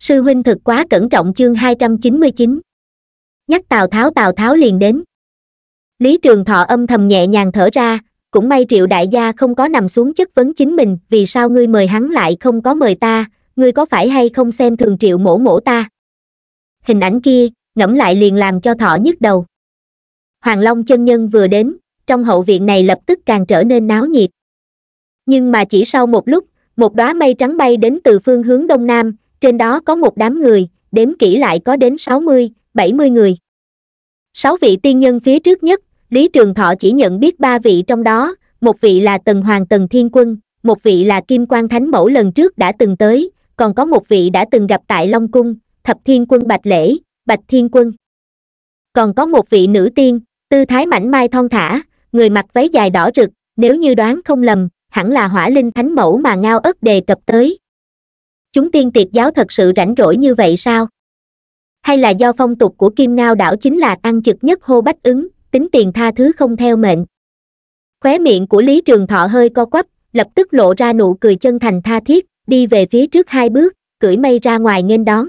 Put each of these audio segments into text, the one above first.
sư huynh thực quá cẩn trọng chương 299. nhắc tào tháo tào tháo liền đến lý trường thọ âm thầm nhẹ nhàng thở ra cũng may triệu đại gia không có nằm xuống chất vấn chính mình vì sao ngươi mời hắn lại không có mời ta ngươi có phải hay không xem thường triệu mổ mổ ta hình ảnh kia ngẫm lại liền làm cho thọ nhức đầu hoàng long chân nhân vừa đến trong hậu viện này lập tức càng trở nên náo nhiệt nhưng mà chỉ sau một lúc một đóa mây trắng bay đến từ phương hướng đông nam trên đó có một đám người đếm kỹ lại có đến sáu mươi bảy mươi người sáu vị tiên nhân phía trước nhất lý trường thọ chỉ nhận biết ba vị trong đó một vị là tần hoàng tần thiên quân một vị là kim quan thánh mẫu lần trước đã từng tới còn có một vị đã từng gặp tại long cung thập thiên quân bạch lễ bạch thiên quân còn có một vị nữ tiên tư thái mảnh mai thon thả người mặc váy dài đỏ rực nếu như đoán không lầm hẳn là hỏa linh thánh mẫu mà ngao ất đề cập tới chúng tiên tiệt giáo thật sự rảnh rỗi như vậy sao hay là do phong tục của kim Nao đảo chính là ăn trực nhất hô bách ứng tính tiền tha thứ không theo mệnh khóe miệng của lý trường thọ hơi co quắp lập tức lộ ra nụ cười chân thành tha thiết đi về phía trước hai bước cưỡi mây ra ngoài nghênh đón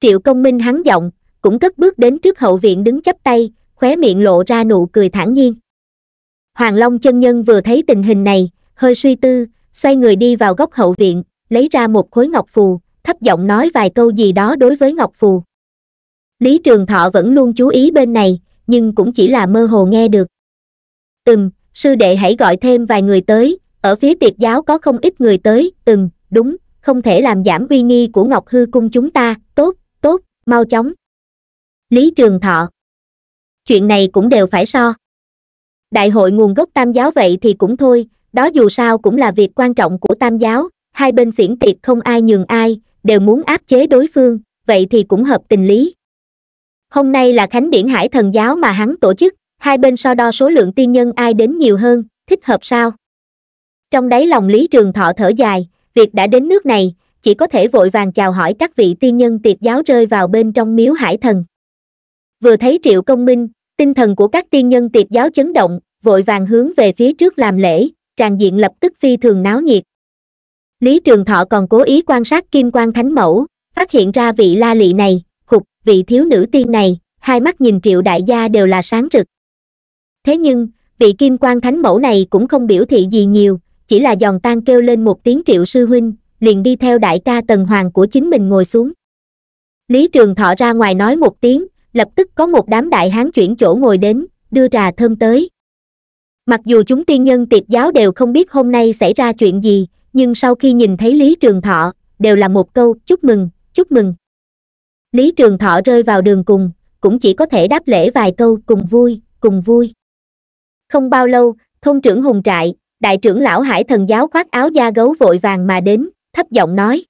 triệu công minh hắn giọng cũng cất bước đến trước hậu viện đứng chắp tay khóe miệng lộ ra nụ cười thản nhiên hoàng long chân nhân vừa thấy tình hình này hơi suy tư xoay người đi vào góc hậu viện lấy ra một khối ngọc phù, thấp giọng nói vài câu gì đó đối với ngọc phù. Lý Trường Thọ vẫn luôn chú ý bên này, nhưng cũng chỉ là mơ hồ nghe được. Ừm, sư đệ hãy gọi thêm vài người tới, ở phía tiệt giáo có không ít người tới, ừm, đúng, không thể làm giảm uy nghi của Ngọc Hư Cung chúng ta, tốt, tốt, mau chóng. Lý Trường Thọ Chuyện này cũng đều phải so. Đại hội nguồn gốc tam giáo vậy thì cũng thôi, đó dù sao cũng là việc quan trọng của tam giáo, hai bên phiển tiệc không ai nhường ai đều muốn áp chế đối phương vậy thì cũng hợp tình lý hôm nay là khánh điển hải thần giáo mà hắn tổ chức hai bên so đo số lượng tiên nhân ai đến nhiều hơn thích hợp sao trong đáy lòng lý trường thọ thở dài việc đã đến nước này chỉ có thể vội vàng chào hỏi các vị tiên nhân tiệc giáo rơi vào bên trong miếu hải thần vừa thấy triệu công minh tinh thần của các tiên nhân tiệc giáo chấn động vội vàng hướng về phía trước làm lễ tràn diện lập tức phi thường náo nhiệt Lý Trường Thọ còn cố ý quan sát kim quan thánh mẫu, phát hiện ra vị la lị này, khục, vị thiếu nữ tiên này, hai mắt nhìn triệu đại gia đều là sáng rực. Thế nhưng, vị kim quan thánh mẫu này cũng không biểu thị gì nhiều, chỉ là giòn tan kêu lên một tiếng triệu sư huynh, liền đi theo đại ca tần hoàng của chính mình ngồi xuống. Lý Trường Thọ ra ngoài nói một tiếng, lập tức có một đám đại hán chuyển chỗ ngồi đến, đưa trà thơm tới. Mặc dù chúng tiên nhân tiệt giáo đều không biết hôm nay xảy ra chuyện gì, nhưng sau khi nhìn thấy Lý Trường Thọ, đều là một câu chúc mừng, chúc mừng. Lý Trường Thọ rơi vào đường cùng, cũng chỉ có thể đáp lễ vài câu cùng vui, cùng vui. Không bao lâu, thông trưởng Hùng Trại, đại trưởng lão Hải Thần Giáo khoác áo da gấu vội vàng mà đến, thấp giọng nói.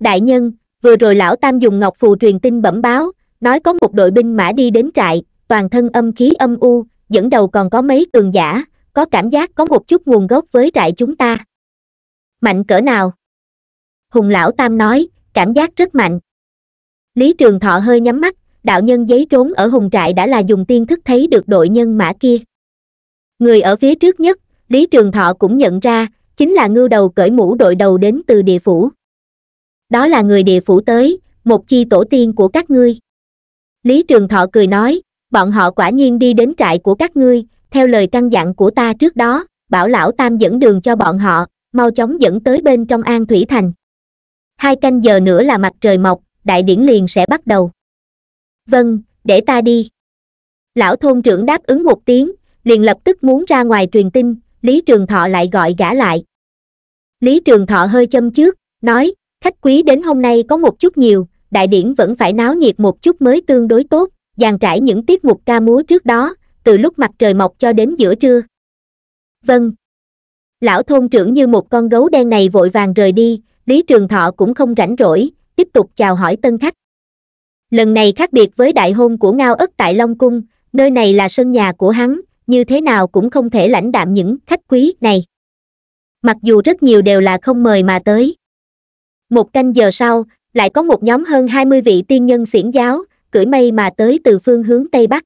Đại nhân, vừa rồi lão Tam dùng ngọc phù truyền tin bẩm báo, nói có một đội binh mã đi đến trại, toàn thân âm khí âm u, dẫn đầu còn có mấy cường giả, có cảm giác có một chút nguồn gốc với trại chúng ta mạnh cỡ nào hùng lão tam nói cảm giác rất mạnh lý trường thọ hơi nhắm mắt đạo nhân giấy trốn ở hùng trại đã là dùng tiên thức thấy được đội nhân mã kia người ở phía trước nhất lý trường thọ cũng nhận ra chính là ngưu đầu cởi mũ đội đầu đến từ địa phủ đó là người địa phủ tới một chi tổ tiên của các ngươi lý trường thọ cười nói bọn họ quả nhiên đi đến trại của các ngươi theo lời căn dặn của ta trước đó bảo lão tam dẫn đường cho bọn họ mau chóng dẫn tới bên trong an thủy thành hai canh giờ nữa là mặt trời mọc đại điển liền sẽ bắt đầu vâng để ta đi lão thôn trưởng đáp ứng một tiếng liền lập tức muốn ra ngoài truyền tin lý trường thọ lại gọi gã lại lý trường thọ hơi châm trước nói khách quý đến hôm nay có một chút nhiều đại điển vẫn phải náo nhiệt một chút mới tương đối tốt dàn trải những tiết mục ca múa trước đó từ lúc mặt trời mọc cho đến giữa trưa vâng Lão thôn trưởng như một con gấu đen này vội vàng rời đi, Lý Trường Thọ cũng không rảnh rỗi, tiếp tục chào hỏi tân khách. Lần này khác biệt với đại hôn của Ngao Ất tại Long Cung, nơi này là sân nhà của hắn, như thế nào cũng không thể lãnh đạm những khách quý này. Mặc dù rất nhiều đều là không mời mà tới. Một canh giờ sau, lại có một nhóm hơn 20 vị tiên nhân xiển giáo, cưỡi mây mà tới từ phương hướng Tây Bắc.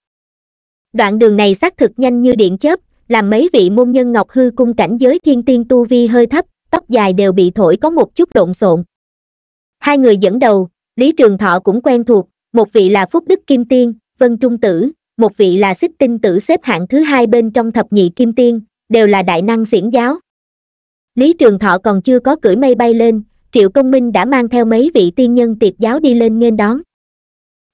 Đoạn đường này xác thực nhanh như điện chớp, làm mấy vị môn nhân ngọc hư cung cảnh giới thiên tiên tu vi hơi thấp tóc dài đều bị thổi có một chút lộn xộn hai người dẫn đầu lý trường thọ cũng quen thuộc một vị là phúc đức kim tiên vân trung tử một vị là xích tinh tử xếp hạng thứ hai bên trong thập nhị kim tiên đều là đại năng xiển giáo lý trường thọ còn chưa có cưỡi mây bay lên triệu công minh đã mang theo mấy vị tiên nhân tiệt giáo đi lên nghênh đón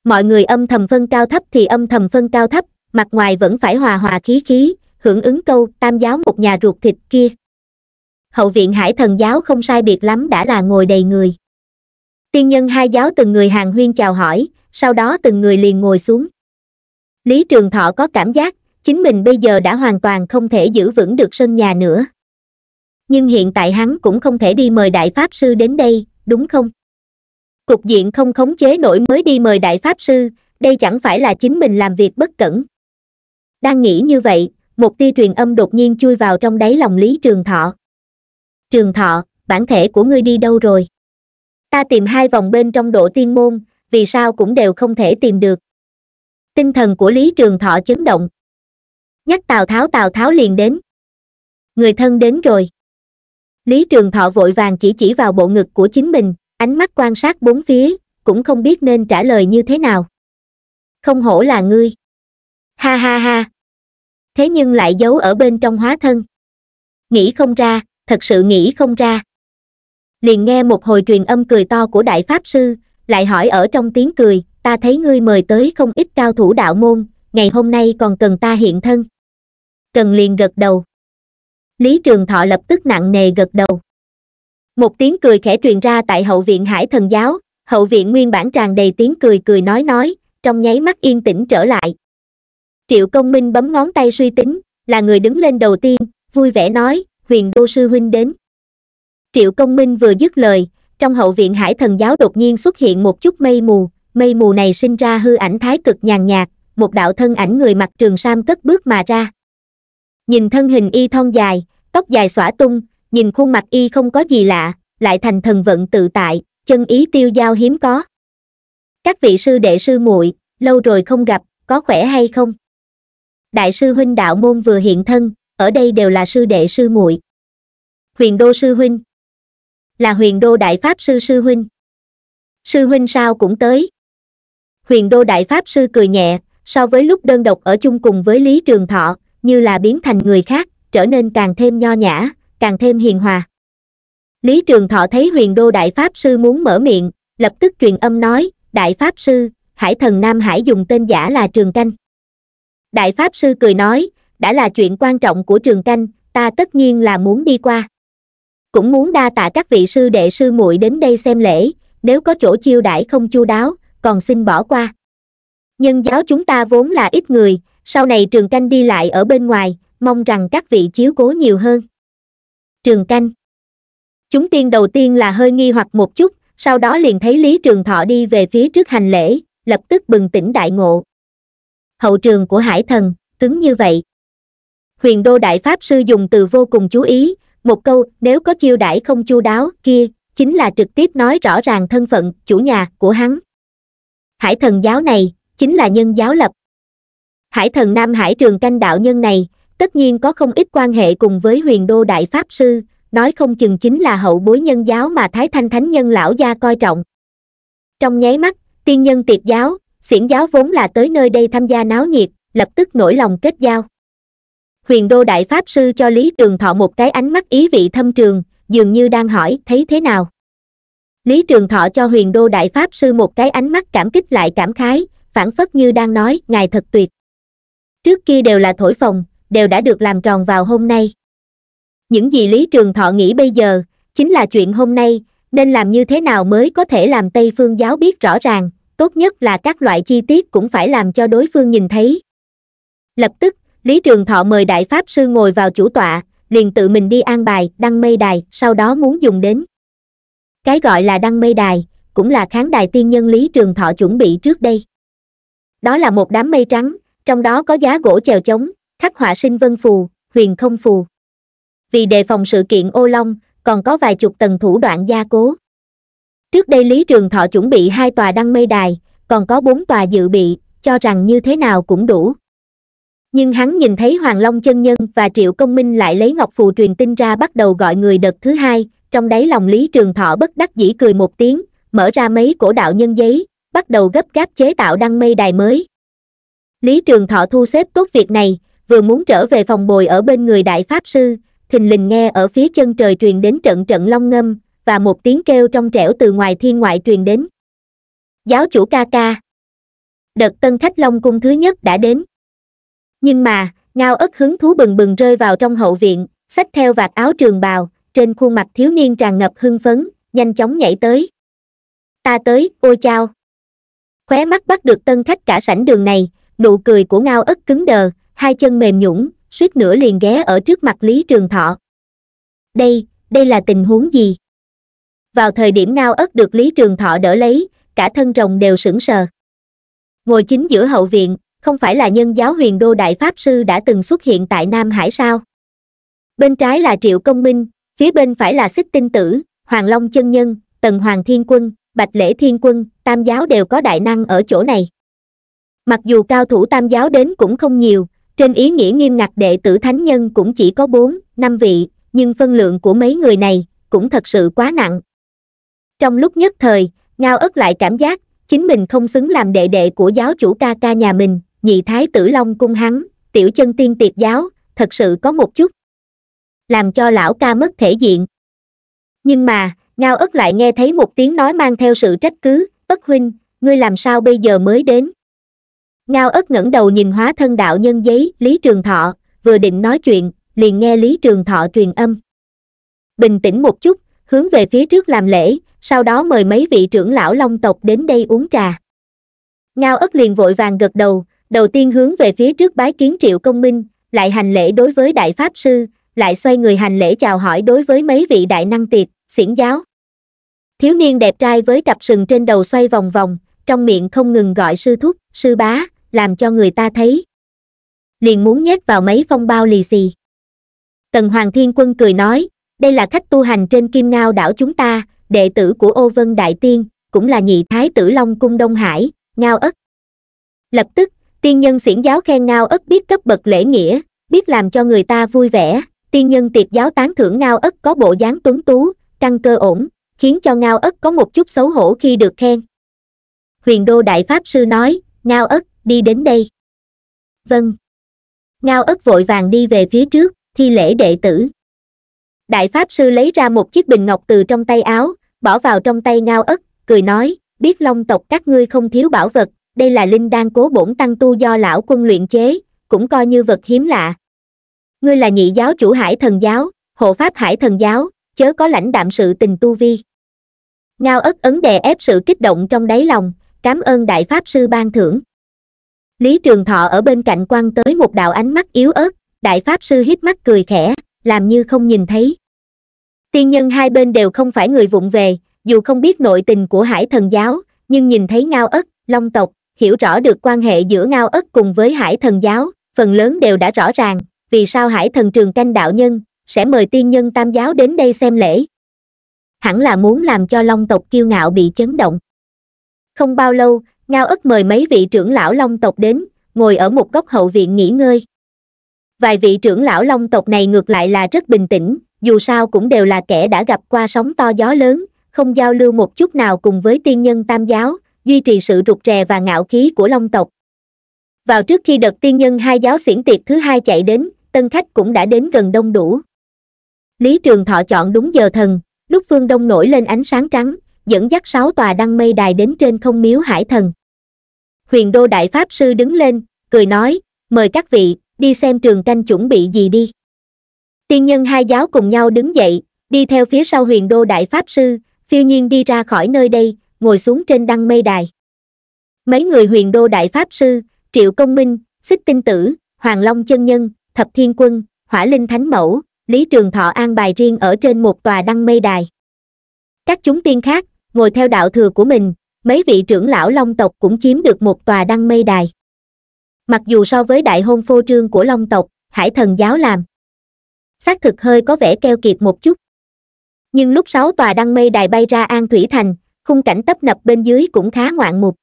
mọi người âm thầm phân cao thấp thì âm thầm phân cao thấp mặt ngoài vẫn phải hòa hòa khí khí hưởng ứng câu tam giáo một nhà ruột thịt kia hậu viện hải thần giáo không sai biệt lắm đã là ngồi đầy người tiên nhân hai giáo từng người hàng huyên chào hỏi sau đó từng người liền ngồi xuống lý trường thọ có cảm giác chính mình bây giờ đã hoàn toàn không thể giữ vững được sân nhà nữa nhưng hiện tại hắn cũng không thể đi mời đại pháp sư đến đây đúng không cục diện không khống chế nổi mới đi mời đại pháp sư đây chẳng phải là chính mình làm việc bất cẩn đang nghĩ như vậy một tia truyền âm đột nhiên chui vào trong đáy lòng lý trường thọ trường thọ bản thể của ngươi đi đâu rồi ta tìm hai vòng bên trong độ tiên môn vì sao cũng đều không thể tìm được tinh thần của lý trường thọ chấn động nhắc tào tháo tào tháo liền đến người thân đến rồi lý trường thọ vội vàng chỉ chỉ vào bộ ngực của chính mình ánh mắt quan sát bốn phía cũng không biết nên trả lời như thế nào không hổ là ngươi ha ha ha thế nhưng lại giấu ở bên trong hóa thân nghĩ không ra thật sự nghĩ không ra liền nghe một hồi truyền âm cười to của đại pháp sư lại hỏi ở trong tiếng cười ta thấy ngươi mời tới không ít cao thủ đạo môn ngày hôm nay còn cần ta hiện thân cần liền gật đầu lý trường thọ lập tức nặng nề gật đầu một tiếng cười khẽ truyền ra tại hậu viện hải thần giáo hậu viện nguyên bản tràn đầy tiếng cười cười nói nói trong nháy mắt yên tĩnh trở lại triệu công minh bấm ngón tay suy tính là người đứng lên đầu tiên vui vẻ nói huyền đô sư huynh đến triệu công minh vừa dứt lời trong hậu viện hải thần giáo đột nhiên xuất hiện một chút mây mù mây mù này sinh ra hư ảnh thái cực nhàn nhạt một đạo thân ảnh người mặc trường sam cất bước mà ra nhìn thân hình y thon dài tóc dài xõa tung nhìn khuôn mặt y không có gì lạ lại thành thần vận tự tại chân ý tiêu giao hiếm có các vị sư đệ sư muội lâu rồi không gặp có khỏe hay không đại sư huynh đạo môn vừa hiện thân, ở đây đều là sư đệ sư muội. Huyền đô sư huynh Là huyền đô đại pháp sư sư huynh. Sư huynh sao cũng tới. Huyền đô đại pháp sư cười nhẹ, so với lúc đơn độc ở chung cùng với Lý Trường Thọ, như là biến thành người khác, trở nên càng thêm nho nhã, càng thêm hiền hòa. Lý Trường Thọ thấy huyền đô đại pháp sư muốn mở miệng, lập tức truyền âm nói, đại pháp sư, hải thần Nam Hải dùng tên giả là Trường Canh. Đại Pháp Sư cười nói, đã là chuyện quan trọng của trường canh, ta tất nhiên là muốn đi qua. Cũng muốn đa tạ các vị sư đệ sư muội đến đây xem lễ, nếu có chỗ chiêu đãi không chu đáo, còn xin bỏ qua. Nhân giáo chúng ta vốn là ít người, sau này trường canh đi lại ở bên ngoài, mong rằng các vị chiếu cố nhiều hơn. Trường canh Chúng tiên đầu tiên là hơi nghi hoặc một chút, sau đó liền thấy Lý Trường Thọ đi về phía trước hành lễ, lập tức bừng tỉnh đại ngộ hậu trường của hải thần tướng như vậy huyền đô đại pháp sư dùng từ vô cùng chú ý một câu nếu có chiêu đãi không chu đáo kia chính là trực tiếp nói rõ ràng thân phận chủ nhà của hắn hải thần giáo này chính là nhân giáo lập hải thần nam hải trường canh đạo nhân này tất nhiên có không ít quan hệ cùng với huyền đô đại pháp sư nói không chừng chính là hậu bối nhân giáo mà thái thanh thánh nhân lão gia coi trọng trong nháy mắt tiên nhân tiệt giáo xiển giáo vốn là tới nơi đây tham gia náo nhiệt lập tức nổi lòng kết giao huyền đô đại pháp sư cho lý trường thọ một cái ánh mắt ý vị thâm trường dường như đang hỏi thấy thế nào lý trường thọ cho huyền đô đại pháp sư một cái ánh mắt cảm kích lại cảm khái phản phất như đang nói ngài thật tuyệt trước kia đều là thổi phồng đều đã được làm tròn vào hôm nay những gì lý trường thọ nghĩ bây giờ chính là chuyện hôm nay nên làm như thế nào mới có thể làm tây phương giáo biết rõ ràng tốt nhất là các loại chi tiết cũng phải làm cho đối phương nhìn thấy lập tức lý trường thọ mời đại pháp sư ngồi vào chủ tọa liền tự mình đi an bài đăng mây đài sau đó muốn dùng đến cái gọi là đăng mây đài cũng là kháng đài tiên nhân lý trường thọ chuẩn bị trước đây đó là một đám mây trắng trong đó có giá gỗ chèo chống khắc họa sinh vân phù huyền không phù vì đề phòng sự kiện ô long còn có vài chục tầng thủ đoạn gia cố trước đây lý trường thọ chuẩn bị hai tòa đăng mây đài còn có bốn tòa dự bị cho rằng như thế nào cũng đủ nhưng hắn nhìn thấy hoàng long chân nhân và triệu công minh lại lấy ngọc phù truyền tin ra bắt đầu gọi người đợt thứ hai trong đáy lòng lý trường thọ bất đắc dĩ cười một tiếng mở ra mấy cổ đạo nhân giấy bắt đầu gấp gáp chế tạo đăng mây đài mới lý trường thọ thu xếp tốt việc này vừa muốn trở về phòng bồi ở bên người đại pháp sư thình lình nghe ở phía chân trời truyền đến trận trận long ngâm và một tiếng kêu trong trẻo từ ngoài thiên ngoại truyền đến giáo chủ ca ca đợt tân khách long cung thứ nhất đã đến nhưng mà ngao ức hứng thú bừng bừng rơi vào trong hậu viện xách theo vạt áo trường bào trên khuôn mặt thiếu niên tràn ngập hưng phấn nhanh chóng nhảy tới ta tới ôi chao khóe mắt bắt được tân khách cả sảnh đường này nụ cười của ngao ức cứng đờ hai chân mềm nhũng suýt nữa liền ghé ở trước mặt lý trường thọ đây đây là tình huống gì vào thời điểm ngao ất được lý trường thọ đỡ lấy cả thân rồng đều sững sờ ngồi chính giữa hậu viện không phải là nhân giáo huyền đô đại pháp sư đã từng xuất hiện tại nam hải sao bên trái là triệu công minh phía bên phải là xích tinh tử hoàng long chân nhân tần hoàng thiên quân bạch lễ thiên quân tam giáo đều có đại năng ở chỗ này mặc dù cao thủ tam giáo đến cũng không nhiều trên ý nghĩa nghiêm ngặt đệ tử thánh nhân cũng chỉ có bốn năm vị nhưng phân lượng của mấy người này cũng thật sự quá nặng trong lúc nhất thời ngao ất lại cảm giác chính mình không xứng làm đệ đệ của giáo chủ ca ca nhà mình nhị thái tử long cung hắn tiểu chân tiên tiệt giáo thật sự có một chút làm cho lão ca mất thể diện nhưng mà ngao ất lại nghe thấy một tiếng nói mang theo sự trách cứ ất huynh ngươi làm sao bây giờ mới đến ngao ất ngẩng đầu nhìn hóa thân đạo nhân giấy lý trường thọ vừa định nói chuyện liền nghe lý trường thọ truyền âm bình tĩnh một chút hướng về phía trước làm lễ sau đó mời mấy vị trưởng lão long tộc đến đây uống trà. Ngao ất liền vội vàng gật đầu, đầu tiên hướng về phía trước bái kiến triệu công minh, lại hành lễ đối với đại pháp sư, lại xoay người hành lễ chào hỏi đối với mấy vị đại năng tiệt, xiển giáo. Thiếu niên đẹp trai với cặp sừng trên đầu xoay vòng vòng, trong miệng không ngừng gọi sư thúc, sư bá, làm cho người ta thấy. Liền muốn nhét vào mấy phong bao lì xì. Tần Hoàng Thiên Quân cười nói, đây là khách tu hành trên Kim Ngao đảo chúng ta, đệ tử của ô vân đại tiên cũng là nhị thái tử long cung đông hải ngao ất lập tức tiên nhân xiển giáo khen ngao ất biết cấp bậc lễ nghĩa biết làm cho người ta vui vẻ tiên nhân tiệp giáo tán thưởng ngao ất có bộ dáng tuấn tú căng cơ ổn khiến cho ngao ất có một chút xấu hổ khi được khen huyền đô đại pháp sư nói ngao ất đi đến đây vâng ngao ất vội vàng đi về phía trước thi lễ đệ tử đại pháp sư lấy ra một chiếc bình ngọc từ trong tay áo bỏ vào trong tay ngao ất cười nói biết long tộc các ngươi không thiếu bảo vật đây là linh đan cố bổn tăng tu do lão quân luyện chế cũng coi như vật hiếm lạ ngươi là nhị giáo chủ hải thần giáo hộ pháp hải thần giáo chớ có lãnh đạm sự tình tu vi ngao ất ấn đè ép sự kích động trong đáy lòng cảm ơn đại pháp sư ban thưởng lý trường thọ ở bên cạnh quan tới một đạo ánh mắt yếu ớt đại pháp sư hít mắt cười khẽ làm như không nhìn thấy tiên nhân hai bên đều không phải người vụng về dù không biết nội tình của hải thần giáo nhưng nhìn thấy ngao ất long tộc hiểu rõ được quan hệ giữa ngao ất cùng với hải thần giáo phần lớn đều đã rõ ràng vì sao hải thần trường canh đạo nhân sẽ mời tiên nhân tam giáo đến đây xem lễ hẳn là muốn làm cho long tộc kiêu ngạo bị chấn động không bao lâu ngao ất mời mấy vị trưởng lão long tộc đến ngồi ở một góc hậu viện nghỉ ngơi vài vị trưởng lão long tộc này ngược lại là rất bình tĩnh dù sao cũng đều là kẻ đã gặp qua sóng to gió lớn không giao lưu một chút nào cùng với tiên nhân tam giáo duy trì sự rụt rè và ngạo khí của long tộc vào trước khi đợt tiên nhân hai giáo xiển tiệc thứ hai chạy đến tân khách cũng đã đến gần đông đủ lý trường thọ chọn đúng giờ thần lúc phương đông nổi lên ánh sáng trắng dẫn dắt sáu tòa đăng mây đài đến trên không miếu hải thần huyền đô đại pháp sư đứng lên cười nói mời các vị đi xem trường canh chuẩn bị gì đi tiên nhân hai giáo cùng nhau đứng dậy đi theo phía sau huyền đô đại pháp sư phiêu nhiên đi ra khỏi nơi đây ngồi xuống trên đăng mây đài mấy người huyền đô đại pháp sư triệu công minh xích tinh tử hoàng long chân nhân thập thiên quân hỏa linh thánh mẫu lý trường thọ an bài riêng ở trên một tòa đăng mây đài các chúng tiên khác ngồi theo đạo thừa của mình mấy vị trưởng lão long tộc cũng chiếm được một tòa đăng mây đài mặc dù so với đại hôn phô trương của long tộc hải thần giáo làm xác thực hơi có vẻ keo kiệt một chút nhưng lúc sáu tòa đăng mây đài bay ra an thủy thành khung cảnh tấp nập bên dưới cũng khá ngoạn mục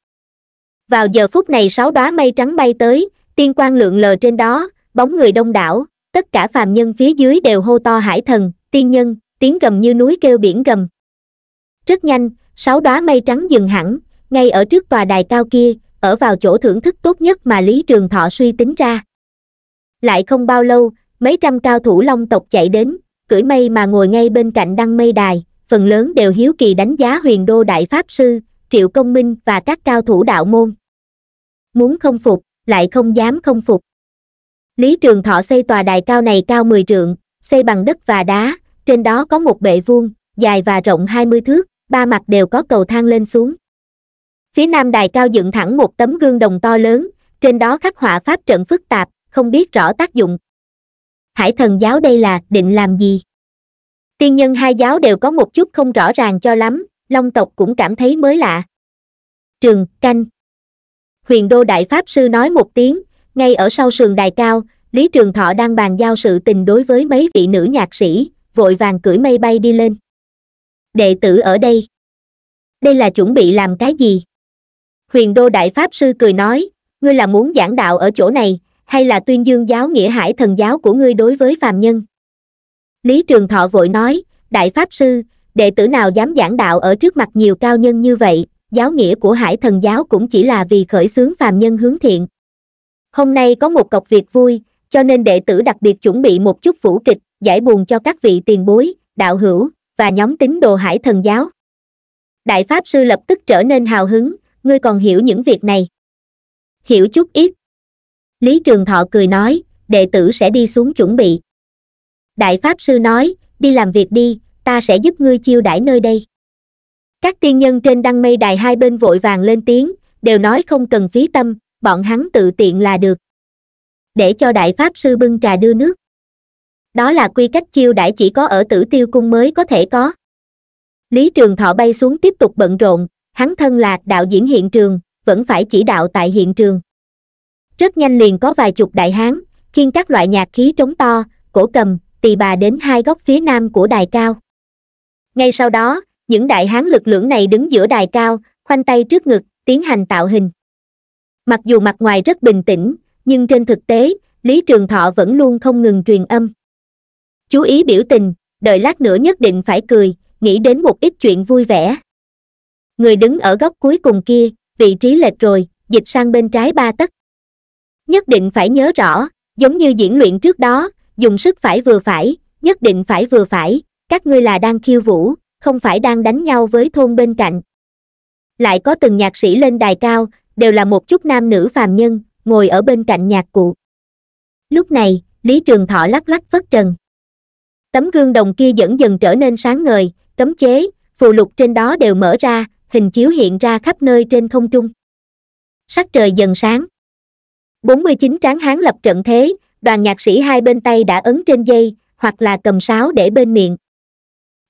vào giờ phút này sáu đóa mây trắng bay tới tiên quang lượn lờ trên đó bóng người đông đảo tất cả phàm nhân phía dưới đều hô to hải thần tiên nhân tiếng gầm như núi kêu biển gầm rất nhanh sáu đóa mây trắng dừng hẳn ngay ở trước tòa đài cao kia ở vào chỗ thưởng thức tốt nhất mà lý trường thọ suy tính ra lại không bao lâu mấy trăm cao thủ long tộc chạy đến cưỡi mây mà ngồi ngay bên cạnh đăng mây đài phần lớn đều hiếu kỳ đánh giá huyền đô đại pháp sư triệu công minh và các cao thủ đạo môn muốn không phục lại không dám không phục lý trường thọ xây tòa đài cao này cao mười trượng xây bằng đất và đá trên đó có một bệ vuông dài và rộng hai mươi thước ba mặt đều có cầu thang lên xuống phía nam đài cao dựng thẳng một tấm gương đồng to lớn trên đó khắc họa pháp trận phức tạp không biết rõ tác dụng hải thần giáo đây là định làm gì tiên nhân hai giáo đều có một chút không rõ ràng cho lắm long tộc cũng cảm thấy mới lạ trường canh huyền đô đại pháp sư nói một tiếng ngay ở sau sườn đài cao lý trường thọ đang bàn giao sự tình đối với mấy vị nữ nhạc sĩ vội vàng cưỡi mây bay đi lên đệ tử ở đây đây là chuẩn bị làm cái gì huyền đô đại pháp sư cười nói ngươi là muốn giảng đạo ở chỗ này hay là tuyên dương giáo nghĩa hải thần giáo của ngươi đối với phàm nhân lý trường thọ vội nói đại pháp sư đệ tử nào dám giảng đạo ở trước mặt nhiều cao nhân như vậy giáo nghĩa của hải thần giáo cũng chỉ là vì khởi xướng phàm nhân hướng thiện hôm nay có một cọc việc vui cho nên đệ tử đặc biệt chuẩn bị một chút vũ kịch giải buồn cho các vị tiền bối đạo hữu và nhóm tín đồ hải thần giáo đại pháp sư lập tức trở nên hào hứng ngươi còn hiểu những việc này hiểu chút ít lý trường thọ cười nói đệ tử sẽ đi xuống chuẩn bị đại pháp sư nói đi làm việc đi ta sẽ giúp ngươi chiêu đãi nơi đây các tiên nhân trên đăng mây đài hai bên vội vàng lên tiếng đều nói không cần phí tâm bọn hắn tự tiện là được để cho đại pháp sư bưng trà đưa nước đó là quy cách chiêu đãi chỉ có ở tử tiêu cung mới có thể có lý trường thọ bay xuống tiếp tục bận rộn hắn thân là đạo diễn hiện trường vẫn phải chỉ đạo tại hiện trường rất nhanh liền có vài chục đại hán khiên các loại nhạc khí trống to cổ cầm tỳ bà đến hai góc phía nam của đài cao ngay sau đó những đại hán lực lưỡng này đứng giữa đài cao khoanh tay trước ngực tiến hành tạo hình mặc dù mặt ngoài rất bình tĩnh nhưng trên thực tế lý trường thọ vẫn luôn không ngừng truyền âm chú ý biểu tình đợi lát nữa nhất định phải cười nghĩ đến một ít chuyện vui vẻ người đứng ở góc cuối cùng kia vị trí lệch rồi dịch sang bên trái ba tấc nhất định phải nhớ rõ giống như diễn luyện trước đó dùng sức phải vừa phải nhất định phải vừa phải các ngươi là đang khiêu vũ không phải đang đánh nhau với thôn bên cạnh lại có từng nhạc sĩ lên đài cao đều là một chút nam nữ phàm nhân ngồi ở bên cạnh nhạc cụ lúc này lý trường thọ lắc lắc phất trần tấm gương đồng kia dần dần trở nên sáng ngời cấm chế phù lục trên đó đều mở ra hình chiếu hiện ra khắp nơi trên không trung sắc trời dần sáng 49 tráng hán lập trận thế, đoàn nhạc sĩ hai bên tay đã ấn trên dây, hoặc là cầm sáo để bên miệng.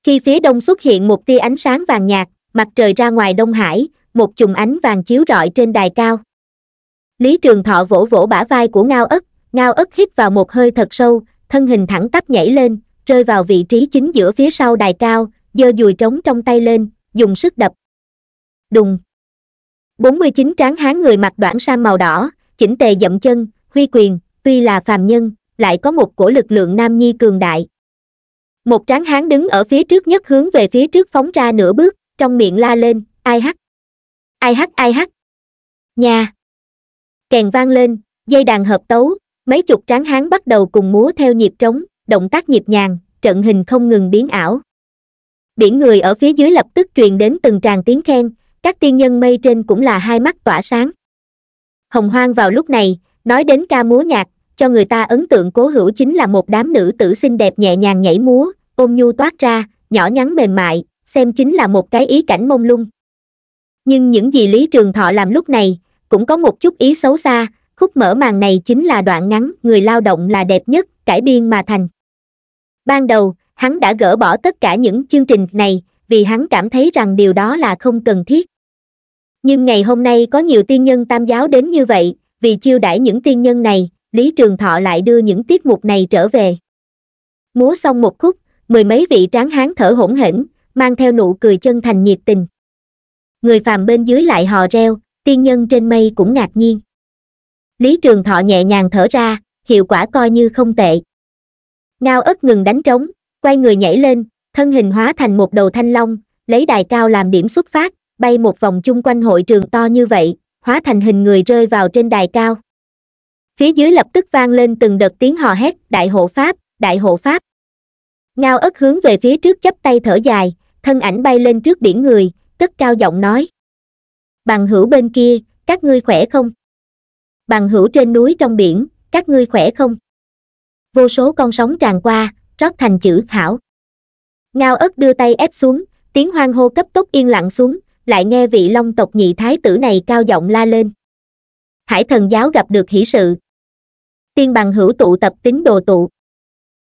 Khi phía đông xuất hiện một tia ánh sáng vàng nhạt, mặt trời ra ngoài Đông Hải, một chùm ánh vàng chiếu rọi trên đài cao. Lý Trường Thọ vỗ vỗ bả vai của Ngao ất, Ngao ất hít vào một hơi thật sâu, thân hình thẳng tắp nhảy lên, rơi vào vị trí chính giữa phía sau đài cao, giơ dùi trống trong tay lên, dùng sức đập. Đùng. 49 tráng hán người mặc đoạn sam màu đỏ, chỉnh tề dậm chân huy quyền tuy là phàm nhân lại có một cổ lực lượng nam nhi cường đại một tráng hán đứng ở phía trước nhất hướng về phía trước phóng ra nửa bước trong miệng la lên ai hắt ai hắt ai hắt nhà, kèn vang lên dây đàn hợp tấu mấy chục tráng hán bắt đầu cùng múa theo nhịp trống động tác nhịp nhàng trận hình không ngừng biến ảo biển người ở phía dưới lập tức truyền đến từng tràng tiếng khen các tiên nhân mây trên cũng là hai mắt tỏa sáng Hồng Hoang vào lúc này, nói đến ca múa nhạc, cho người ta ấn tượng cố hữu chính là một đám nữ tử xinh đẹp nhẹ nhàng nhảy múa, ôm nhu toát ra, nhỏ nhắn mềm mại, xem chính là một cái ý cảnh mông lung. Nhưng những gì Lý Trường Thọ làm lúc này, cũng có một chút ý xấu xa, khúc mở màn này chính là đoạn ngắn, người lao động là đẹp nhất, cải biên mà thành. Ban đầu, hắn đã gỡ bỏ tất cả những chương trình này, vì hắn cảm thấy rằng điều đó là không cần thiết nhưng ngày hôm nay có nhiều tiên nhân tam giáo đến như vậy vì chiêu đãi những tiên nhân này lý trường thọ lại đưa những tiết mục này trở về múa xong một khúc mười mấy vị tráng hán thở hổn hển mang theo nụ cười chân thành nhiệt tình người phàm bên dưới lại hò reo tiên nhân trên mây cũng ngạc nhiên lý trường thọ nhẹ nhàng thở ra hiệu quả coi như không tệ ngao ớt ngừng đánh trống quay người nhảy lên thân hình hóa thành một đầu thanh long lấy đài cao làm điểm xuất phát bay một vòng chung quanh hội trường to như vậy hóa thành hình người rơi vào trên đài cao phía dưới lập tức vang lên từng đợt tiếng hò hét đại hộ pháp đại hộ pháp ngao ất hướng về phía trước chắp tay thở dài thân ảnh bay lên trước biển người cất cao giọng nói bằng hữu bên kia các ngươi khỏe không bằng hữu trên núi trong biển các ngươi khỏe không vô số con sóng tràn qua rót thành chữ hảo ngao ất đưa tay ép xuống tiếng hoang hô cấp tốc yên lặng xuống lại nghe vị long tộc nhị thái tử này cao giọng la lên hải thần giáo gặp được hỷ sự tiên bằng hữu tụ tập tín đồ tụ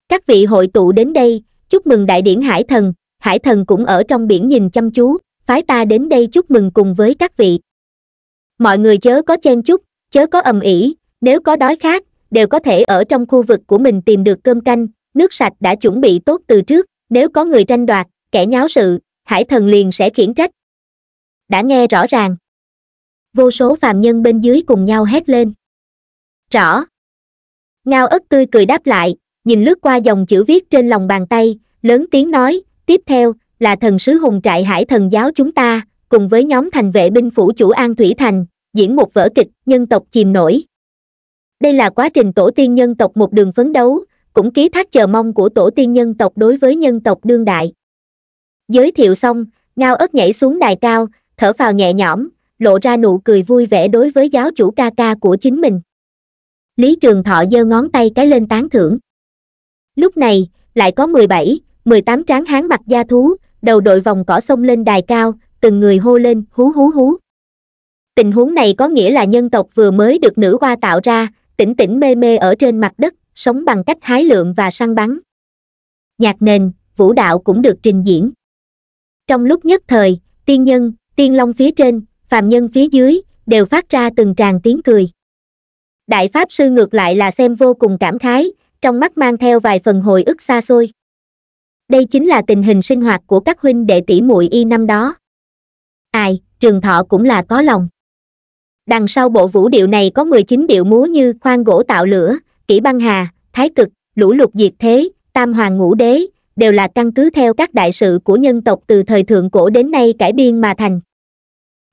các vị hội tụ đến đây chúc mừng đại điển hải thần hải thần cũng ở trong biển nhìn chăm chú phái ta đến đây chúc mừng cùng với các vị mọi người chớ có chen chúc chớ có ầm ĩ nếu có đói khát đều có thể ở trong khu vực của mình tìm được cơm canh nước sạch đã chuẩn bị tốt từ trước nếu có người tranh đoạt kẻ nháo sự hải thần liền sẽ khiển trách đã nghe rõ ràng vô số phàm nhân bên dưới cùng nhau hét lên rõ ngao ất tươi cười đáp lại nhìn lướt qua dòng chữ viết trên lòng bàn tay lớn tiếng nói tiếp theo là thần sứ hùng trại hải thần giáo chúng ta cùng với nhóm thành vệ binh phủ chủ an thủy thành diễn một vở kịch nhân tộc chìm nổi đây là quá trình tổ tiên nhân tộc một đường phấn đấu cũng ký thác chờ mong của tổ tiên nhân tộc đối với nhân tộc đương đại giới thiệu xong ngao ất nhảy xuống đài cao thở phào nhẹ nhõm lộ ra nụ cười vui vẻ đối với giáo chủ ca ca của chính mình lý trường thọ giơ ngón tay cái lên tán thưởng lúc này lại có mười bảy mười tám tráng hán mặt da thú đầu đội vòng cỏ sông lên đài cao từng người hô lên hú hú hú tình huống này có nghĩa là nhân tộc vừa mới được nữ hoa tạo ra tỉnh tỉnh mê mê ở trên mặt đất sống bằng cách hái lượm và săn bắn nhạc nền vũ đạo cũng được trình diễn trong lúc nhất thời tiên nhân tiên long phía trên phàm nhân phía dưới đều phát ra từng tràng tiếng cười đại pháp sư ngược lại là xem vô cùng cảm khái trong mắt mang theo vài phần hồi ức xa xôi đây chính là tình hình sinh hoạt của các huynh đệ tỷ muội y năm đó ai trường thọ cũng là có lòng đằng sau bộ vũ điệu này có 19 điệu múa như khoan gỗ tạo lửa kỹ băng hà thái cực lũ lục diệt thế tam hoàng ngũ đế đều là căn cứ theo các đại sự của nhân tộc từ thời thượng cổ đến nay cải biên mà thành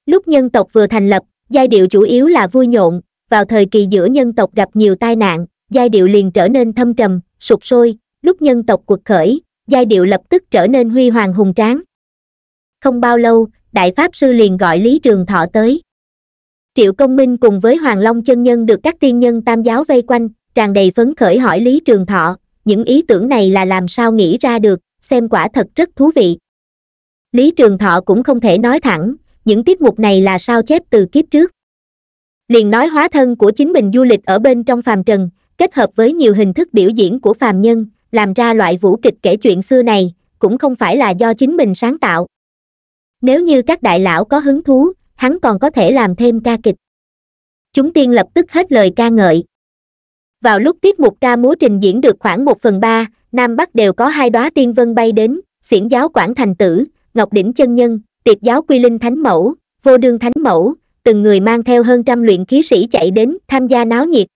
lúc nhân tộc vừa thành lập giai điệu chủ yếu là vui nhộn vào thời kỳ giữa nhân tộc gặp nhiều tai nạn giai điệu liền trở nên thâm trầm sụp sôi lúc nhân tộc cuộc khởi giai điệu lập tức trở nên huy hoàng hùng tráng không bao lâu đại pháp sư liền gọi lý trường thọ tới triệu công minh cùng với hoàng long chân nhân được các tiên nhân tam giáo vây quanh tràn đầy phấn khởi hỏi lý trường thọ những ý tưởng này là làm sao nghĩ ra được xem quả thật rất thú vị lý trường thọ cũng không thể nói thẳng những tiết mục này là sao chép từ kiếp trước liền nói hóa thân của chính mình du lịch ở bên trong phàm trần kết hợp với nhiều hình thức biểu diễn của phàm nhân làm ra loại vũ kịch kể chuyện xưa này cũng không phải là do chính mình sáng tạo nếu như các đại lão có hứng thú hắn còn có thể làm thêm ca kịch chúng tiên lập tức hết lời ca ngợi vào lúc tiết mục ca múa trình diễn được khoảng một phần ba nam bắc đều có hai đóa tiên vân bay đến xiển giáo quảng thành tử ngọc đỉnh chân nhân tiệt giáo quy linh thánh mẫu vô đương thánh mẫu từng người mang theo hơn trăm luyện khí sĩ chạy đến tham gia náo nhiệt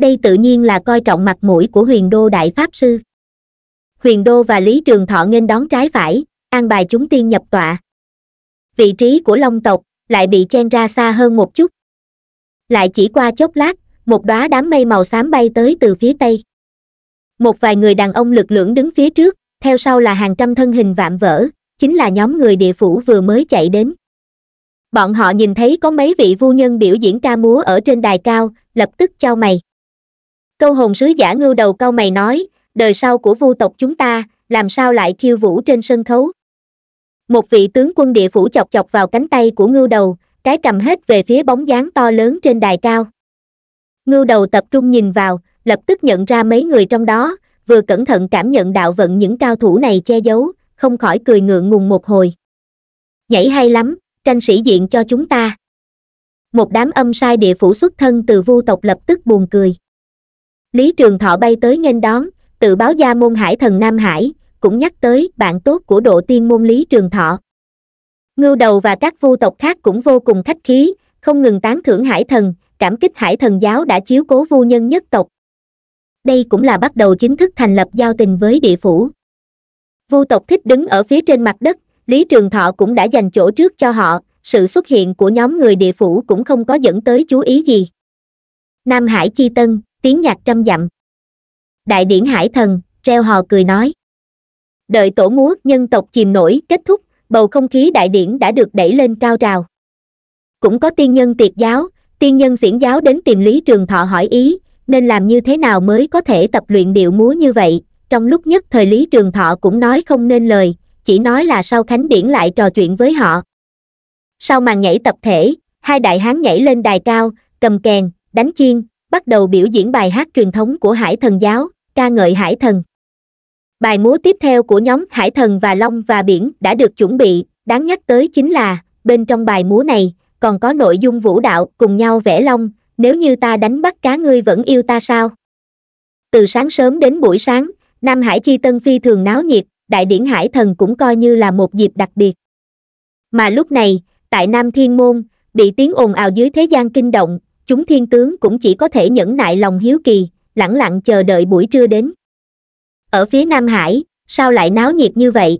đây tự nhiên là coi trọng mặt mũi của huyền đô đại pháp sư huyền đô và lý trường thọ nên đón trái phải an bài chúng tiên nhập tọa vị trí của long tộc lại bị chen ra xa hơn một chút lại chỉ qua chốc lát một đóa đám mây màu xám bay tới từ phía tây một vài người đàn ông lực lưỡng đứng phía trước theo sau là hàng trăm thân hình vạm vỡ chính là nhóm người địa phủ vừa mới chạy đến bọn họ nhìn thấy có mấy vị vu nhân biểu diễn ca múa ở trên đài cao lập tức chau mày câu hồn sứ giả ngưu đầu câu mày nói đời sau của vu tộc chúng ta làm sao lại khiêu vũ trên sân khấu một vị tướng quân địa phủ chọc chọc vào cánh tay của ngưu đầu cái cầm hết về phía bóng dáng to lớn trên đài cao ngưu đầu tập trung nhìn vào lập tức nhận ra mấy người trong đó vừa cẩn thận cảm nhận đạo vận những cao thủ này che giấu không khỏi cười ngượng ngùng một hồi nhảy hay lắm tranh sĩ diện cho chúng ta một đám âm sai địa phủ xuất thân từ vu tộc lập tức buồn cười lý trường thọ bay tới nghênh đón tự báo gia môn hải thần nam hải cũng nhắc tới bạn tốt của độ tiên môn lý trường thọ ngưu đầu và các vu tộc khác cũng vô cùng khách khí không ngừng tán thưởng hải thần cảm kích hải thần giáo đã chiếu cố vô nhân nhất tộc đây cũng là bắt đầu chính thức thành lập giao tình với địa phủ vu tộc thích đứng ở phía trên mặt đất lý trường thọ cũng đã dành chỗ trước cho họ sự xuất hiện của nhóm người địa phủ cũng không có dẫn tới chú ý gì nam hải chi tân tiếng nhạc trăm dặm đại điển hải thần treo hò cười nói đợi tổ múa nhân tộc chìm nổi kết thúc bầu không khí đại điển đã được đẩy lên cao trào cũng có tiên nhân tiệt giáo tiên nhân diễn giáo đến tìm Lý Trường Thọ hỏi ý, nên làm như thế nào mới có thể tập luyện điệu múa như vậy, trong lúc nhất thời Lý Trường Thọ cũng nói không nên lời, chỉ nói là sau khánh điển lại trò chuyện với họ. Sau màn nhảy tập thể, hai đại hán nhảy lên đài cao, cầm kèn, đánh chiên, bắt đầu biểu diễn bài hát truyền thống của Hải Thần Giáo, ca ngợi Hải Thần. Bài múa tiếp theo của nhóm Hải Thần và Long và Biển đã được chuẩn bị, đáng nhắc tới chính là, bên trong bài múa này, còn có nội dung vũ đạo cùng nhau vẽ long nếu như ta đánh bắt cá ngươi vẫn yêu ta sao từ sáng sớm đến buổi sáng nam hải chi tân phi thường náo nhiệt đại điển hải thần cũng coi như là một dịp đặc biệt mà lúc này tại nam thiên môn bị tiếng ồn ào dưới thế gian kinh động chúng thiên tướng cũng chỉ có thể nhẫn nại lòng hiếu kỳ lẳng lặng chờ đợi buổi trưa đến ở phía nam hải sao lại náo nhiệt như vậy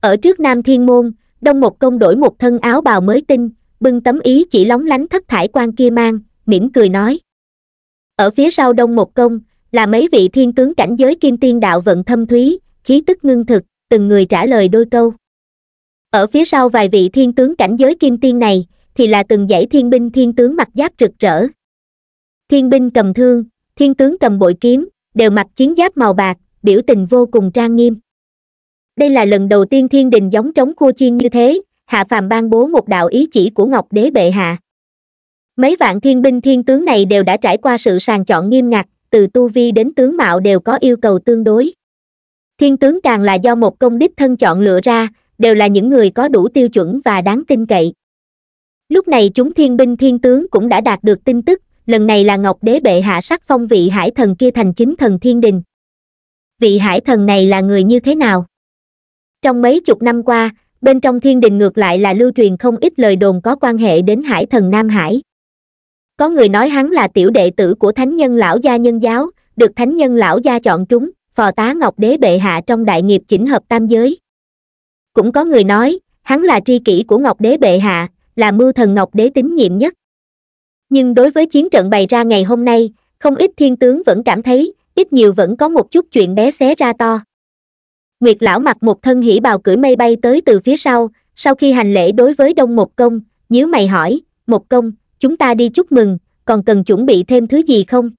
ở trước nam thiên môn đông một công đổi một thân áo bào mới tinh bưng tấm ý chỉ lóng lánh thất thải quan kia mang mỉm cười nói ở phía sau đông một công là mấy vị thiên tướng cảnh giới kim tiên đạo vận thâm thúy khí tức ngưng thực từng người trả lời đôi câu ở phía sau vài vị thiên tướng cảnh giới kim tiên này thì là từng dãy thiên binh thiên tướng mặc giáp rực rỡ thiên binh cầm thương thiên tướng cầm bội kiếm đều mặc chiến giáp màu bạc biểu tình vô cùng trang nghiêm đây là lần đầu tiên thiên đình giống trống khua chiên như thế hạ phàm ban bố một đạo ý chỉ của ngọc đế bệ hạ mấy vạn thiên binh thiên tướng này đều đã trải qua sự sàng chọn nghiêm ngặt từ tu vi đến tướng mạo đều có yêu cầu tương đối thiên tướng càng là do một công đích thân chọn lựa ra đều là những người có đủ tiêu chuẩn và đáng tin cậy lúc này chúng thiên binh thiên tướng cũng đã đạt được tin tức lần này là ngọc đế bệ hạ sắc phong vị hải thần kia thành chính thần thiên đình vị hải thần này là người như thế nào trong mấy chục năm qua bên trong thiên đình ngược lại là lưu truyền không ít lời đồn có quan hệ đến hải thần nam hải có người nói hắn là tiểu đệ tử của thánh nhân lão gia nhân giáo được thánh nhân lão gia chọn trúng phò tá ngọc đế bệ hạ trong đại nghiệp chỉnh hợp tam giới cũng có người nói hắn là tri kỷ của ngọc đế bệ hạ là mưu thần ngọc đế tín nhiệm nhất nhưng đối với chiến trận bày ra ngày hôm nay không ít thiên tướng vẫn cảm thấy ít nhiều vẫn có một chút chuyện bé xé ra to nguyệt lão mặc một thân hỉ bào cưỡi mây bay tới từ phía sau sau khi hành lễ đối với đông một công nhíu mày hỏi một công chúng ta đi chúc mừng còn cần chuẩn bị thêm thứ gì không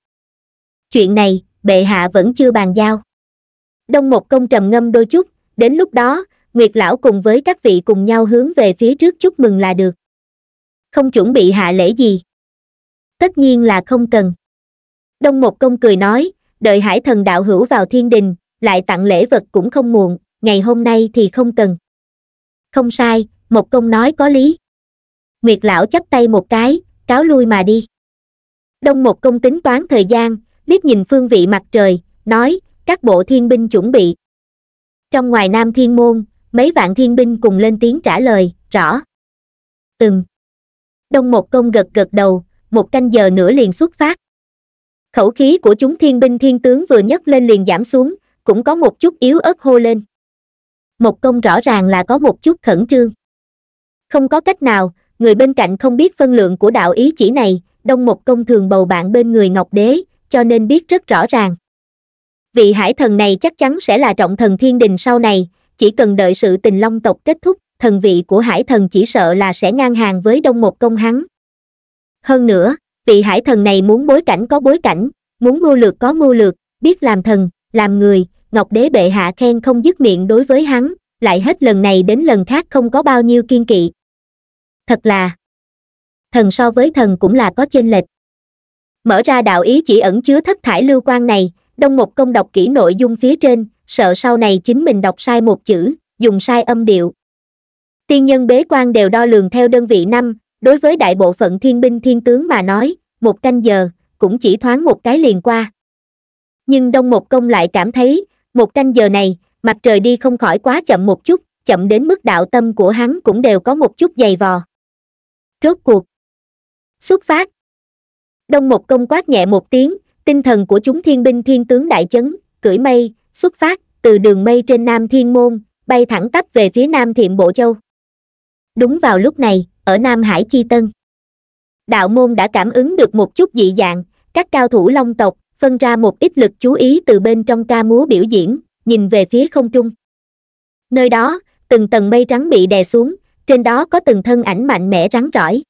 chuyện này bệ hạ vẫn chưa bàn giao đông một công trầm ngâm đôi chút đến lúc đó nguyệt lão cùng với các vị cùng nhau hướng về phía trước chúc mừng là được không chuẩn bị hạ lễ gì tất nhiên là không cần đông một công cười nói đợi hải thần đạo hữu vào thiên đình lại tặng lễ vật cũng không muộn ngày hôm nay thì không cần không sai một công nói có lý nguyệt lão chắp tay một cái cáo lui mà đi đông một công tính toán thời gian liếc nhìn phương vị mặt trời nói các bộ thiên binh chuẩn bị trong ngoài nam thiên môn mấy vạn thiên binh cùng lên tiếng trả lời rõ ừm đông một công gật gật đầu một canh giờ nữa liền xuất phát khẩu khí của chúng thiên binh thiên tướng vừa nhấc lên liền giảm xuống cũng có một chút yếu ớt hô lên một công rõ ràng là có một chút khẩn trương không có cách nào người bên cạnh không biết phân lượng của đạo ý chỉ này đông một công thường bầu bạn bên người ngọc đế cho nên biết rất rõ ràng vị hải thần này chắc chắn sẽ là trọng thần thiên đình sau này chỉ cần đợi sự tình long tộc kết thúc thần vị của hải thần chỉ sợ là sẽ ngang hàng với đông một công hắn hơn nữa vị hải thần này muốn bối cảnh có bối cảnh muốn mưu lược có mưu lược biết làm thần làm người ngọc đế bệ hạ khen không dứt miệng đối với hắn lại hết lần này đến lần khác không có bao nhiêu kiên kỵ thật là thần so với thần cũng là có chênh lệch mở ra đạo ý chỉ ẩn chứa thất thải lưu quan này đông một công đọc kỹ nội dung phía trên sợ sau này chính mình đọc sai một chữ dùng sai âm điệu tiên nhân bế quan đều đo lường theo đơn vị năm đối với đại bộ phận thiên binh thiên tướng mà nói một canh giờ cũng chỉ thoáng một cái liền qua nhưng đông một công lại cảm thấy một canh giờ này mặt trời đi không khỏi quá chậm một chút chậm đến mức đạo tâm của hắn cũng đều có một chút dày vò rốt cuộc xuất phát đông một công quát nhẹ một tiếng tinh thần của chúng thiên binh thiên tướng đại chấn cưỡi mây xuất phát từ đường mây trên nam thiên môn bay thẳng tắp về phía nam thiện bộ châu đúng vào lúc này ở nam hải chi tân đạo môn đã cảm ứng được một chút dị dạng các cao thủ long tộc phân ra một ít lực chú ý từ bên trong ca múa biểu diễn nhìn về phía không trung nơi đó từng tầng mây trắng bị đè xuống trên đó có từng thân ảnh mạnh mẽ rắn rỏi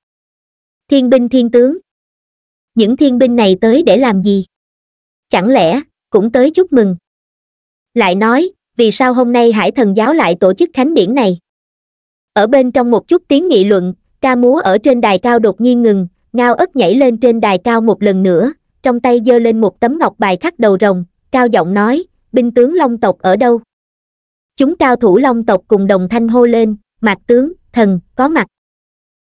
thiên binh thiên tướng những thiên binh này tới để làm gì chẳng lẽ cũng tới chúc mừng lại nói vì sao hôm nay hải thần giáo lại tổ chức khánh điển này ở bên trong một chút tiếng nghị luận ca múa ở trên đài cao đột nhiên ngừng ngao ất nhảy lên trên đài cao một lần nữa trong tay giơ lên một tấm ngọc bài khắc đầu rồng, cao giọng nói, binh tướng Long tộc ở đâu? Chúng cao thủ Long tộc cùng đồng thanh hô lên, mặt tướng, thần, có mặt.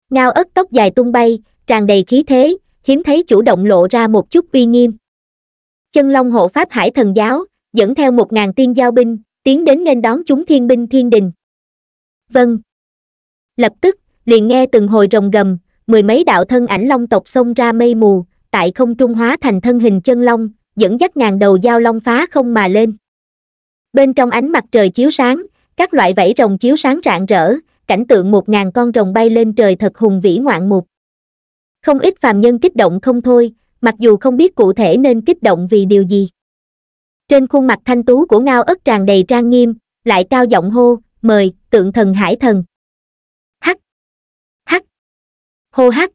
Ngao ớt tóc dài tung bay, tràn đầy khí thế, hiếm thấy chủ động lộ ra một chút uy nghiêm. Chân Long hộ pháp hải thần giáo, dẫn theo một ngàn tiên giao binh, tiến đến nghênh đón chúng thiên binh thiên đình. Vâng. Lập tức, liền nghe từng hồi rồng gầm, mười mấy đạo thân ảnh long tộc xông ra mây mù, tại không trung hóa thành thân hình chân long dẫn dắt ngàn đầu dao long phá không mà lên bên trong ánh mặt trời chiếu sáng các loại vảy rồng chiếu sáng rạng rỡ cảnh tượng một ngàn con rồng bay lên trời thật hùng vĩ ngoạn mục không ít phàm nhân kích động không thôi mặc dù không biết cụ thể nên kích động vì điều gì trên khuôn mặt thanh tú của ngao ất tràn đầy trang nghiêm lại cao giọng hô mời tượng thần hải thần hắc hắc hô hắc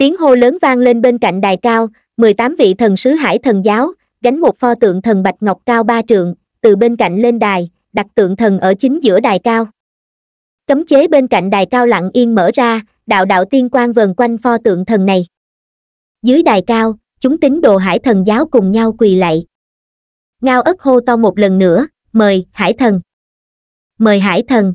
tiếng hô lớn vang lên bên cạnh đài cao mười tám vị thần sứ hải thần giáo gánh một pho tượng thần bạch ngọc cao ba trượng từ bên cạnh lên đài đặt tượng thần ở chính giữa đài cao cấm chế bên cạnh đài cao lặng yên mở ra đạo đạo tiên quan vần quanh pho tượng thần này dưới đài cao chúng tín đồ hải thần giáo cùng nhau quỳ lạy ngao ức hô to một lần nữa mời hải thần mời hải thần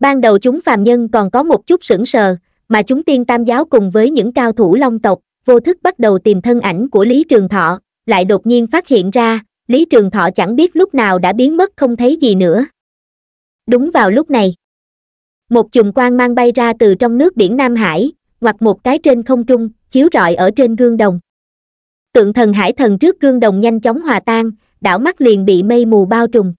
ban đầu chúng phàm nhân còn có một chút sững sờ mà chúng tiên tam giáo cùng với những cao thủ long tộc vô thức bắt đầu tìm thân ảnh của lý trường thọ lại đột nhiên phát hiện ra lý trường thọ chẳng biết lúc nào đã biến mất không thấy gì nữa đúng vào lúc này một chùm quang mang bay ra từ trong nước biển nam hải hoặc một cái trên không trung chiếu rọi ở trên gương đồng tượng thần hải thần trước gương đồng nhanh chóng hòa tan đảo mắt liền bị mây mù bao trùm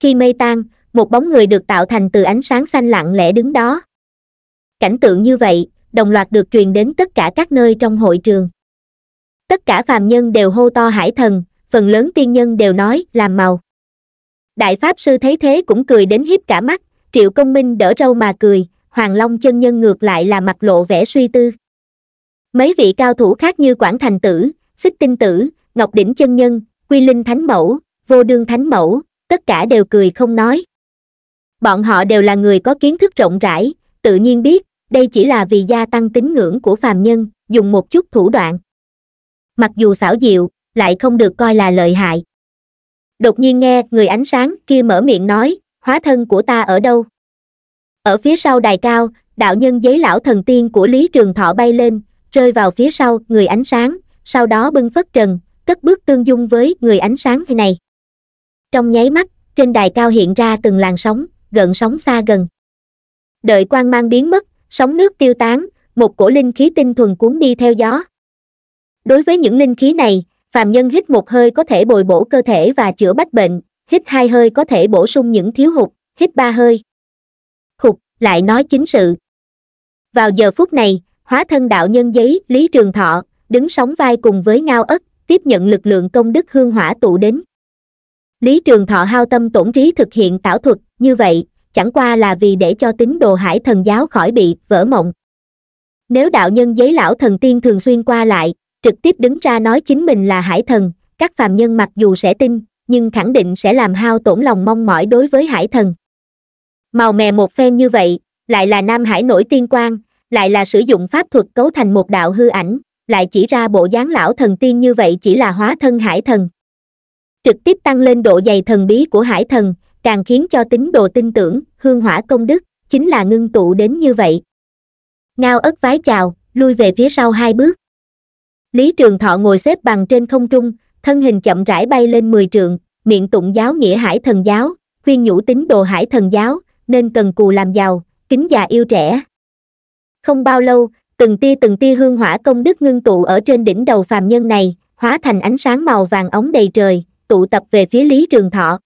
khi mây tan một bóng người được tạo thành từ ánh sáng xanh lặng lẽ đứng đó cảnh tượng như vậy đồng loạt được truyền đến tất cả các nơi trong hội trường tất cả phàm nhân đều hô to hải thần phần lớn tiên nhân đều nói làm màu đại pháp sư thấy thế cũng cười đến hiếp cả mắt triệu công minh đỡ râu mà cười hoàng long chân nhân ngược lại là mặt lộ vẻ suy tư mấy vị cao thủ khác như quảng thành tử xích tinh tử ngọc đỉnh chân nhân quy linh thánh mẫu vô đương thánh mẫu tất cả đều cười không nói bọn họ đều là người có kiến thức rộng rãi tự nhiên biết đây chỉ là vì gia tăng tín ngưỡng của phàm nhân dùng một chút thủ đoạn mặc dù xảo diệu lại không được coi là lợi hại đột nhiên nghe người ánh sáng kia mở miệng nói hóa thân của ta ở đâu ở phía sau đài cao đạo nhân giấy lão thần tiên của lý trường thọ bay lên rơi vào phía sau người ánh sáng sau đó bưng phất trần cất bước tương dung với người ánh sáng thế này trong nháy mắt trên đài cao hiện ra từng làn sóng gần sóng xa gần đợi quan mang biến mất sóng nước tiêu tán một cổ linh khí tinh thuần cuốn đi theo gió đối với những linh khí này phàm nhân hít một hơi có thể bồi bổ cơ thể và chữa bách bệnh hít hai hơi có thể bổ sung những thiếu hụt hít ba hơi khục lại nói chính sự vào giờ phút này hóa thân đạo nhân giấy lý trường thọ đứng sóng vai cùng với ngao ất tiếp nhận lực lượng công đức hương hỏa tụ đến lý trường thọ hao tâm tổn trí thực hiện tảo thuật như vậy chẳng qua là vì để cho tín đồ hải thần giáo khỏi bị vỡ mộng nếu đạo nhân giấy lão thần tiên thường xuyên qua lại trực tiếp đứng ra nói chính mình là hải thần các phàm nhân mặc dù sẽ tin nhưng khẳng định sẽ làm hao tổn lòng mong mỏi đối với hải thần màu mè một phen như vậy lại là nam hải nổi tiên quang lại là sử dụng pháp thuật cấu thành một đạo hư ảnh lại chỉ ra bộ dáng lão thần tiên như vậy chỉ là hóa thân hải thần trực tiếp tăng lên độ dày thần bí của hải thần càng khiến cho tín đồ tin tưởng hương hỏa công đức chính là ngưng tụ đến như vậy ngao ất vái chào lui về phía sau hai bước lý trường thọ ngồi xếp bằng trên không trung thân hình chậm rãi bay lên mười trượng miệng tụng giáo nghĩa hải thần giáo khuyên nhủ tín đồ hải thần giáo nên cần cù làm giàu kính già yêu trẻ không bao lâu từng tia từng tia hương hỏa công đức ngưng tụ ở trên đỉnh đầu phàm nhân này hóa thành ánh sáng màu vàng ống đầy trời tụ tập về phía lý trường thọ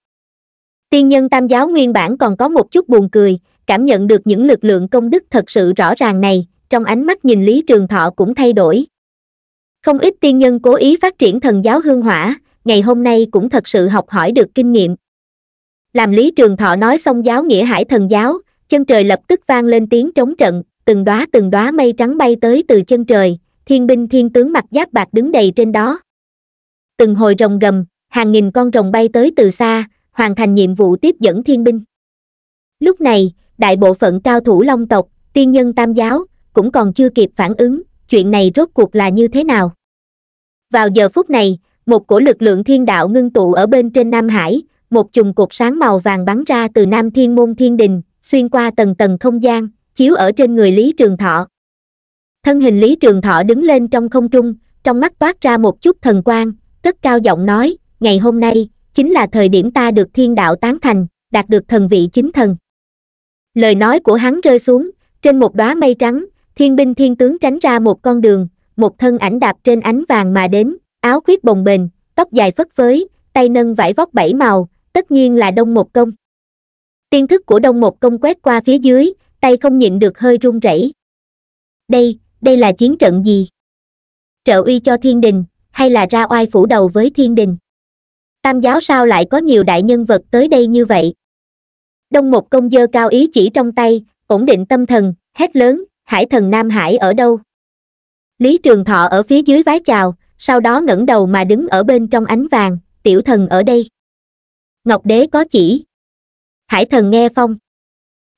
tiên nhân tam giáo nguyên bản còn có một chút buồn cười cảm nhận được những lực lượng công đức thật sự rõ ràng này trong ánh mắt nhìn lý trường thọ cũng thay đổi không ít tiên nhân cố ý phát triển thần giáo hương hỏa ngày hôm nay cũng thật sự học hỏi được kinh nghiệm làm lý trường thọ nói xong giáo nghĩa hải thần giáo chân trời lập tức vang lên tiếng trống trận từng đóa từng đóa mây trắng bay tới từ chân trời thiên binh thiên tướng mặt giáp bạc đứng đầy trên đó từng hồi rồng gầm hàng nghìn con rồng bay tới từ xa hoàn thành nhiệm vụ tiếp dẫn thiên binh lúc này đại bộ phận cao thủ long tộc tiên nhân tam giáo cũng còn chưa kịp phản ứng chuyện này rốt cuộc là như thế nào vào giờ phút này một cổ lực lượng thiên đạo ngưng tụ ở bên trên nam hải một chùm cột sáng màu vàng bắn ra từ nam thiên môn thiên đình xuyên qua tầng tầng không gian chiếu ở trên người lý trường thọ thân hình lý trường thọ đứng lên trong không trung trong mắt toát ra một chút thần quang cất cao giọng nói ngày hôm nay chính là thời điểm ta được thiên đạo tán thành đạt được thần vị chính thần lời nói của hắn rơi xuống trên một đóa mây trắng thiên binh thiên tướng tránh ra một con đường một thân ảnh đạp trên ánh vàng mà đến áo khuyết bồng bềnh tóc dài phất phới tay nâng vải vóc bảy màu tất nhiên là đông một công tiên thức của đông một công quét qua phía dưới tay không nhịn được hơi run rẩy đây đây là chiến trận gì trợ uy cho thiên đình hay là ra oai phủ đầu với thiên đình tam giáo sao lại có nhiều đại nhân vật tới đây như vậy đông một công dơ cao ý chỉ trong tay ổn định tâm thần hét lớn hải thần nam hải ở đâu lý trường thọ ở phía dưới vái chào sau đó ngẩng đầu mà đứng ở bên trong ánh vàng tiểu thần ở đây ngọc đế có chỉ hải thần nghe phong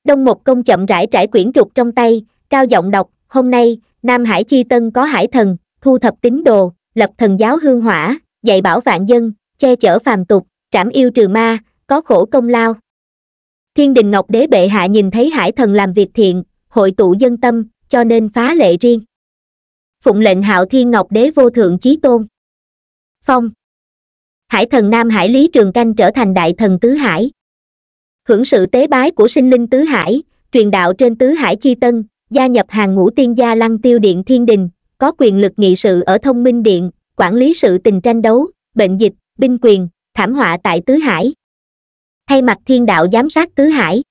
đông một công chậm rãi trải quyển trục trong tay cao giọng đọc hôm nay nam hải chi tân có hải thần thu thập tín đồ lập thần giáo hương hỏa dạy bảo vạn dân che chở phàm tục trảm yêu trừ ma có khổ công lao thiên đình ngọc đế bệ hạ nhìn thấy hải thần làm việc thiện hội tụ dân tâm cho nên phá lệ riêng phụng lệnh hạo thiên ngọc đế vô thượng chí tôn phong hải thần nam hải lý trường canh trở thành đại thần tứ hải hưởng sự tế bái của sinh linh tứ hải truyền đạo trên tứ hải chi tân gia nhập hàng ngũ tiên gia lăng tiêu điện thiên đình có quyền lực nghị sự ở thông minh điện quản lý sự tình tranh đấu bệnh dịch binh quyền thảm họa tại tứ hải thay mặt thiên đạo giám sát tứ hải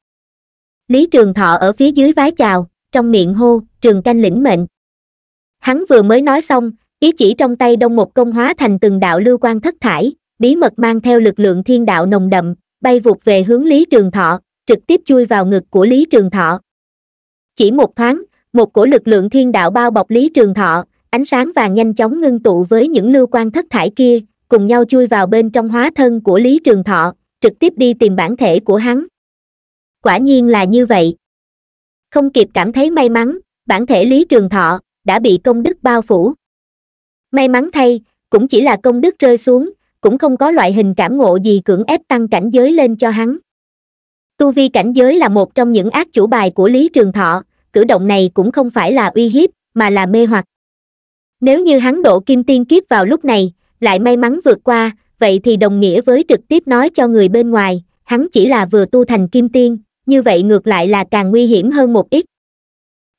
lý trường thọ ở phía dưới vái chào trong miệng hô trường canh lĩnh mệnh hắn vừa mới nói xong ý chỉ trong tay đông một công hóa thành từng đạo lưu quan thất thải bí mật mang theo lực lượng thiên đạo nồng đậm bay vụt về hướng lý trường thọ trực tiếp chui vào ngực của lý trường thọ chỉ một thoáng một cổ lực lượng thiên đạo bao bọc lý trường thọ ánh sáng vàng nhanh chóng ngưng tụ với những lưu quan thất thải kia cùng nhau chui vào bên trong hóa thân của Lý Trường Thọ, trực tiếp đi tìm bản thể của hắn. Quả nhiên là như vậy. Không kịp cảm thấy may mắn, bản thể Lý Trường Thọ đã bị công đức bao phủ. May mắn thay, cũng chỉ là công đức rơi xuống, cũng không có loại hình cảm ngộ gì cưỡng ép tăng cảnh giới lên cho hắn. Tu vi cảnh giới là một trong những ác chủ bài của Lý Trường Thọ, cử động này cũng không phải là uy hiếp, mà là mê hoặc. Nếu như hắn độ kim tiên kiếp vào lúc này, lại may mắn vượt qua vậy thì đồng nghĩa với trực tiếp nói cho người bên ngoài hắn chỉ là vừa tu thành kim tiên như vậy ngược lại là càng nguy hiểm hơn một ít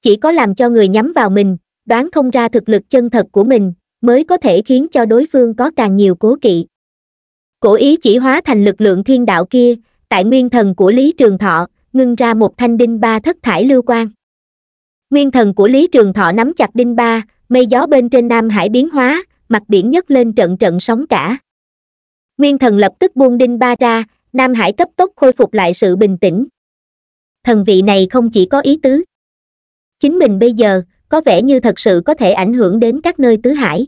chỉ có làm cho người nhắm vào mình đoán không ra thực lực chân thật của mình mới có thể khiến cho đối phương có càng nhiều cố kỵ cổ ý chỉ hóa thành lực lượng thiên đạo kia tại nguyên thần của lý trường thọ ngưng ra một thanh đinh ba thất thải lưu quan nguyên thần của lý trường thọ nắm chặt đinh ba mây gió bên trên nam hải biến hóa mặt biển nhấc lên trận trận sóng cả nguyên thần lập tức buông đinh ba ra nam hải cấp tốc khôi phục lại sự bình tĩnh thần vị này không chỉ có ý tứ chính mình bây giờ có vẻ như thật sự có thể ảnh hưởng đến các nơi tứ hải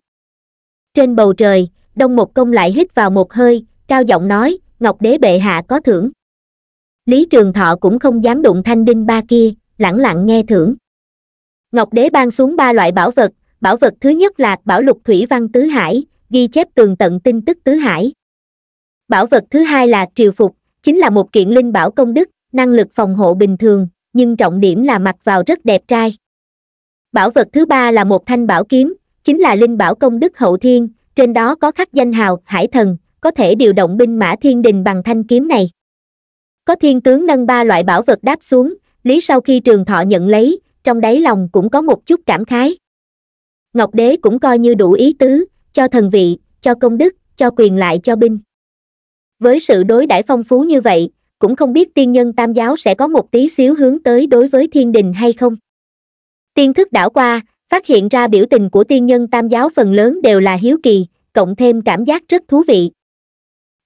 trên bầu trời đông một công lại hít vào một hơi cao giọng nói ngọc đế bệ hạ có thưởng lý trường thọ cũng không dám đụng thanh đinh ba kia lẳng lặng nghe thưởng ngọc đế ban xuống ba loại bảo vật bảo vật thứ nhất là bảo lục thủy văn tứ hải ghi chép tường tận tin tức tứ hải bảo vật thứ hai là triều phục chính là một kiện linh bảo công đức năng lực phòng hộ bình thường nhưng trọng điểm là mặc vào rất đẹp trai bảo vật thứ ba là một thanh bảo kiếm chính là linh bảo công đức hậu thiên trên đó có khắc danh hào hải thần có thể điều động binh mã thiên đình bằng thanh kiếm này có thiên tướng nâng ba loại bảo vật đáp xuống lý sau khi trường thọ nhận lấy trong đáy lòng cũng có một chút cảm khái ngọc đế cũng coi như đủ ý tứ cho thần vị cho công đức cho quyền lại cho binh với sự đối đãi phong phú như vậy cũng không biết tiên nhân tam giáo sẽ có một tí xíu hướng tới đối với thiên đình hay không tiên thức đảo qua phát hiện ra biểu tình của tiên nhân tam giáo phần lớn đều là hiếu kỳ cộng thêm cảm giác rất thú vị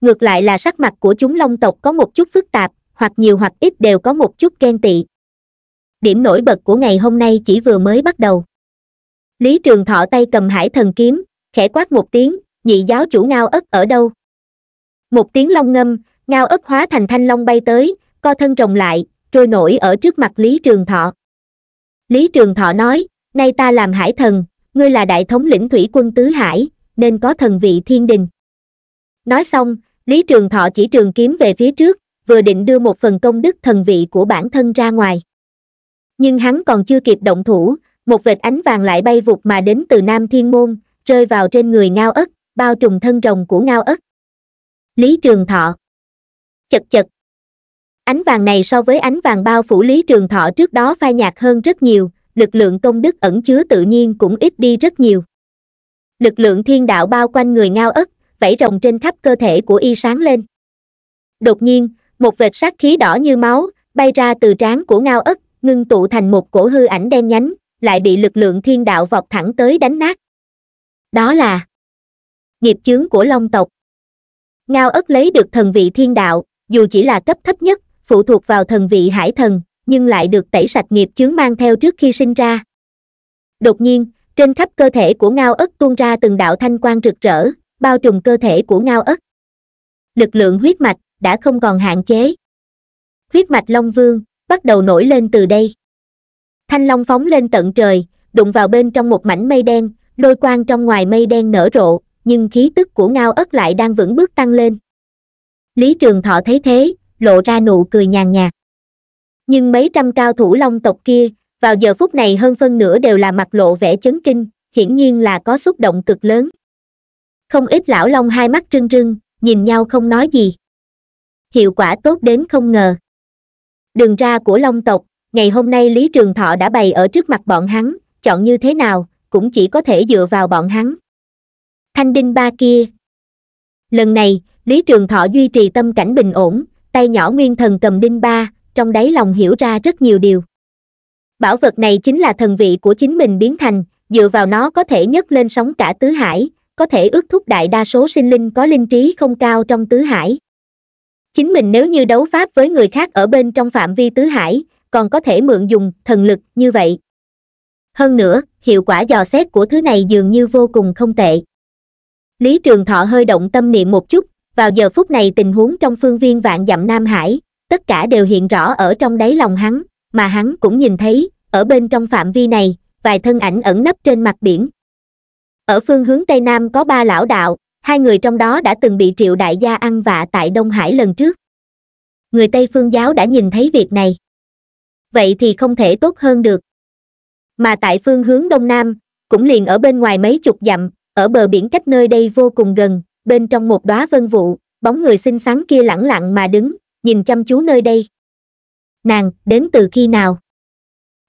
ngược lại là sắc mặt của chúng long tộc có một chút phức tạp hoặc nhiều hoặc ít đều có một chút ghen tị điểm nổi bật của ngày hôm nay chỉ vừa mới bắt đầu lý trường thọ tay cầm hải thần kiếm khẽ quát một tiếng nhị giáo chủ ngao ất ở đâu một tiếng long ngâm ngao ất hóa thành thanh long bay tới co thân trồng lại trôi nổi ở trước mặt lý trường thọ lý trường thọ nói nay ta làm hải thần ngươi là đại thống lĩnh thủy quân tứ hải nên có thần vị thiên đình nói xong lý trường thọ chỉ trường kiếm về phía trước vừa định đưa một phần công đức thần vị của bản thân ra ngoài nhưng hắn còn chưa kịp động thủ một vệt ánh vàng lại bay vụt mà đến từ nam thiên môn rơi vào trên người ngao ất bao trùm thân rồng của ngao ất lý trường thọ chật chật ánh vàng này so với ánh vàng bao phủ lý trường thọ trước đó phai nhạt hơn rất nhiều lực lượng công đức ẩn chứa tự nhiên cũng ít đi rất nhiều lực lượng thiên đạo bao quanh người ngao ất vẫy rồng trên khắp cơ thể của y sáng lên đột nhiên một vệt sát khí đỏ như máu bay ra từ trán của ngao ất ngưng tụ thành một cổ hư ảnh đen nhánh lại bị lực lượng thiên đạo vọt thẳng tới đánh nát đó là nghiệp chướng của long tộc ngao ất lấy được thần vị thiên đạo dù chỉ là cấp thấp nhất phụ thuộc vào thần vị hải thần nhưng lại được tẩy sạch nghiệp chướng mang theo trước khi sinh ra đột nhiên trên khắp cơ thể của ngao ất tuôn ra từng đạo thanh quang rực rỡ bao trùm cơ thể của ngao ất lực lượng huyết mạch đã không còn hạn chế huyết mạch long vương bắt đầu nổi lên từ đây thanh long phóng lên tận trời đụng vào bên trong một mảnh mây đen lôi quang trong ngoài mây đen nở rộ nhưng khí tức của ngao ất lại đang vững bước tăng lên lý trường thọ thấy thế lộ ra nụ cười nhàn nhạt nhưng mấy trăm cao thủ long tộc kia vào giờ phút này hơn phân nửa đều là mặt lộ vẻ chấn kinh hiển nhiên là có xúc động cực lớn không ít lão long hai mắt trưng trưng nhìn nhau không nói gì hiệu quả tốt đến không ngờ đường ra của long tộc ngày hôm nay lý trường thọ đã bày ở trước mặt bọn hắn chọn như thế nào cũng chỉ có thể dựa vào bọn hắn thanh đinh ba kia lần này lý trường thọ duy trì tâm cảnh bình ổn tay nhỏ nguyên thần cầm đinh ba trong đáy lòng hiểu ra rất nhiều điều bảo vật này chính là thần vị của chính mình biến thành dựa vào nó có thể nhấc lên sóng cả tứ hải có thể ước thúc đại đa số sinh linh có linh trí không cao trong tứ hải chính mình nếu như đấu pháp với người khác ở bên trong phạm vi tứ hải còn có thể mượn dùng thần lực như vậy hơn nữa hiệu quả dò xét của thứ này dường như vô cùng không tệ lý trường thọ hơi động tâm niệm một chút vào giờ phút này tình huống trong phương viên vạn dặm nam hải tất cả đều hiện rõ ở trong đáy lòng hắn mà hắn cũng nhìn thấy ở bên trong phạm vi này vài thân ảnh ẩn nấp trên mặt biển ở phương hướng tây nam có ba lão đạo hai người trong đó đã từng bị triệu đại gia ăn vạ tại đông hải lần trước người tây phương giáo đã nhìn thấy việc này vậy thì không thể tốt hơn được mà tại phương hướng đông nam cũng liền ở bên ngoài mấy chục dặm ở bờ biển cách nơi đây vô cùng gần bên trong một đóa vân vụ bóng người xinh xắn kia lẳng lặng mà đứng nhìn chăm chú nơi đây nàng đến từ khi nào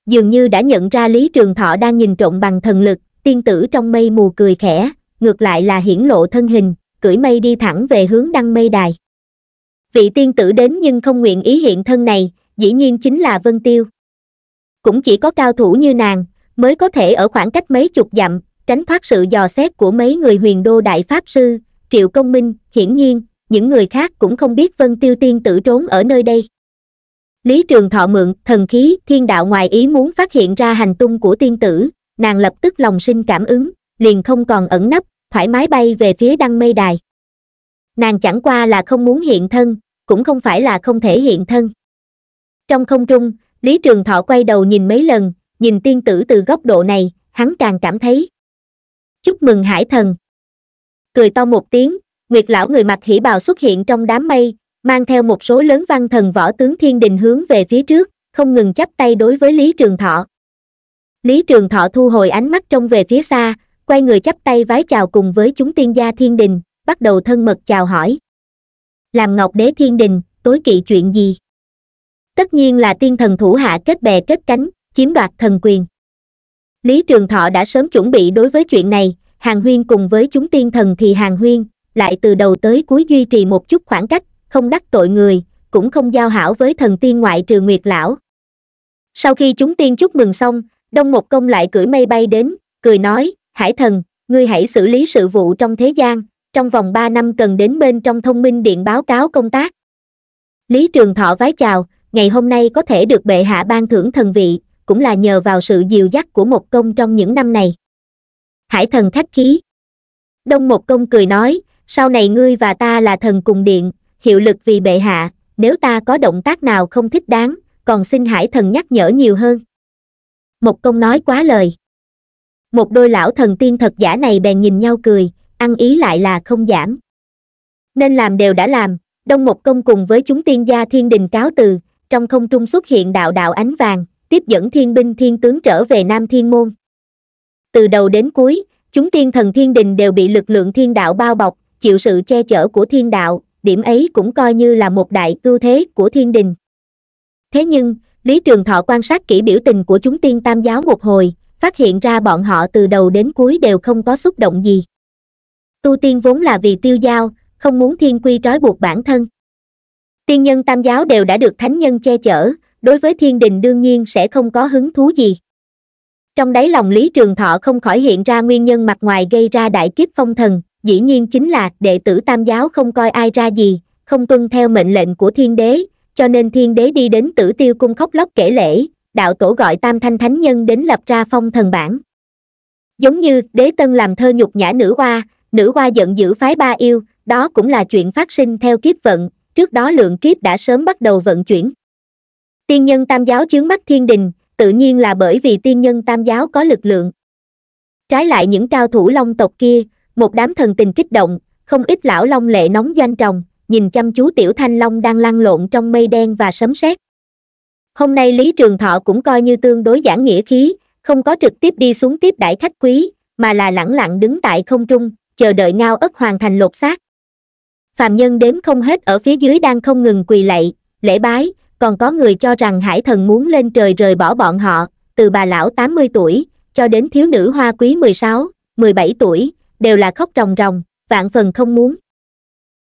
dường như đã nhận ra lý trường thọ đang nhìn trộm bằng thần lực tiên tử trong mây mù cười khẽ ngược lại là hiển lộ thân hình cưỡi mây đi thẳng về hướng đăng mây đài vị tiên tử đến nhưng không nguyện ý hiện thân này dĩ nhiên chính là vân tiêu cũng chỉ có cao thủ như nàng mới có thể ở khoảng cách mấy chục dặm tránh thoát sự dò xét của mấy người huyền đô đại pháp sư triệu công minh hiển nhiên những người khác cũng không biết vân tiêu tiên tử trốn ở nơi đây lý trường thọ mượn thần khí thiên đạo ngoài ý muốn phát hiện ra hành tung của tiên tử nàng lập tức lòng sinh cảm ứng liền không còn ẩn nấp thoải mái bay về phía đăng mây đài nàng chẳng qua là không muốn hiện thân cũng không phải là không thể hiện thân trong không trung, Lý Trường Thọ quay đầu nhìn mấy lần, nhìn tiên tử từ góc độ này, hắn càng cảm thấy. Chúc mừng hải thần. Cười to một tiếng, Nguyệt lão người mặc hỉ bào xuất hiện trong đám mây, mang theo một số lớn văn thần võ tướng thiên đình hướng về phía trước, không ngừng chắp tay đối với Lý Trường Thọ. Lý Trường Thọ thu hồi ánh mắt trông về phía xa, quay người chắp tay vái chào cùng với chúng tiên gia thiên đình, bắt đầu thân mật chào hỏi. Làm Ngọc Đế Thiên Đình, tối kỵ chuyện gì? tất nhiên là tiên thần thủ hạ kết bè kết cánh chiếm đoạt thần quyền lý trường thọ đã sớm chuẩn bị đối với chuyện này hàng huyên cùng với chúng tiên thần thì hàng huyên lại từ đầu tới cuối duy trì một chút khoảng cách không đắc tội người cũng không giao hảo với thần tiên ngoại trừ nguyệt lão sau khi chúng tiên chúc mừng xong đông một công lại cưỡi mây bay đến cười nói hải thần ngươi hãy xử lý sự vụ trong thế gian trong vòng ba năm cần đến bên trong thông minh điện báo cáo công tác lý trường thọ vái chào ngày hôm nay có thể được bệ hạ ban thưởng thần vị cũng là nhờ vào sự dìu dắt của một công trong những năm này hải thần khách khí đông một công cười nói sau này ngươi và ta là thần cùng điện hiệu lực vì bệ hạ nếu ta có động tác nào không thích đáng còn xin hải thần nhắc nhở nhiều hơn một công nói quá lời một đôi lão thần tiên thật giả này bèn nhìn nhau cười ăn ý lại là không giảm nên làm đều đã làm đông một công cùng với chúng tiên gia thiên đình cáo từ trong không trung xuất hiện đạo đạo ánh vàng, tiếp dẫn thiên binh thiên tướng trở về Nam Thiên Môn. Từ đầu đến cuối, chúng tiên thần thiên đình đều bị lực lượng thiên đạo bao bọc, chịu sự che chở của thiên đạo, điểm ấy cũng coi như là một đại ưu thế của thiên đình. Thế nhưng, Lý Trường Thọ quan sát kỹ biểu tình của chúng tiên tam giáo một hồi, phát hiện ra bọn họ từ đầu đến cuối đều không có xúc động gì. Tu tiên vốn là vì tiêu giao, không muốn thiên quy trói buộc bản thân tiên nhân tam giáo đều đã được thánh nhân che chở đối với thiên đình đương nhiên sẽ không có hứng thú gì trong đáy lòng lý trường thọ không khỏi hiện ra nguyên nhân mặt ngoài gây ra đại kiếp phong thần dĩ nhiên chính là đệ tử tam giáo không coi ai ra gì không tuân theo mệnh lệnh của thiên đế cho nên thiên đế đi đến tử tiêu cung khóc lóc kể lễ đạo tổ gọi tam thanh thánh nhân đến lập ra phong thần bản giống như đế tân làm thơ nhục nhã nữ hoa nữ hoa giận dữ phái ba yêu đó cũng là chuyện phát sinh theo kiếp vận trước đó lượng kiếp đã sớm bắt đầu vận chuyển tiên nhân tam giáo chướng mắt thiên đình tự nhiên là bởi vì tiên nhân tam giáo có lực lượng trái lại những cao thủ long tộc kia một đám thần tình kích động không ít lão long lệ nóng doanh tròng nhìn chăm chú tiểu thanh long đang lăn lộn trong mây đen và sấm sét hôm nay lý trường thọ cũng coi như tương đối giản nghĩa khí không có trực tiếp đi xuống tiếp đại khách quý mà là lẳng lặng đứng tại không trung chờ đợi ngao ất hoàn thành lột xác phàm nhân đếm không hết ở phía dưới đang không ngừng quỳ lạy lễ bái còn có người cho rằng hải thần muốn lên trời rời bỏ bọn họ từ bà lão tám mươi tuổi cho đến thiếu nữ hoa quý mười sáu mười bảy tuổi đều là khóc ròng ròng vạn phần không muốn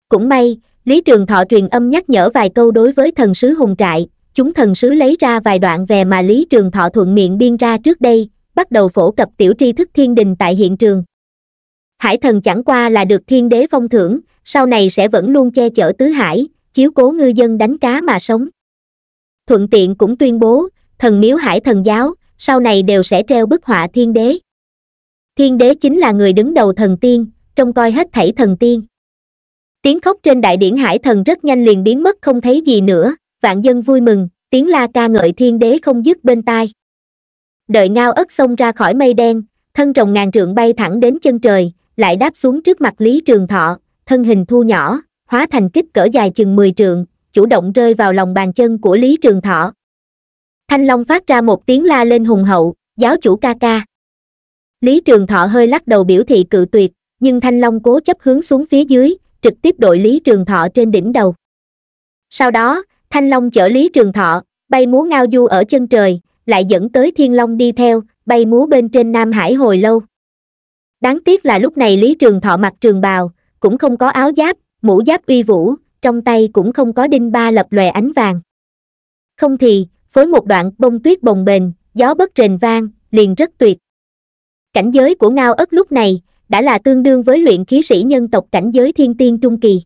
cũng may lý trường thọ truyền âm nhắc nhở vài câu đối với thần sứ hùng trại chúng thần sứ lấy ra vài đoạn về mà lý trường thọ thuận miệng biên ra trước đây bắt đầu phổ cập tiểu tri thức thiên đình tại hiện trường hải thần chẳng qua là được thiên đế phong thưởng sau này sẽ vẫn luôn che chở tứ hải chiếu cố ngư dân đánh cá mà sống thuận tiện cũng tuyên bố thần miếu hải thần giáo sau này đều sẽ treo bức họa thiên đế thiên đế chính là người đứng đầu thần tiên trông coi hết thảy thần tiên tiếng khóc trên đại điển hải thần rất nhanh liền biến mất không thấy gì nữa vạn dân vui mừng tiếng la ca ngợi thiên đế không dứt bên tai đợi ngao ất xông ra khỏi mây đen thân rồng ngàn trượng bay thẳng đến chân trời lại đáp xuống trước mặt lý trường thọ thân hình thu nhỏ, hóa thành kích cỡ dài chừng 10 trượng, chủ động rơi vào lòng bàn chân của Lý Trường Thọ. Thanh Long phát ra một tiếng la lên hùng hậu, giáo chủ ca ca. Lý Trường Thọ hơi lắc đầu biểu thị cự tuyệt, nhưng Thanh Long cố chấp hướng xuống phía dưới, trực tiếp đội Lý Trường Thọ trên đỉnh đầu. Sau đó, Thanh Long chở Lý Trường Thọ, bay múa ngao du ở chân trời, lại dẫn tới Thiên Long đi theo, bay múa bên trên Nam Hải hồi lâu. Đáng tiếc là lúc này Lý Trường Thọ mặc trường bào, cũng không có áo giáp mũ giáp uy vũ trong tay cũng không có đinh ba lập lòe ánh vàng không thì phối một đoạn bông tuyết bồng bềnh gió bất rền vang liền rất tuyệt cảnh giới của ngao ất lúc này đã là tương đương với luyện khí sĩ nhân tộc cảnh giới thiên tiên trung kỳ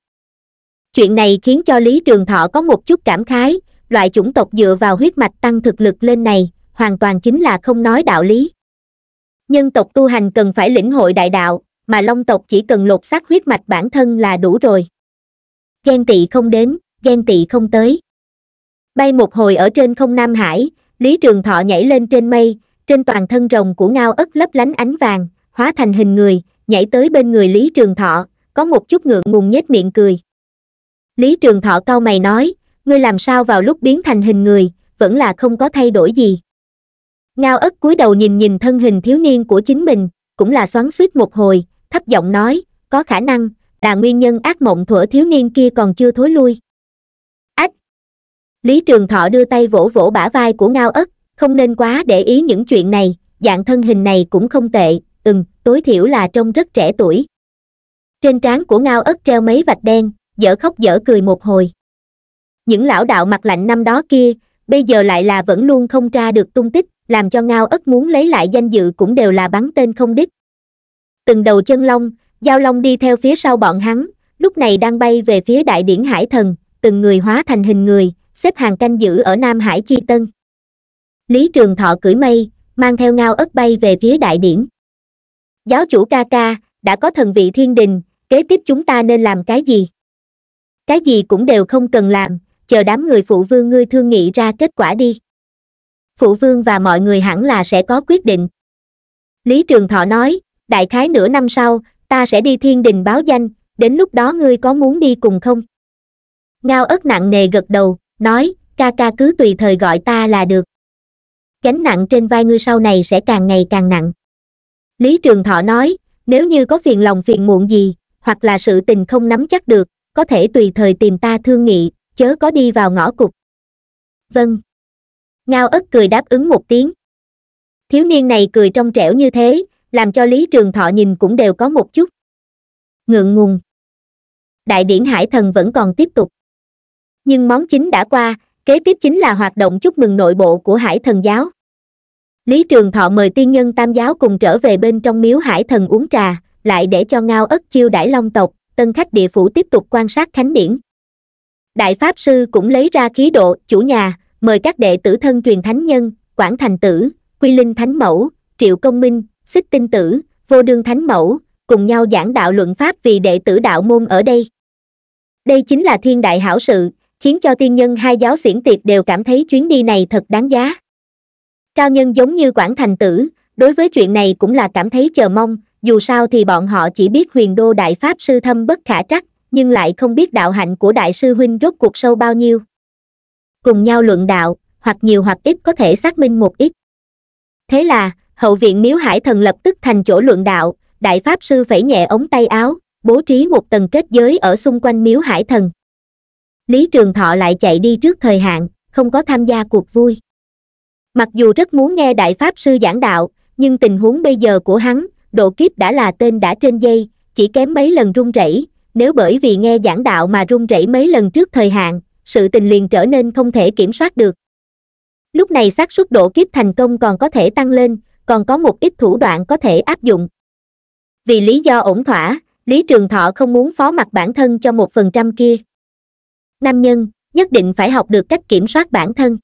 chuyện này khiến cho lý trường thọ có một chút cảm khái loại chủng tộc dựa vào huyết mạch tăng thực lực lên này hoàn toàn chính là không nói đạo lý nhân tộc tu hành cần phải lĩnh hội đại đạo mà long tộc chỉ cần lột xác huyết mạch bản thân là đủ rồi ghen tị không đến ghen tị không tới bay một hồi ở trên không nam hải lý trường thọ nhảy lên trên mây trên toàn thân rồng của ngao ất lấp lánh ánh vàng hóa thành hình người nhảy tới bên người lý trường thọ có một chút ngượng ngùng nhếch miệng cười lý trường thọ cau mày nói ngươi làm sao vào lúc biến thành hình người vẫn là không có thay đổi gì ngao ất cúi đầu nhìn nhìn thân hình thiếu niên của chính mình cũng là xoắn suýt một hồi thấp giọng nói có khả năng là nguyên nhân ác mộng thuở thiếu niên kia còn chưa thối lui ách lý trường thọ đưa tay vỗ vỗ bả vai của ngao ất không nên quá để ý những chuyện này dạng thân hình này cũng không tệ ừm tối thiểu là trông rất trẻ tuổi trên trán của ngao ất treo mấy vạch đen dở khóc dở cười một hồi những lão đạo mặt lạnh năm đó kia bây giờ lại là vẫn luôn không tra được tung tích làm cho ngao ất muốn lấy lại danh dự cũng đều là bắn tên không đích từng đầu chân long giao long đi theo phía sau bọn hắn lúc này đang bay về phía đại điển hải thần từng người hóa thành hình người xếp hàng canh giữ ở nam hải chi tân lý trường thọ cưỡi mây mang theo ngao ất bay về phía đại điển giáo chủ ca ca đã có thần vị thiên đình kế tiếp chúng ta nên làm cái gì cái gì cũng đều không cần làm chờ đám người phụ vương ngươi thương nghị ra kết quả đi phụ vương và mọi người hẳn là sẽ có quyết định lý trường thọ nói đại khái nửa năm sau ta sẽ đi thiên đình báo danh đến lúc đó ngươi có muốn đi cùng không ngao ất nặng nề gật đầu nói ca ca cứ tùy thời gọi ta là được gánh nặng trên vai ngươi sau này sẽ càng ngày càng nặng lý trường thọ nói nếu như có phiền lòng phiền muộn gì hoặc là sự tình không nắm chắc được có thể tùy thời tìm ta thương nghị chớ có đi vào ngõ cụt vâng ngao ất cười đáp ứng một tiếng thiếu niên này cười trong trẻo như thế làm cho lý trường thọ nhìn cũng đều có một chút ngượng ngùng đại điển hải thần vẫn còn tiếp tục nhưng món chính đã qua kế tiếp chính là hoạt động chúc mừng nội bộ của hải thần giáo lý trường thọ mời tiên nhân tam giáo cùng trở về bên trong miếu hải thần uống trà lại để cho ngao ất chiêu đãi long tộc tân khách địa phủ tiếp tục quan sát khánh điển đại pháp sư cũng lấy ra khí độ chủ nhà mời các đệ tử thân truyền thánh nhân quản thành tử quy linh thánh mẫu triệu công minh xích tinh tử vô đương thánh mẫu cùng nhau giảng đạo luận pháp vì đệ tử đạo môn ở đây đây chính là thiên đại hảo sự khiến cho tiên nhân hai giáo xiển tiệc đều cảm thấy chuyến đi này thật đáng giá cao nhân giống như quảng thành tử đối với chuyện này cũng là cảm thấy chờ mong dù sao thì bọn họ chỉ biết huyền đô đại pháp sư thâm bất khả trắc nhưng lại không biết đạo hạnh của đại sư huynh rốt cuộc sâu bao nhiêu cùng nhau luận đạo hoặc nhiều hoặc ít có thể xác minh một ít thế là hậu viện miếu hải thần lập tức thành chỗ luận đạo đại pháp sư phẩy nhẹ ống tay áo bố trí một tầng kết giới ở xung quanh miếu hải thần lý trường thọ lại chạy đi trước thời hạn không có tham gia cuộc vui mặc dù rất muốn nghe đại pháp sư giảng đạo nhưng tình huống bây giờ của hắn độ kiếp đã là tên đã trên dây chỉ kém mấy lần run rẩy nếu bởi vì nghe giảng đạo mà run rẩy mấy lần trước thời hạn sự tình liền trở nên không thể kiểm soát được lúc này xác suất độ kiếp thành công còn có thể tăng lên còn có một ít thủ đoạn có thể áp dụng vì lý do ổn thỏa lý trường thọ không muốn phó mặt bản thân cho một phần trăm kia nam nhân nhất định phải học được cách kiểm soát bản thân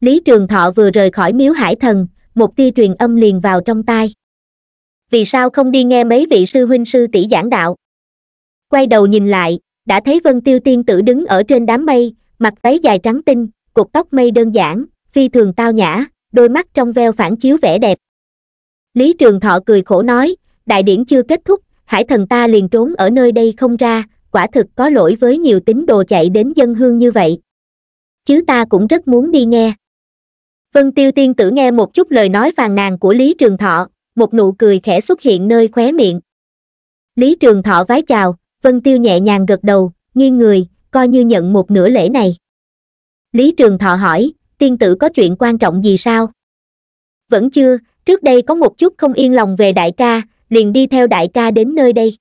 lý trường thọ vừa rời khỏi miếu hải thần một tia truyền âm liền vào trong tai vì sao không đi nghe mấy vị sư huynh sư tỷ giảng đạo quay đầu nhìn lại đã thấy vân tiêu tiên tử đứng ở trên đám mây mặc váy dài trắng tinh cột tóc mây đơn giản phi thường tao nhã đôi mắt trong veo phản chiếu vẻ đẹp lý trường thọ cười khổ nói đại điển chưa kết thúc hải thần ta liền trốn ở nơi đây không ra quả thực có lỗi với nhiều tín đồ chạy đến dân hương như vậy chứ ta cũng rất muốn đi nghe vân tiêu tiên tử nghe một chút lời nói phàn nàn của lý trường thọ một nụ cười khẽ xuất hiện nơi khóe miệng lý trường thọ vái chào vân tiêu nhẹ nhàng gật đầu nghiêng người coi như nhận một nửa lễ này lý trường thọ hỏi tiên tử có chuyện quan trọng gì sao vẫn chưa trước đây có một chút không yên lòng về đại ca liền đi theo đại ca đến nơi đây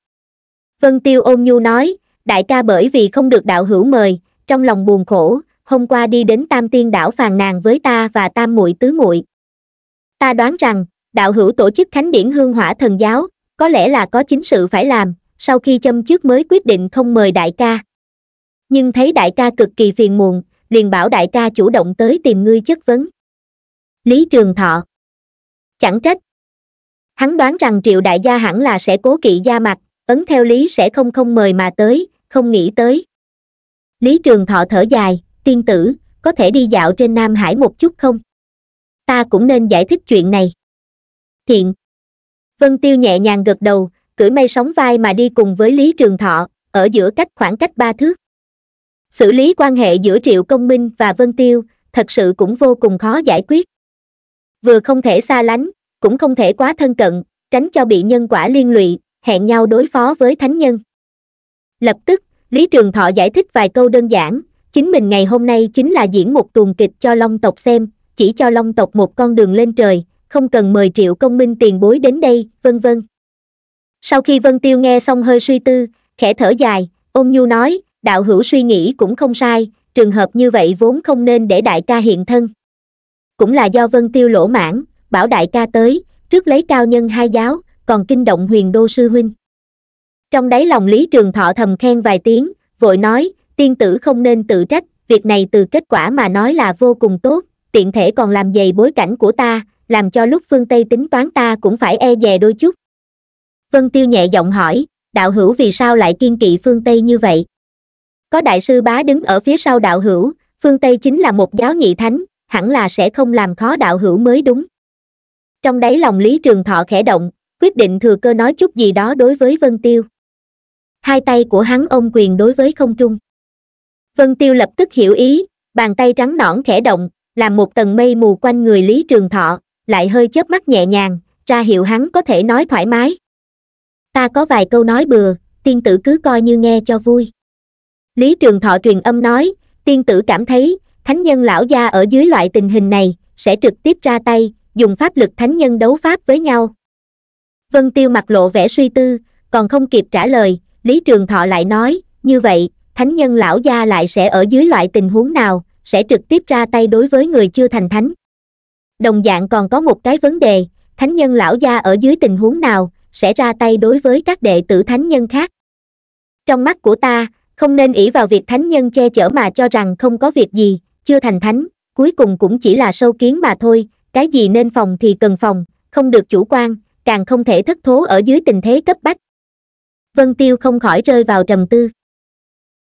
vân tiêu ôn nhu nói đại ca bởi vì không được đạo hữu mời trong lòng buồn khổ hôm qua đi đến tam tiên đảo phàn nàn với ta và tam muội tứ muội ta đoán rằng đạo hữu tổ chức khánh điển hương hỏa thần giáo có lẽ là có chính sự phải làm sau khi châm trước mới quyết định không mời đại ca nhưng thấy đại ca cực kỳ phiền muộn liền bảo đại ca chủ động tới tìm ngươi chất vấn lý trường thọ chẳng trách hắn đoán rằng triệu đại gia hẳn là sẽ cố kỵ gia mặt ấn theo lý sẽ không không mời mà tới không nghĩ tới lý trường thọ thở dài tiên tử có thể đi dạo trên nam hải một chút không ta cũng nên giải thích chuyện này thiện vân tiêu nhẹ nhàng gật đầu cưỡi mây sóng vai mà đi cùng với lý trường thọ ở giữa cách khoảng cách ba thước xử lý quan hệ giữa triệu công minh và vân tiêu thật sự cũng vô cùng khó giải quyết vừa không thể xa lánh cũng không thể quá thân cận tránh cho bị nhân quả liên lụy hẹn nhau đối phó với thánh nhân lập tức lý trường thọ giải thích vài câu đơn giản chính mình ngày hôm nay chính là diễn một tuần kịch cho long tộc xem chỉ cho long tộc một con đường lên trời không cần mời triệu công minh tiền bối đến đây vân vân sau khi vân tiêu nghe xong hơi suy tư khẽ thở dài ôm nhu nói đạo hữu suy nghĩ cũng không sai trường hợp như vậy vốn không nên để đại ca hiện thân cũng là do vân tiêu lỗ mãn bảo đại ca tới trước lấy cao nhân hai giáo còn kinh động huyền đô sư huynh trong đáy lòng lý trường thọ thầm khen vài tiếng vội nói tiên tử không nên tự trách việc này từ kết quả mà nói là vô cùng tốt tiện thể còn làm dày bối cảnh của ta làm cho lúc phương tây tính toán ta cũng phải e dè đôi chút vân tiêu nhẹ giọng hỏi đạo hữu vì sao lại kiên kỵ phương tây như vậy có đại sư bá đứng ở phía sau đạo hữu phương tây chính là một giáo nhị thánh hẳn là sẽ không làm khó đạo hữu mới đúng trong đáy lòng lý trường thọ khẽ động quyết định thừa cơ nói chút gì đó đối với vân tiêu hai tay của hắn ôm quyền đối với không trung vân tiêu lập tức hiểu ý bàn tay trắng nõn khẽ động làm một tầng mây mù quanh người lý trường thọ lại hơi chớp mắt nhẹ nhàng ra hiệu hắn có thể nói thoải mái ta có vài câu nói bừa tiên tử cứ coi như nghe cho vui lý trường thọ truyền âm nói tiên tử cảm thấy thánh nhân lão gia ở dưới loại tình hình này sẽ trực tiếp ra tay dùng pháp lực thánh nhân đấu pháp với nhau vân tiêu mặt lộ vẻ suy tư còn không kịp trả lời lý trường thọ lại nói như vậy thánh nhân lão gia lại sẽ ở dưới loại tình huống nào sẽ trực tiếp ra tay đối với người chưa thành thánh đồng dạng còn có một cái vấn đề thánh nhân lão gia ở dưới tình huống nào sẽ ra tay đối với các đệ tử thánh nhân khác trong mắt của ta không nên ỷ vào việc thánh nhân che chở mà cho rằng không có việc gì chưa thành thánh cuối cùng cũng chỉ là sâu kiến mà thôi cái gì nên phòng thì cần phòng không được chủ quan càng không thể thất thố ở dưới tình thế cấp bách vân tiêu không khỏi rơi vào trầm tư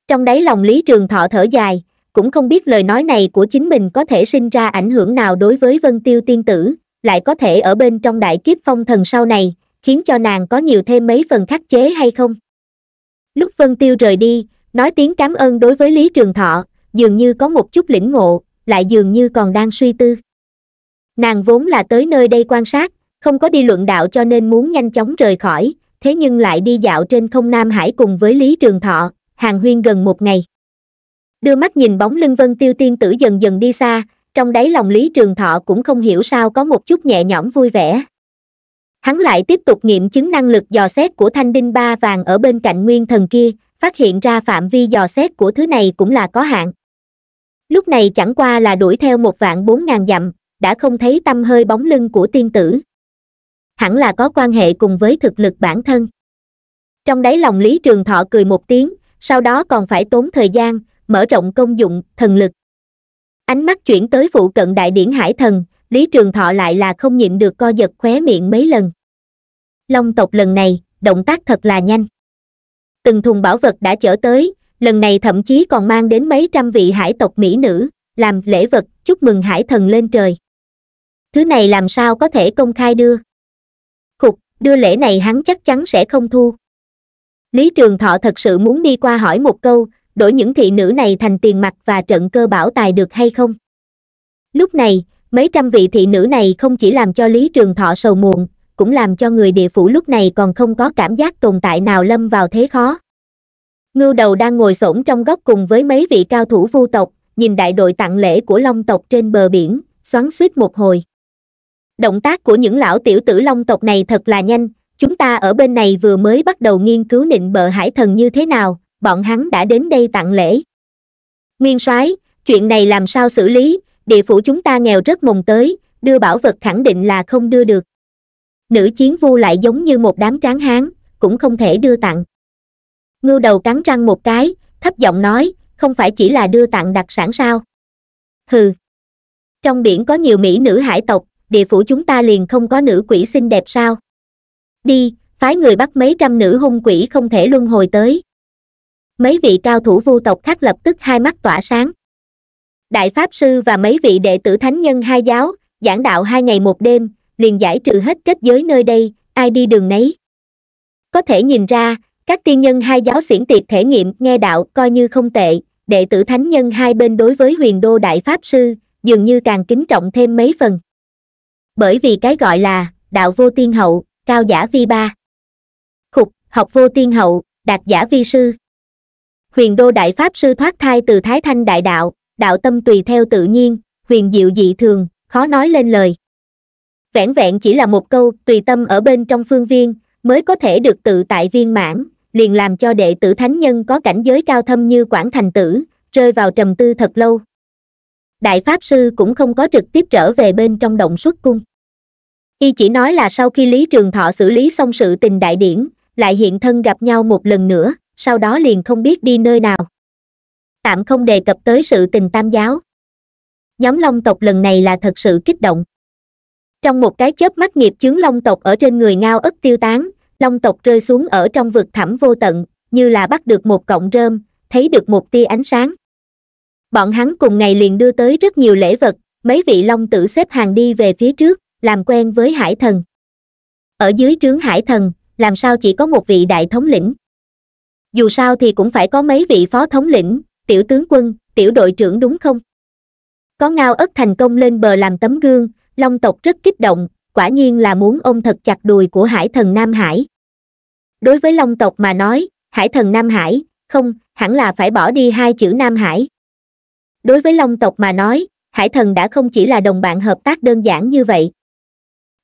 trong đáy lòng lý trường thọ thở dài cũng không biết lời nói này của chính mình có thể sinh ra ảnh hưởng nào đối với vân tiêu tiên tử lại có thể ở bên trong đại kiếp phong thần sau này khiến cho nàng có nhiều thêm mấy phần khắc chế hay không lúc vân tiêu rời đi Nói tiếng cảm ơn đối với Lý Trường Thọ, dường như có một chút lĩnh ngộ, lại dường như còn đang suy tư. Nàng vốn là tới nơi đây quan sát, không có đi luận đạo cho nên muốn nhanh chóng rời khỏi, thế nhưng lại đi dạo trên không Nam Hải cùng với Lý Trường Thọ, hàng huyên gần một ngày. Đưa mắt nhìn bóng lưng vân tiêu tiên tử dần dần đi xa, trong đáy lòng Lý Trường Thọ cũng không hiểu sao có một chút nhẹ nhõm vui vẻ. Hắn lại tiếp tục nghiệm chứng năng lực dò xét của thanh đinh ba vàng ở bên cạnh nguyên thần kia, phát hiện ra phạm vi dò xét của thứ này cũng là có hạn lúc này chẳng qua là đuổi theo một vạn bốn ngàn dặm đã không thấy tâm hơi bóng lưng của tiên tử hẳn là có quan hệ cùng với thực lực bản thân trong đáy lòng lý trường thọ cười một tiếng sau đó còn phải tốn thời gian mở rộng công dụng thần lực ánh mắt chuyển tới phụ cận đại điển hải thần lý trường thọ lại là không nhịn được co giật khóe miệng mấy lần long tộc lần này động tác thật là nhanh từng thùng bảo vật đã chở tới lần này thậm chí còn mang đến mấy trăm vị hải tộc mỹ nữ làm lễ vật chúc mừng hải thần lên trời thứ này làm sao có thể công khai đưa khục đưa lễ này hắn chắc chắn sẽ không thu lý trường thọ thật sự muốn đi qua hỏi một câu đổi những thị nữ này thành tiền mặt và trận cơ bảo tài được hay không lúc này mấy trăm vị thị nữ này không chỉ làm cho lý trường thọ sầu muộn cũng làm cho người địa phủ lúc này còn không có cảm giác tồn tại nào lâm vào thế khó ngưu đầu đang ngồi xổm trong góc cùng với mấy vị cao thủ vu tộc nhìn đại đội tặng lễ của long tộc trên bờ biển xoắn suýt một hồi động tác của những lão tiểu tử long tộc này thật là nhanh chúng ta ở bên này vừa mới bắt đầu nghiên cứu nịnh bờ hải thần như thế nào bọn hắn đã đến đây tặng lễ nguyên soái chuyện này làm sao xử lý địa phủ chúng ta nghèo rất mồng tới đưa bảo vật khẳng định là không đưa được nữ chiến vu lại giống như một đám tráng hán cũng không thể đưa tặng ngưu đầu cắn răng một cái thấp giọng nói không phải chỉ là đưa tặng đặc sản sao hừ trong biển có nhiều mỹ nữ hải tộc địa phủ chúng ta liền không có nữ quỷ xinh đẹp sao đi phái người bắt mấy trăm nữ hung quỷ không thể luân hồi tới mấy vị cao thủ vu tộc khác lập tức hai mắt tỏa sáng đại pháp sư và mấy vị đệ tử thánh nhân hai giáo giảng đạo hai ngày một đêm liền giải trừ hết kết giới nơi đây ai đi đường nấy có thể nhìn ra các tiên nhân hai giáo xiển tiệc thể nghiệm nghe đạo coi như không tệ đệ tử thánh nhân hai bên đối với huyền đô đại pháp sư dường như càng kính trọng thêm mấy phần bởi vì cái gọi là đạo vô tiên hậu cao giả vi ba khục học vô tiên hậu đạt giả vi sư huyền đô đại pháp sư thoát thai từ thái thanh đại đạo đạo tâm tùy theo tự nhiên huyền diệu dị thường khó nói lên lời vẻn vẹn chỉ là một câu tùy tâm ở bên trong phương viên mới có thể được tự tại viên mãn liền làm cho đệ tử thánh nhân có cảnh giới cao thâm như quảng thành tử rơi vào trầm tư thật lâu đại pháp sư cũng không có trực tiếp trở về bên trong động xuất cung y chỉ nói là sau khi lý trường thọ xử lý xong sự tình đại điển lại hiện thân gặp nhau một lần nữa sau đó liền không biết đi nơi nào tạm không đề cập tới sự tình tam giáo nhóm long tộc lần này là thật sự kích động trong một cái chớp mắt nghiệp chướng long tộc ở trên người ngao ức tiêu tán, long tộc rơi xuống ở trong vực thẳm vô tận, như là bắt được một cọng rơm, thấy được một tia ánh sáng. Bọn hắn cùng ngày liền đưa tới rất nhiều lễ vật, mấy vị long tử xếp hàng đi về phía trước, làm quen với hải thần. Ở dưới trướng hải thần, làm sao chỉ có một vị đại thống lĩnh? Dù sao thì cũng phải có mấy vị phó thống lĩnh, tiểu tướng quân, tiểu đội trưởng đúng không? Có ngao ất thành công lên bờ làm tấm gương, long tộc rất kích động quả nhiên là muốn ôm thật chặt đùi của hải thần nam hải đối với long tộc mà nói hải thần nam hải không hẳn là phải bỏ đi hai chữ nam hải đối với long tộc mà nói hải thần đã không chỉ là đồng bạn hợp tác đơn giản như vậy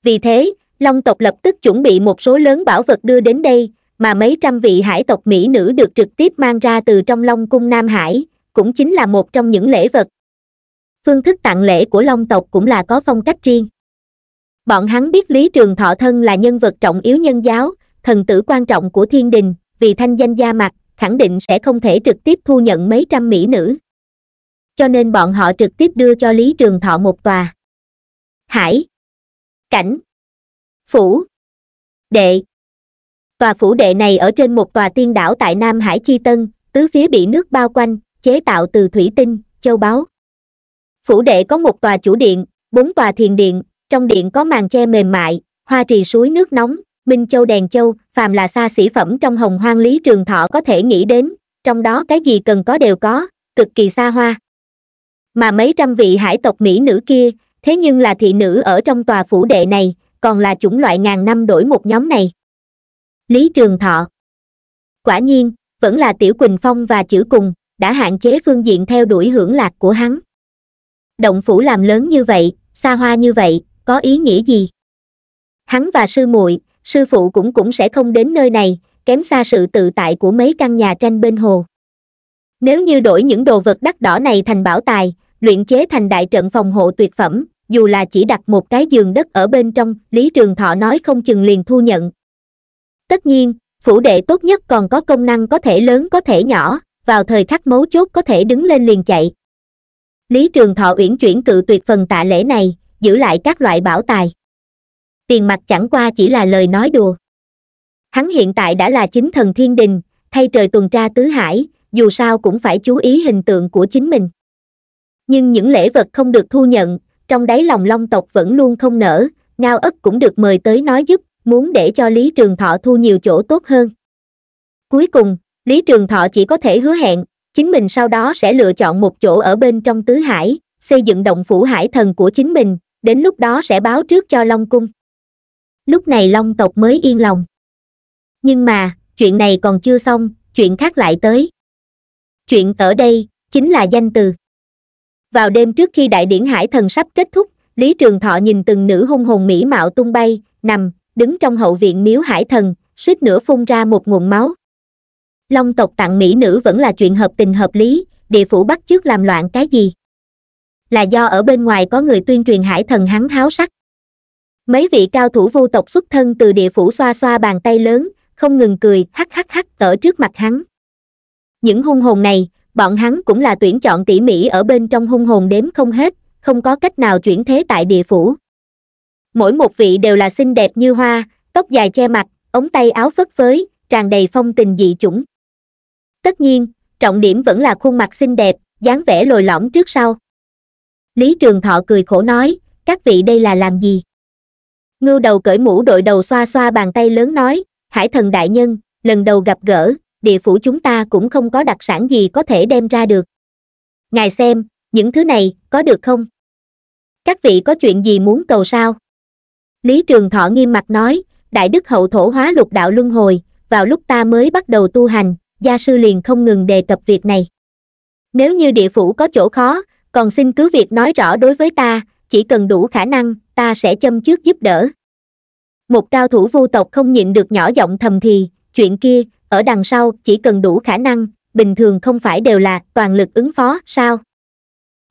vì thế long tộc lập tức chuẩn bị một số lớn bảo vật đưa đến đây mà mấy trăm vị hải tộc mỹ nữ được trực tiếp mang ra từ trong long cung nam hải cũng chính là một trong những lễ vật phương thức tặng lễ của long tộc cũng là có phong cách riêng bọn hắn biết lý trường thọ thân là nhân vật trọng yếu nhân giáo thần tử quan trọng của thiên đình vì thanh danh gia mặt khẳng định sẽ không thể trực tiếp thu nhận mấy trăm mỹ nữ cho nên bọn họ trực tiếp đưa cho lý trường thọ một tòa hải cảnh phủ đệ tòa phủ đệ này ở trên một tòa tiên đảo tại nam hải chi tân tứ phía bị nước bao quanh chế tạo từ thủy tinh châu báu phủ đệ có một tòa chủ điện bốn tòa thiền điện trong điện có màn che mềm mại hoa trì suối nước nóng minh châu đèn châu phàm là xa xỉ phẩm trong hồng hoang lý trường thọ có thể nghĩ đến trong đó cái gì cần có đều có cực kỳ xa hoa mà mấy trăm vị hải tộc mỹ nữ kia thế nhưng là thị nữ ở trong tòa phủ đệ này còn là chủng loại ngàn năm đổi một nhóm này lý trường thọ quả nhiên vẫn là tiểu quỳnh phong và chữ cùng đã hạn chế phương diện theo đuổi hưởng lạc của hắn động phủ làm lớn như vậy, xa hoa như vậy, có ý nghĩa gì? Hắn và sư muội, sư phụ cũng cũng sẽ không đến nơi này, kém xa sự tự tại của mấy căn nhà tranh bên hồ. Nếu như đổi những đồ vật đắt đỏ này thành bảo tài, luyện chế thành đại trận phòng hộ tuyệt phẩm, dù là chỉ đặt một cái giường đất ở bên trong, Lý Trường Thọ nói không chừng liền thu nhận. Tất nhiên, phủ đệ tốt nhất còn có công năng có thể lớn có thể nhỏ, vào thời khắc mấu chốt có thể đứng lên liền chạy lý trường thọ uyển chuyển cự tuyệt phần tạ lễ này giữ lại các loại bảo tài tiền mặt chẳng qua chỉ là lời nói đùa hắn hiện tại đã là chính thần thiên đình thay trời tuần tra tứ hải dù sao cũng phải chú ý hình tượng của chính mình nhưng những lễ vật không được thu nhận trong đáy lòng long tộc vẫn luôn không nở ngao ất cũng được mời tới nói giúp muốn để cho lý trường thọ thu nhiều chỗ tốt hơn cuối cùng lý trường thọ chỉ có thể hứa hẹn chính mình sau đó sẽ lựa chọn một chỗ ở bên trong tứ hải xây dựng động phủ hải thần của chính mình đến lúc đó sẽ báo trước cho long cung lúc này long tộc mới yên lòng nhưng mà chuyện này còn chưa xong chuyện khác lại tới chuyện ở đây chính là danh từ vào đêm trước khi đại điển hải thần sắp kết thúc lý trường thọ nhìn từng nữ hung hồn mỹ mạo tung bay nằm đứng trong hậu viện miếu hải thần suýt nữa phun ra một nguồn máu long tộc tặng mỹ nữ vẫn là chuyện hợp tình hợp lý địa phủ bắt chước làm loạn cái gì là do ở bên ngoài có người tuyên truyền hải thần hắn háo sắc mấy vị cao thủ vô tộc xuất thân từ địa phủ xoa xoa bàn tay lớn không ngừng cười hắc hắc hắc ở trước mặt hắn những hung hồn này bọn hắn cũng là tuyển chọn tỉ mỉ ở bên trong hung hồn đếm không hết không có cách nào chuyển thế tại địa phủ mỗi một vị đều là xinh đẹp như hoa tóc dài che mặt ống tay áo phất phới tràn đầy phong tình dị chủng tất nhiên trọng điểm vẫn là khuôn mặt xinh đẹp dáng vẻ lồi lõm trước sau lý trường thọ cười khổ nói các vị đây là làm gì ngưu đầu cởi mũ đội đầu xoa xoa bàn tay lớn nói hải thần đại nhân lần đầu gặp gỡ địa phủ chúng ta cũng không có đặc sản gì có thể đem ra được ngài xem những thứ này có được không các vị có chuyện gì muốn cầu sao lý trường thọ nghiêm mặt nói đại đức hậu thổ hóa lục đạo luân hồi vào lúc ta mới bắt đầu tu hành gia sư liền không ngừng đề cập việc này. Nếu như địa phủ có chỗ khó, còn xin cứ việc nói rõ đối với ta, chỉ cần đủ khả năng, ta sẽ châm trước giúp đỡ. Một cao thủ vô tộc không nhịn được nhỏ giọng thầm thì, chuyện kia, ở đằng sau, chỉ cần đủ khả năng, bình thường không phải đều là toàn lực ứng phó, sao?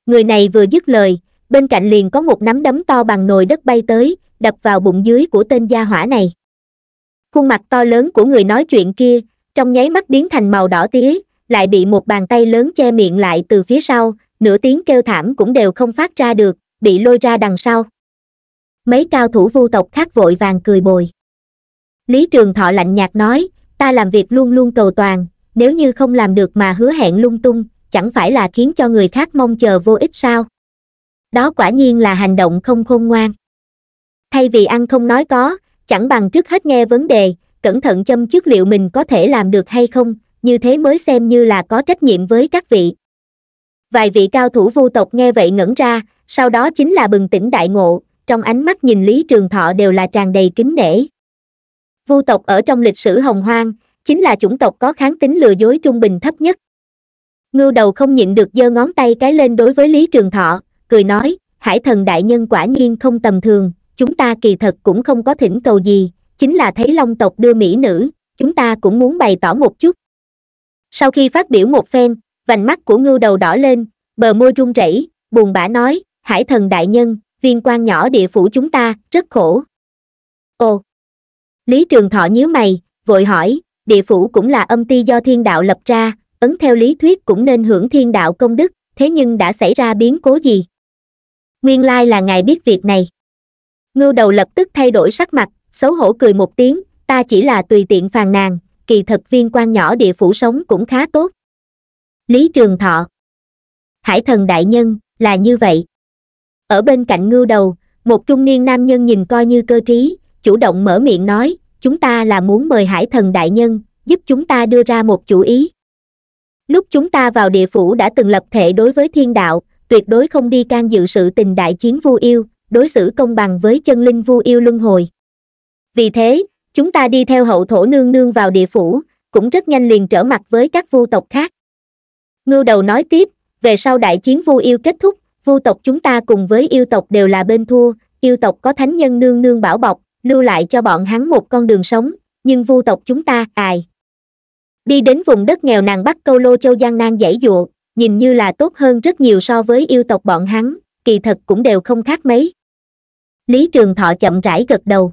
Người này vừa dứt lời, bên cạnh liền có một nắm đấm to bằng nồi đất bay tới, đập vào bụng dưới của tên gia hỏa này. Khuôn mặt to lớn của người nói chuyện kia, trong nháy mắt biến thành màu đỏ tía, lại bị một bàn tay lớn che miệng lại từ phía sau, nửa tiếng kêu thảm cũng đều không phát ra được, bị lôi ra đằng sau. Mấy cao thủ vu tộc khác vội vàng cười bồi. Lý Trường Thọ lạnh nhạt nói, ta làm việc luôn luôn cầu toàn, nếu như không làm được mà hứa hẹn lung tung, chẳng phải là khiến cho người khác mong chờ vô ích sao? Đó quả nhiên là hành động không khôn ngoan. Thay vì ăn không nói có, chẳng bằng trước hết nghe vấn đề, cẩn thận châm trước liệu mình có thể làm được hay không như thế mới xem như là có trách nhiệm với các vị vài vị cao thủ vu tộc nghe vậy ngẩn ra sau đó chính là bừng tỉnh đại ngộ trong ánh mắt nhìn lý trường thọ đều là tràn đầy kính nể vu tộc ở trong lịch sử hồng hoang chính là chủng tộc có kháng tính lừa dối trung bình thấp nhất ngưu đầu không nhịn được giơ ngón tay cái lên đối với lý trường thọ cười nói hải thần đại nhân quả nhiên không tầm thường chúng ta kỳ thật cũng không có thỉnh cầu gì chính là thấy long tộc đưa mỹ nữ chúng ta cũng muốn bày tỏ một chút sau khi phát biểu một phen vành mắt của ngưu đầu đỏ lên bờ môi run rẩy buồn bã nói hải thần đại nhân viên quan nhỏ địa phủ chúng ta rất khổ ồ lý trường thọ nhíu mày vội hỏi địa phủ cũng là âm ty do thiên đạo lập ra ấn theo lý thuyết cũng nên hưởng thiên đạo công đức thế nhưng đã xảy ra biến cố gì nguyên lai là ngài biết việc này ngưu đầu lập tức thay đổi sắc mặt xấu hổ cười một tiếng ta chỉ là tùy tiện phàn nàn kỳ thật viên quan nhỏ địa phủ sống cũng khá tốt lý trường thọ hải thần đại nhân là như vậy ở bên cạnh ngưu đầu một trung niên nam nhân nhìn coi như cơ trí chủ động mở miệng nói chúng ta là muốn mời hải thần đại nhân giúp chúng ta đưa ra một chủ ý lúc chúng ta vào địa phủ đã từng lập thể đối với thiên đạo tuyệt đối không đi can dự sự tình đại chiến vu yêu đối xử công bằng với chân linh vu yêu luân hồi vì thế chúng ta đi theo hậu thổ nương nương vào địa phủ cũng rất nhanh liền trở mặt với các vu tộc khác ngưu đầu nói tiếp về sau đại chiến vu yêu kết thúc vu tộc chúng ta cùng với yêu tộc đều là bên thua yêu tộc có thánh nhân nương nương bảo bọc lưu lại cho bọn hắn một con đường sống nhưng vu tộc chúng ta ai đi đến vùng đất nghèo nàn bắc câu lô châu gian nan dãy dụa nhìn như là tốt hơn rất nhiều so với yêu tộc bọn hắn kỳ thật cũng đều không khác mấy lý trường thọ chậm rãi gật đầu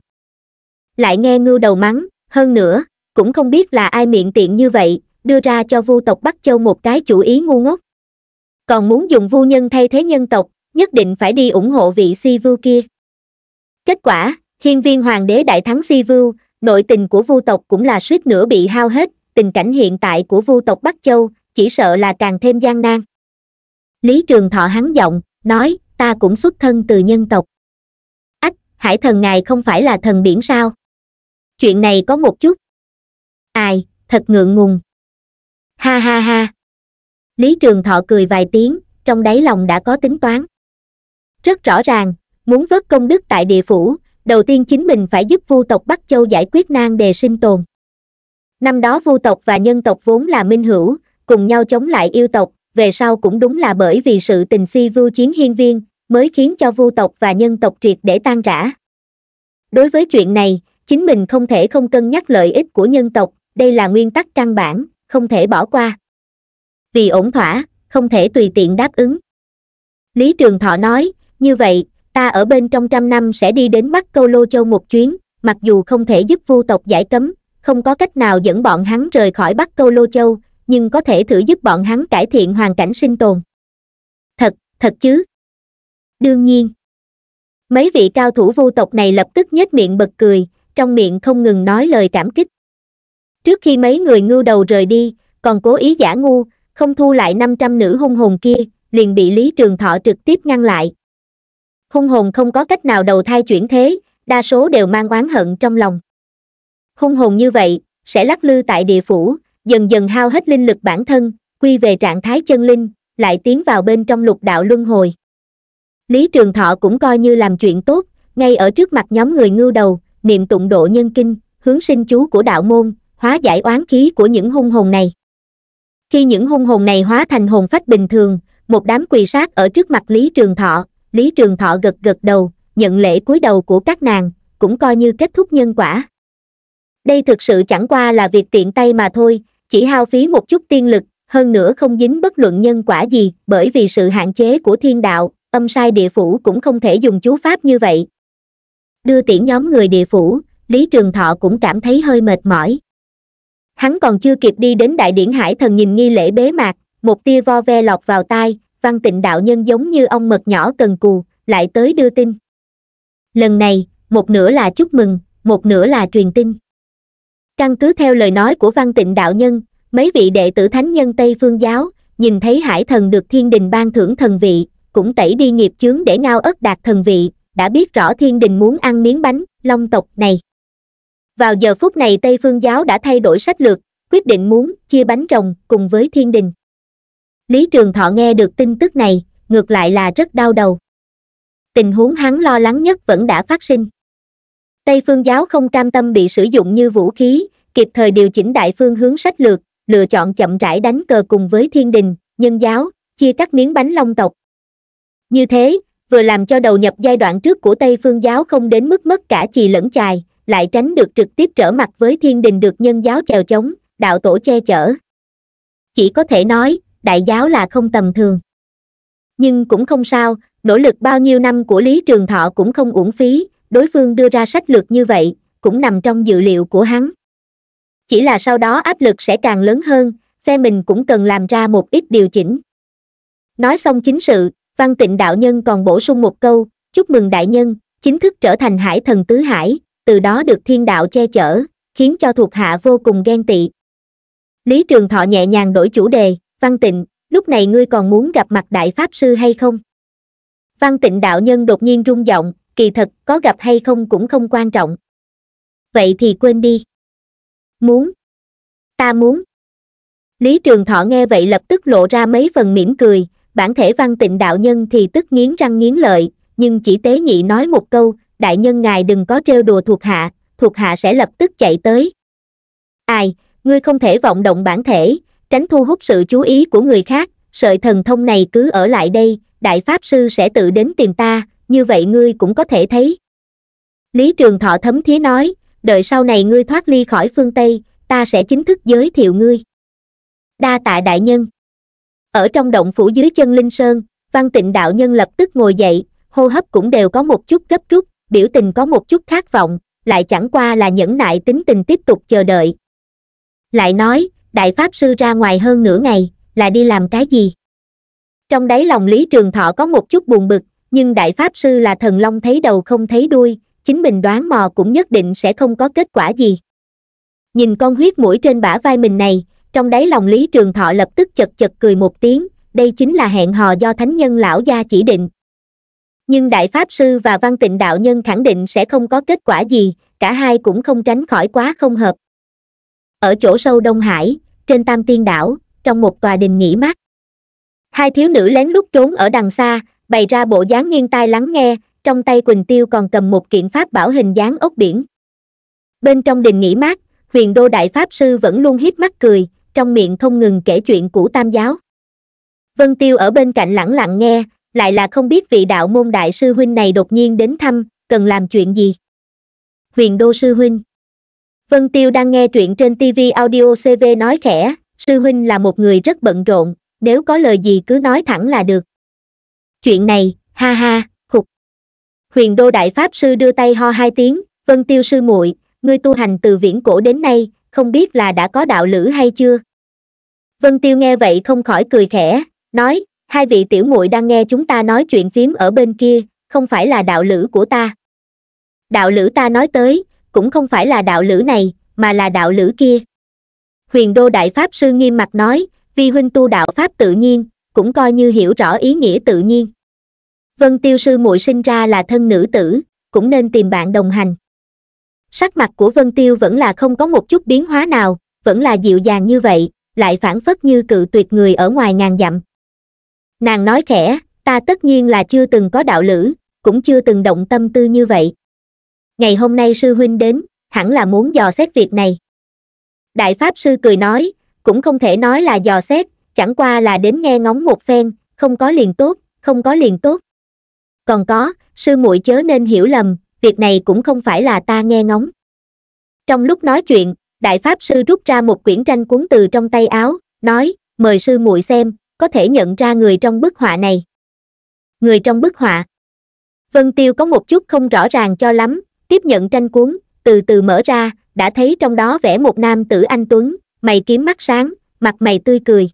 lại nghe ngưu đầu mắng hơn nữa cũng không biết là ai miệng tiện như vậy đưa ra cho vu tộc bắc châu một cái chủ ý ngu ngốc còn muốn dùng vu nhân thay thế nhân tộc nhất định phải đi ủng hộ vị si vu kia kết quả hiên viên hoàng đế đại thắng si vu nội tình của vu tộc cũng là suýt nữa bị hao hết tình cảnh hiện tại của vu tộc bắc châu chỉ sợ là càng thêm gian nan lý trường thọ hắn giọng nói ta cũng xuất thân từ nhân tộc ách hải thần ngài không phải là thần biển sao chuyện này có một chút ai thật ngượng ngùng ha ha ha lý trường thọ cười vài tiếng trong đáy lòng đã có tính toán rất rõ ràng muốn vớt công đức tại địa phủ đầu tiên chính mình phải giúp vu tộc bắc châu giải quyết nan đề sinh tồn năm đó vu tộc và nhân tộc vốn là minh hữu cùng nhau chống lại yêu tộc về sau cũng đúng là bởi vì sự tình si vu chiến hiên viên mới khiến cho vu tộc và nhân tộc triệt để tan rã đối với chuyện này chính mình không thể không cân nhắc lợi ích của nhân tộc đây là nguyên tắc căn bản không thể bỏ qua vì ổn thỏa không thể tùy tiện đáp ứng lý trường thọ nói như vậy ta ở bên trong trăm năm sẽ đi đến bắc câu lô châu một chuyến mặc dù không thể giúp vu tộc giải cấm không có cách nào dẫn bọn hắn rời khỏi bắc câu lô châu nhưng có thể thử giúp bọn hắn cải thiện hoàn cảnh sinh tồn thật thật chứ đương nhiên mấy vị cao thủ vu tộc này lập tức nhếch miệng bật cười trong miệng không ngừng nói lời cảm kích trước khi mấy người ngưu đầu rời đi còn cố ý giả ngu không thu lại năm trăm nữ hung hồn kia liền bị lý trường thọ trực tiếp ngăn lại hung hồn không có cách nào đầu thai chuyển thế đa số đều mang oán hận trong lòng hung hồn như vậy sẽ lắc lư tại địa phủ dần dần hao hết linh lực bản thân quy về trạng thái chân linh lại tiến vào bên trong lục đạo luân hồi lý trường thọ cũng coi như làm chuyện tốt ngay ở trước mặt nhóm người ngưu đầu niệm tụng độ nhân kinh, hướng sinh chú của đạo môn, hóa giải oán khí của những hung hồn này. Khi những hung hồn này hóa thành hồn phách bình thường, một đám quỳ sát ở trước mặt Lý Trường Thọ, Lý Trường Thọ gật gật đầu, nhận lễ cúi đầu của các nàng, cũng coi như kết thúc nhân quả. Đây thực sự chẳng qua là việc tiện tay mà thôi, chỉ hao phí một chút tiên lực, hơn nữa không dính bất luận nhân quả gì, bởi vì sự hạn chế của thiên đạo, âm sai địa phủ cũng không thể dùng chú pháp như vậy, đưa tiễn nhóm người địa phủ lý trường thọ cũng cảm thấy hơi mệt mỏi hắn còn chưa kịp đi đến đại điển hải thần nhìn nghi lễ bế mạc một tia vo ve lọt vào tai văn tịnh đạo nhân giống như ông mật nhỏ cần cù lại tới đưa tin lần này một nửa là chúc mừng một nửa là truyền tin căn cứ theo lời nói của văn tịnh đạo nhân mấy vị đệ tử thánh nhân tây phương giáo nhìn thấy hải thần được thiên đình ban thưởng thần vị cũng tẩy đi nghiệp chướng để ngao ất đạt thần vị đã biết rõ thiên đình muốn ăn miếng bánh long tộc này vào giờ phút này tây phương giáo đã thay đổi sách lược quyết định muốn chia bánh rồng cùng với thiên đình lý trường thọ nghe được tin tức này ngược lại là rất đau đầu tình huống hắn lo lắng nhất vẫn đã phát sinh tây phương giáo không cam tâm bị sử dụng như vũ khí kịp thời điều chỉnh đại phương hướng sách lược lựa chọn chậm rãi đánh cờ cùng với thiên đình nhân giáo chia các miếng bánh long tộc như thế vừa làm cho đầu nhập giai đoạn trước của tây phương giáo không đến mức mất cả chì lẫn chài lại tránh được trực tiếp trở mặt với thiên đình được nhân giáo chèo chống đạo tổ che chở chỉ có thể nói đại giáo là không tầm thường nhưng cũng không sao nỗ lực bao nhiêu năm của lý trường thọ cũng không uổng phí đối phương đưa ra sách lược như vậy cũng nằm trong dự liệu của hắn chỉ là sau đó áp lực sẽ càng lớn hơn phe mình cũng cần làm ra một ít điều chỉnh nói xong chính sự Văn Tịnh đạo nhân còn bổ sung một câu, chúc mừng đại nhân, chính thức trở thành hải thần tứ hải, từ đó được thiên đạo che chở, khiến cho thuộc hạ vô cùng ghen tị. Lý Trường Thọ nhẹ nhàng đổi chủ đề, Văn Tịnh, lúc này ngươi còn muốn gặp mặt Đại Pháp Sư hay không? Văn Tịnh đạo nhân đột nhiên rung giọng, kỳ thật có gặp hay không cũng không quan trọng. Vậy thì quên đi. Muốn. Ta muốn. Lý Trường Thọ nghe vậy lập tức lộ ra mấy phần mỉm cười, bản thể văn tịnh đạo nhân thì tức nghiến răng nghiến lợi nhưng chỉ tế nhị nói một câu đại nhân ngài đừng có trêu đùa thuộc hạ thuộc hạ sẽ lập tức chạy tới ai ngươi không thể vọng động bản thể tránh thu hút sự chú ý của người khác sợi thần thông này cứ ở lại đây đại pháp sư sẽ tự đến tìm ta như vậy ngươi cũng có thể thấy lý trường thọ thấm thía nói đợi sau này ngươi thoát ly khỏi phương tây ta sẽ chính thức giới thiệu ngươi đa tạ đại nhân ở trong động phủ dưới chân linh sơn văn tịnh đạo nhân lập tức ngồi dậy hô hấp cũng đều có một chút gấp rút biểu tình có một chút khát vọng lại chẳng qua là nhẫn nại tính tình tiếp tục chờ đợi lại nói đại pháp sư ra ngoài hơn nửa ngày là đi làm cái gì trong đáy lòng lý trường thọ có một chút buồn bực nhưng đại pháp sư là thần long thấy đầu không thấy đuôi chính mình đoán mò cũng nhất định sẽ không có kết quả gì nhìn con huyết mũi trên bả vai mình này trong đáy lòng lý trường thọ lập tức chật chật cười một tiếng đây chính là hẹn hò do thánh nhân lão gia chỉ định nhưng đại pháp sư và văn tịnh đạo nhân khẳng định sẽ không có kết quả gì cả hai cũng không tránh khỏi quá không hợp ở chỗ sâu đông hải trên tam tiên đảo trong một tòa đình nghỉ mát hai thiếu nữ lén lút trốn ở đằng xa bày ra bộ dáng nghiêng tai lắng nghe trong tay quỳnh tiêu còn cầm một kiện pháp bảo hình dáng ốc biển bên trong đình nghỉ mát huyền đô đại pháp sư vẫn luôn hiếp mắt cười trong miệng không ngừng kể chuyện của tam giáo vân tiêu ở bên cạnh lẳng lặng nghe lại là không biết vị đạo môn đại sư huynh này đột nhiên đến thăm cần làm chuyện gì huyền đô sư huynh vân tiêu đang nghe chuyện trên tv audio cv nói khẽ sư huynh là một người rất bận rộn nếu có lời gì cứ nói thẳng là được chuyện này ha ha khục huyền đô đại pháp sư đưa tay ho hai tiếng vân tiêu sư muội ngươi tu hành từ viễn cổ đến nay không biết là đã có đạo lữ hay chưa vân tiêu nghe vậy không khỏi cười khẽ nói hai vị tiểu muội đang nghe chúng ta nói chuyện phím ở bên kia không phải là đạo lữ của ta đạo lữ ta nói tới cũng không phải là đạo lữ này mà là đạo lữ kia huyền đô đại pháp sư nghiêm mặt nói vi huynh tu đạo pháp tự nhiên cũng coi như hiểu rõ ý nghĩa tự nhiên vân tiêu sư muội sinh ra là thân nữ tử cũng nên tìm bạn đồng hành sắc mặt của vân tiêu vẫn là không có một chút biến hóa nào vẫn là dịu dàng như vậy lại phản phất như cự tuyệt người ở ngoài ngàn dặm nàng nói khẽ ta tất nhiên là chưa từng có đạo lữ cũng chưa từng động tâm tư như vậy ngày hôm nay sư huynh đến hẳn là muốn dò xét việc này đại pháp sư cười nói cũng không thể nói là dò xét chẳng qua là đến nghe ngóng một phen không có liền tốt không có liền tốt còn có sư muội chớ nên hiểu lầm việc này cũng không phải là ta nghe ngóng trong lúc nói chuyện đại pháp sư rút ra một quyển tranh cuốn từ trong tay áo nói mời sư muội xem có thể nhận ra người trong bức họa này người trong bức họa vân tiêu có một chút không rõ ràng cho lắm tiếp nhận tranh cuốn từ từ mở ra đã thấy trong đó vẽ một nam tử anh tuấn mày kiếm mắt sáng mặt mày tươi cười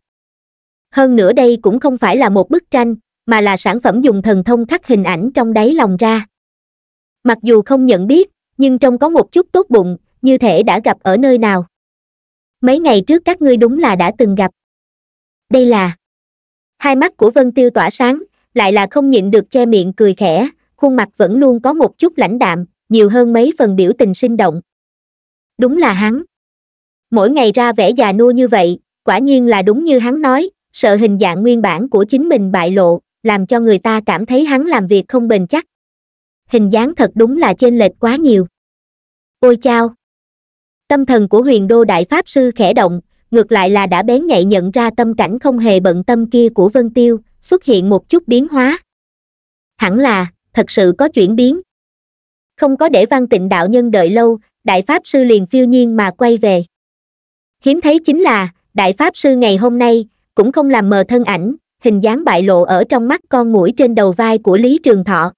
hơn nữa đây cũng không phải là một bức tranh mà là sản phẩm dùng thần thông khắc hình ảnh trong đáy lòng ra mặc dù không nhận biết nhưng trông có một chút tốt bụng như thể đã gặp ở nơi nào mấy ngày trước các ngươi đúng là đã từng gặp đây là hai mắt của vân tiêu tỏa sáng lại là không nhịn được che miệng cười khẽ khuôn mặt vẫn luôn có một chút lãnh đạm nhiều hơn mấy phần biểu tình sinh động đúng là hắn mỗi ngày ra vẻ già nua như vậy quả nhiên là đúng như hắn nói sợ hình dạng nguyên bản của chính mình bại lộ làm cho người ta cảm thấy hắn làm việc không bền chắc hình dáng thật đúng là chênh lệch quá nhiều ôi chao tâm thần của huyền đô đại pháp sư khẽ động ngược lại là đã bén nhạy nhận ra tâm cảnh không hề bận tâm kia của vân tiêu xuất hiện một chút biến hóa hẳn là thật sự có chuyển biến không có để văn tịnh đạo nhân đợi lâu đại pháp sư liền phiêu nhiên mà quay về hiếm thấy chính là đại pháp sư ngày hôm nay cũng không làm mờ thân ảnh hình dáng bại lộ ở trong mắt con mũi trên đầu vai của lý trường thọ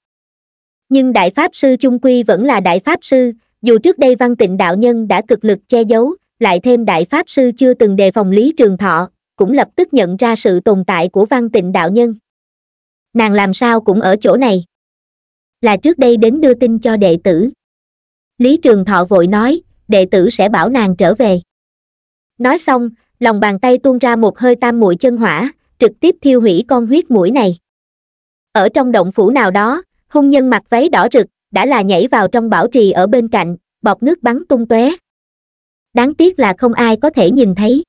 nhưng đại pháp sư trung quy vẫn là đại pháp sư dù trước đây văn tịnh đạo nhân đã cực lực che giấu lại thêm đại pháp sư chưa từng đề phòng lý trường thọ cũng lập tức nhận ra sự tồn tại của văn tịnh đạo nhân nàng làm sao cũng ở chỗ này là trước đây đến đưa tin cho đệ tử lý trường thọ vội nói đệ tử sẽ bảo nàng trở về nói xong lòng bàn tay tuôn ra một hơi tam mũi chân hỏa trực tiếp thiêu hủy con huyết mũi này ở trong động phủ nào đó hung nhân mặc váy đỏ rực đã là nhảy vào trong bảo trì ở bên cạnh bọt nước bắn tung tóe đáng tiếc là không ai có thể nhìn thấy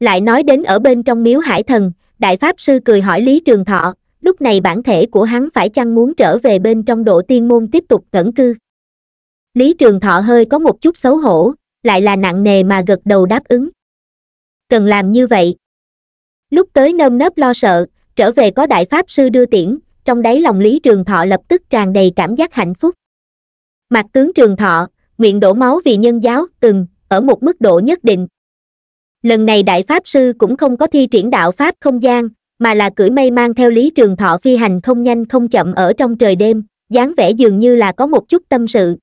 lại nói đến ở bên trong miếu hải thần đại pháp sư cười hỏi lý trường thọ lúc này bản thể của hắn phải chăng muốn trở về bên trong độ tiên môn tiếp tục cẩn cư lý trường thọ hơi có một chút xấu hổ lại là nặng nề mà gật đầu đáp ứng cần làm như vậy lúc tới nơm nớp lo sợ trở về có đại pháp sư đưa tiễn trong đáy lòng lý trường thọ lập tức tràn đầy cảm giác hạnh phúc mặt tướng trường thọ nguyện đổ máu vì nhân giáo từng ở một mức độ nhất định lần này đại pháp sư cũng không có thi triển đạo pháp không gian mà là cưỡi mây mang theo lý trường thọ phi hành không nhanh không chậm ở trong trời đêm dáng vẻ dường như là có một chút tâm sự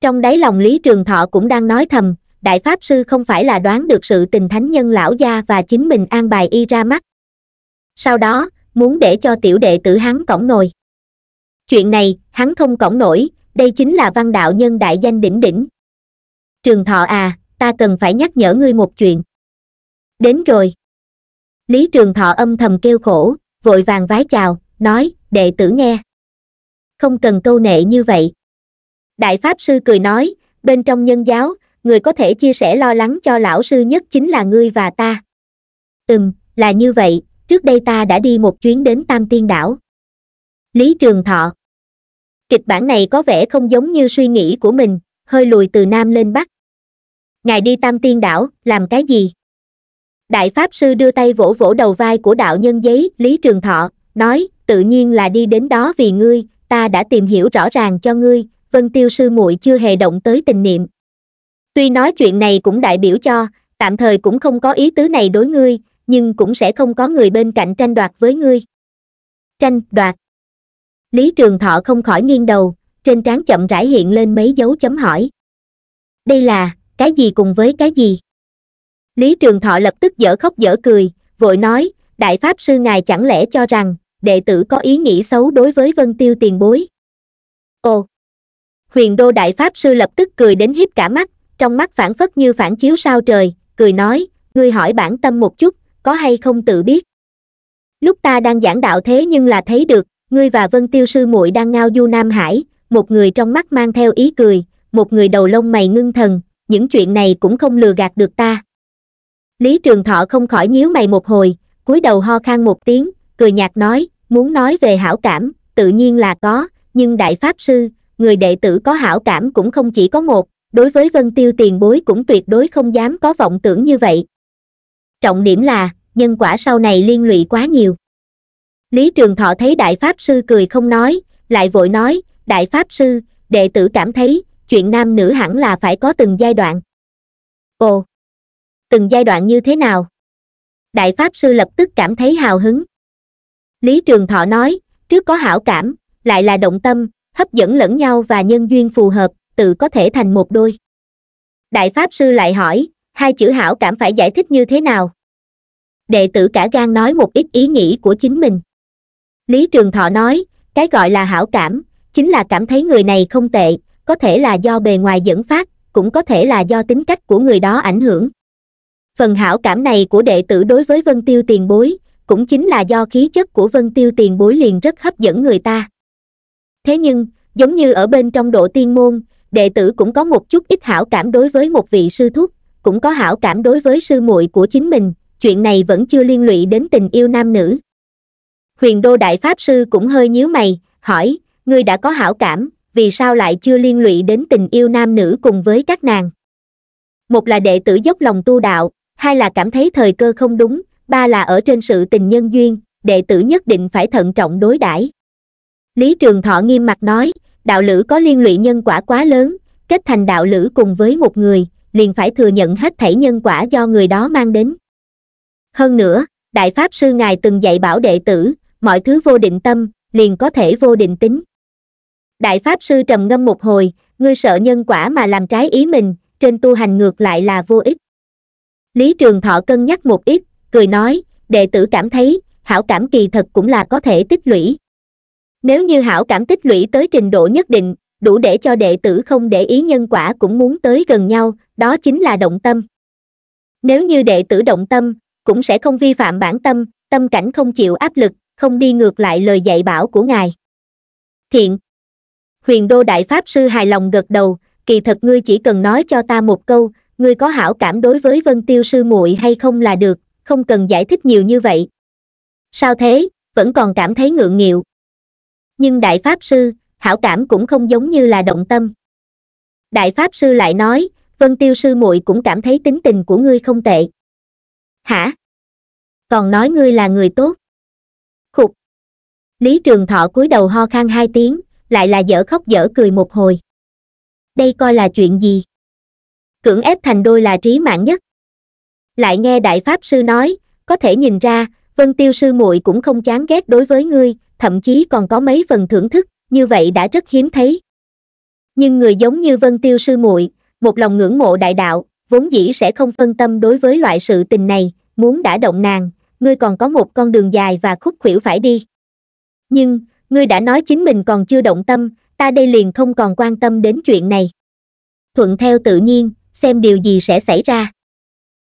trong đáy lòng lý trường thọ cũng đang nói thầm đại pháp sư không phải là đoán được sự tình thánh nhân lão gia và chính mình an bài y ra mắt sau đó muốn để cho tiểu đệ tử hắn cổng nồi chuyện này hắn không cổng nổi đây chính là văn đạo nhân đại danh đỉnh đỉnh trường thọ à ta cần phải nhắc nhở ngươi một chuyện đến rồi lý trường thọ âm thầm kêu khổ vội vàng vái chào nói đệ tử nghe không cần câu nệ như vậy đại pháp sư cười nói bên trong nhân giáo người có thể chia sẻ lo lắng cho lão sư nhất chính là ngươi và ta ừm là như vậy trước đây ta đã đi một chuyến đến tam tiên đảo lý trường thọ kịch bản này có vẻ không giống như suy nghĩ của mình hơi lùi từ nam lên bắc ngài đi tam tiên đảo làm cái gì đại pháp sư đưa tay vỗ vỗ đầu vai của đạo nhân giấy lý trường thọ nói tự nhiên là đi đến đó vì ngươi ta đã tìm hiểu rõ ràng cho ngươi vân tiêu sư muội chưa hề động tới tình niệm tuy nói chuyện này cũng đại biểu cho tạm thời cũng không có ý tứ này đối ngươi nhưng cũng sẽ không có người bên cạnh tranh đoạt với ngươi tranh đoạt lý trường thọ không khỏi nghiêng đầu trên trán chậm rãi hiện lên mấy dấu chấm hỏi đây là cái gì cùng với cái gì lý trường thọ lập tức dở khóc dở cười vội nói đại pháp sư ngài chẳng lẽ cho rằng đệ tử có ý nghĩ xấu đối với vân tiêu tiền bối ồ huyền đô đại pháp sư lập tức cười đến hiếp cả mắt trong mắt phản phất như phản chiếu sao trời cười nói ngươi hỏi bản tâm một chút có hay không tự biết lúc ta đang giảng đạo thế nhưng là thấy được ngươi và vân tiêu sư muội đang ngao du nam hải một người trong mắt mang theo ý cười một người đầu lông mày ngưng thần những chuyện này cũng không lừa gạt được ta lý trường thọ không khỏi nhíu mày một hồi cúi đầu ho khan một tiếng cười nhạt nói muốn nói về hảo cảm tự nhiên là có nhưng đại pháp sư người đệ tử có hảo cảm cũng không chỉ có một đối với vân tiêu tiền bối cũng tuyệt đối không dám có vọng tưởng như vậy trọng điểm là nhân quả sau này liên lụy quá nhiều lý trường thọ thấy đại pháp sư cười không nói lại vội nói đại pháp sư đệ tử cảm thấy chuyện nam nữ hẳn là phải có từng giai đoạn ồ từng giai đoạn như thế nào đại pháp sư lập tức cảm thấy hào hứng lý trường thọ nói trước có hảo cảm lại là động tâm hấp dẫn lẫn nhau và nhân duyên phù hợp tự có thể thành một đôi đại pháp sư lại hỏi hai chữ hảo cảm phải giải thích như thế nào đệ tử cả gan nói một ít ý nghĩ của chính mình lý trường thọ nói cái gọi là hảo cảm chính là cảm thấy người này không tệ có thể là do bề ngoài dẫn phát cũng có thể là do tính cách của người đó ảnh hưởng phần hảo cảm này của đệ tử đối với vân tiêu tiền bối cũng chính là do khí chất của vân tiêu tiền bối liền rất hấp dẫn người ta thế nhưng giống như ở bên trong độ tiên môn đệ tử cũng có một chút ít hảo cảm đối với một vị sư thúc cũng có hảo cảm đối với sư muội của chính mình chuyện này vẫn chưa liên lụy đến tình yêu nam nữ huyền đô đại pháp sư cũng hơi nhíu mày hỏi ngươi đã có hảo cảm vì sao lại chưa liên lụy đến tình yêu nam nữ cùng với các nàng một là đệ tử dốc lòng tu đạo hai là cảm thấy thời cơ không đúng ba là ở trên sự tình nhân duyên đệ tử nhất định phải thận trọng đối đãi lý trường thọ nghiêm mặt nói đạo lữ có liên lụy nhân quả quá lớn kết thành đạo lữ cùng với một người liền phải thừa nhận hết thảy nhân quả do người đó mang đến hơn nữa đại pháp sư ngài từng dạy bảo đệ tử mọi thứ vô định tâm liền có thể vô định tính đại pháp sư trầm ngâm một hồi ngươi sợ nhân quả mà làm trái ý mình trên tu hành ngược lại là vô ích lý trường thọ cân nhắc một ít cười nói đệ tử cảm thấy hảo cảm kỳ thật cũng là có thể tích lũy nếu như hảo cảm tích lũy tới trình độ nhất định đủ để cho đệ tử không để ý nhân quả cũng muốn tới gần nhau, đó chính là động tâm. Nếu như đệ tử động tâm, cũng sẽ không vi phạm bản tâm, tâm cảnh không chịu áp lực, không đi ngược lại lời dạy bảo của ngài. Thiện Huyền Đô Đại Pháp Sư hài lòng gật đầu, kỳ thật ngươi chỉ cần nói cho ta một câu, ngươi có hảo cảm đối với Vân Tiêu Sư muội hay không là được, không cần giải thích nhiều như vậy. Sao thế, vẫn còn cảm thấy ngượng nghịu. Nhưng Đại Pháp Sư, hảo cảm cũng không giống như là động tâm đại pháp sư lại nói vân tiêu sư muội cũng cảm thấy tính tình của ngươi không tệ hả còn nói ngươi là người tốt khục lý trường thọ cúi đầu ho khan hai tiếng lại là dở khóc dở cười một hồi đây coi là chuyện gì cưỡng ép thành đôi là trí mạng nhất lại nghe đại pháp sư nói có thể nhìn ra vân tiêu sư muội cũng không chán ghét đối với ngươi thậm chí còn có mấy phần thưởng thức như vậy đã rất hiếm thấy nhưng người giống như vân tiêu sư muội một lòng ngưỡng mộ đại đạo vốn dĩ sẽ không phân tâm đối với loại sự tình này muốn đã động nàng ngươi còn có một con đường dài và khúc khuỷu phải đi nhưng ngươi đã nói chính mình còn chưa động tâm ta đây liền không còn quan tâm đến chuyện này thuận theo tự nhiên xem điều gì sẽ xảy ra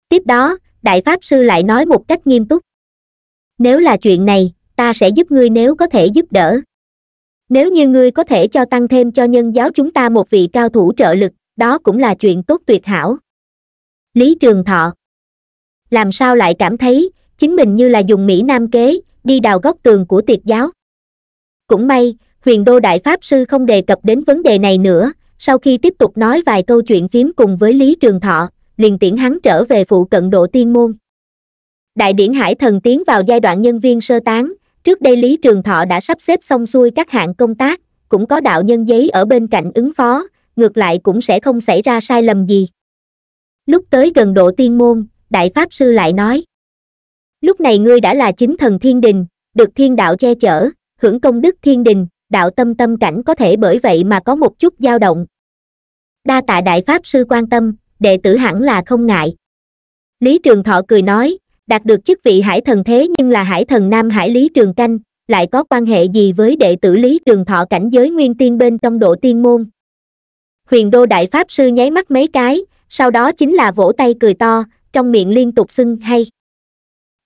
tiếp đó đại pháp sư lại nói một cách nghiêm túc nếu là chuyện này ta sẽ giúp ngươi nếu có thể giúp đỡ nếu như ngươi có thể cho tăng thêm cho nhân giáo chúng ta một vị cao thủ trợ lực đó cũng là chuyện tốt tuyệt hảo lý trường thọ làm sao lại cảm thấy chính mình như là dùng mỹ nam kế đi đào góc tường của tiệt giáo cũng may huyền đô đại pháp sư không đề cập đến vấn đề này nữa sau khi tiếp tục nói vài câu chuyện phím cùng với lý trường thọ liền tiễn hắn trở về phụ cận độ tiên môn đại điển hải thần tiến vào giai đoạn nhân viên sơ tán Trước đây Lý Trường Thọ đã sắp xếp xong xuôi các hạng công tác, cũng có đạo nhân giấy ở bên cạnh ứng phó, ngược lại cũng sẽ không xảy ra sai lầm gì. Lúc tới gần độ tiên môn, Đại Pháp Sư lại nói. Lúc này ngươi đã là chính thần thiên đình, được thiên đạo che chở, hưởng công đức thiên đình, đạo tâm tâm cảnh có thể bởi vậy mà có một chút dao động. Đa tạ Đại Pháp Sư quan tâm, đệ tử hẳn là không ngại. Lý Trường Thọ cười nói, đạt được chức vị hải thần thế nhưng là hải thần nam hải lý trường canh lại có quan hệ gì với đệ tử lý trường thọ cảnh giới nguyên tiên bên trong độ tiên môn huyền đô đại pháp sư nháy mắt mấy cái sau đó chính là vỗ tay cười to trong miệng liên tục xưng hay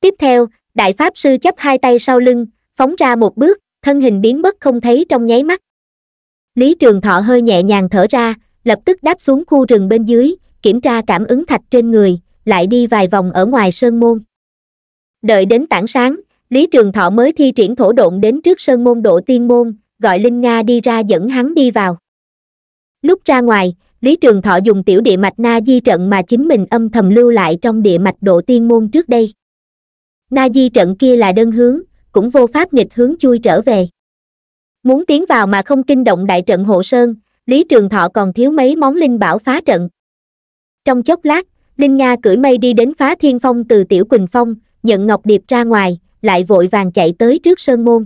tiếp theo đại pháp sư chấp hai tay sau lưng phóng ra một bước thân hình biến mất không thấy trong nháy mắt lý trường thọ hơi nhẹ nhàng thở ra lập tức đáp xuống khu rừng bên dưới kiểm tra cảm ứng thạch trên người lại đi vài vòng ở ngoài sơn môn Đợi đến tảng sáng, Lý Trường Thọ mới thi triển thổ độn đến trước sơn môn độ tiên môn, gọi Linh Nga đi ra dẫn hắn đi vào. Lúc ra ngoài, Lý Trường Thọ dùng tiểu địa mạch Na Di trận mà chính mình âm thầm lưu lại trong địa mạch độ tiên môn trước đây. Na Di trận kia là đơn hướng, cũng vô pháp nghịch hướng chui trở về. Muốn tiến vào mà không kinh động đại trận hộ sơn, Lý Trường Thọ còn thiếu mấy món linh bảo phá trận. Trong chốc lát, Linh Nga cưỡi mây đi đến phá thiên phong từ Tiểu Quỳnh Phong, nhận ngọc điệp ra ngoài lại vội vàng chạy tới trước sơn môn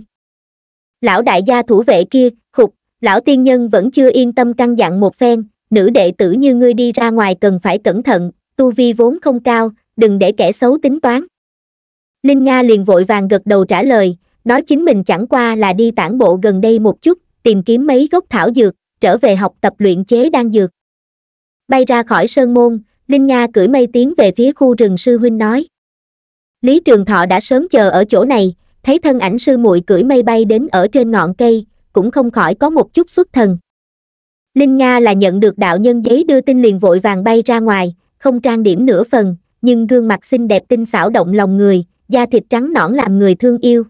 lão đại gia thủ vệ kia khục lão tiên nhân vẫn chưa yên tâm căn dặn một phen nữ đệ tử như ngươi đi ra ngoài cần phải cẩn thận tu vi vốn không cao đừng để kẻ xấu tính toán linh nga liền vội vàng gật đầu trả lời nói chính mình chẳng qua là đi tản bộ gần đây một chút tìm kiếm mấy gốc thảo dược trở về học tập luyện chế đan dược bay ra khỏi sơn môn linh nga cưỡi mây tiến về phía khu rừng sư huynh nói lý trường thọ đã sớm chờ ở chỗ này thấy thân ảnh sư muội cưỡi mây bay đến ở trên ngọn cây cũng không khỏi có một chút xuất thần linh nga là nhận được đạo nhân giấy đưa tin liền vội vàng bay ra ngoài không trang điểm nửa phần nhưng gương mặt xinh đẹp tinh xảo động lòng người da thịt trắng nõn làm người thương yêu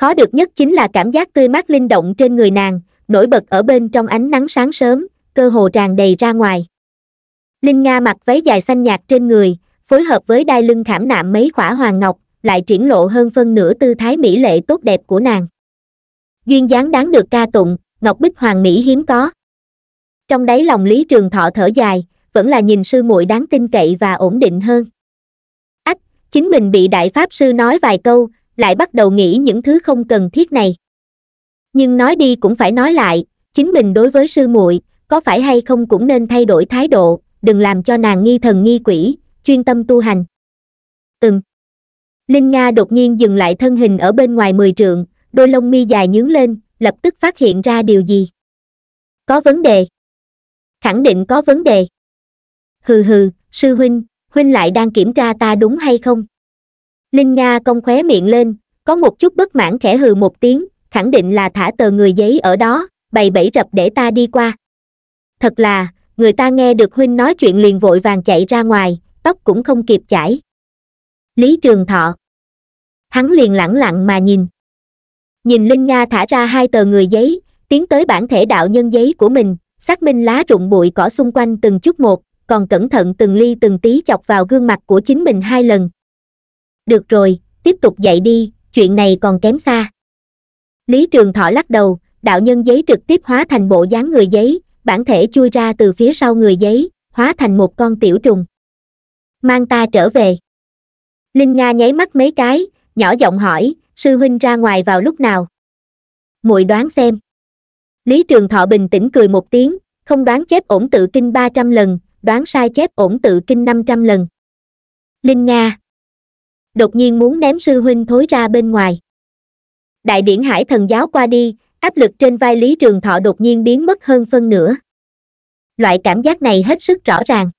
khó được nhất chính là cảm giác tươi mát linh động trên người nàng nổi bật ở bên trong ánh nắng sáng sớm cơ hồ tràn đầy ra ngoài linh nga mặc váy dài xanh nhạt trên người phối hợp với đai lưng khảm nạm mấy khỏa hoàng ngọc lại triển lộ hơn phân nửa tư thái mỹ lệ tốt đẹp của nàng duyên dáng đáng được ca tụng ngọc bích hoàng mỹ hiếm có trong đáy lòng lý trường thọ thở dài vẫn là nhìn sư muội đáng tin cậy và ổn định hơn ách chính mình bị đại pháp sư nói vài câu lại bắt đầu nghĩ những thứ không cần thiết này nhưng nói đi cũng phải nói lại chính mình đối với sư muội có phải hay không cũng nên thay đổi thái độ đừng làm cho nàng nghi thần nghi quỷ chuyên tâm tu hành ừm linh nga đột nhiên dừng lại thân hình ở bên ngoài mười trượng đôi lông mi dài nhướng lên lập tức phát hiện ra điều gì có vấn đề khẳng định có vấn đề hừ hừ sư huynh huynh lại đang kiểm tra ta đúng hay không linh nga cong khóe miệng lên có một chút bất mãn khẽ hừ một tiếng khẳng định là thả tờ người giấy ở đó bày bẫy rập để ta đi qua thật là người ta nghe được huynh nói chuyện liền vội vàng chạy ra ngoài tóc cũng không kịp chải lý trường thọ hắn liền lẳng lặng mà nhìn nhìn linh nga thả ra hai tờ người giấy tiến tới bản thể đạo nhân giấy của mình xác minh lá rụng bụi cỏ xung quanh từng chút một còn cẩn thận từng ly từng tí chọc vào gương mặt của chính mình hai lần được rồi tiếp tục dạy đi chuyện này còn kém xa lý trường thọ lắc đầu đạo nhân giấy trực tiếp hóa thành bộ dáng người giấy bản thể chui ra từ phía sau người giấy hóa thành một con tiểu trùng mang ta trở về linh nga nháy mắt mấy cái nhỏ giọng hỏi sư huynh ra ngoài vào lúc nào muội đoán xem lý trường thọ bình tĩnh cười một tiếng không đoán chép ổn tự kinh ba trăm lần đoán sai chép ổn tự kinh năm trăm lần linh nga đột nhiên muốn ném sư huynh thối ra bên ngoài đại điển hải thần giáo qua đi áp lực trên vai lý trường thọ đột nhiên biến mất hơn phân nửa loại cảm giác này hết sức rõ ràng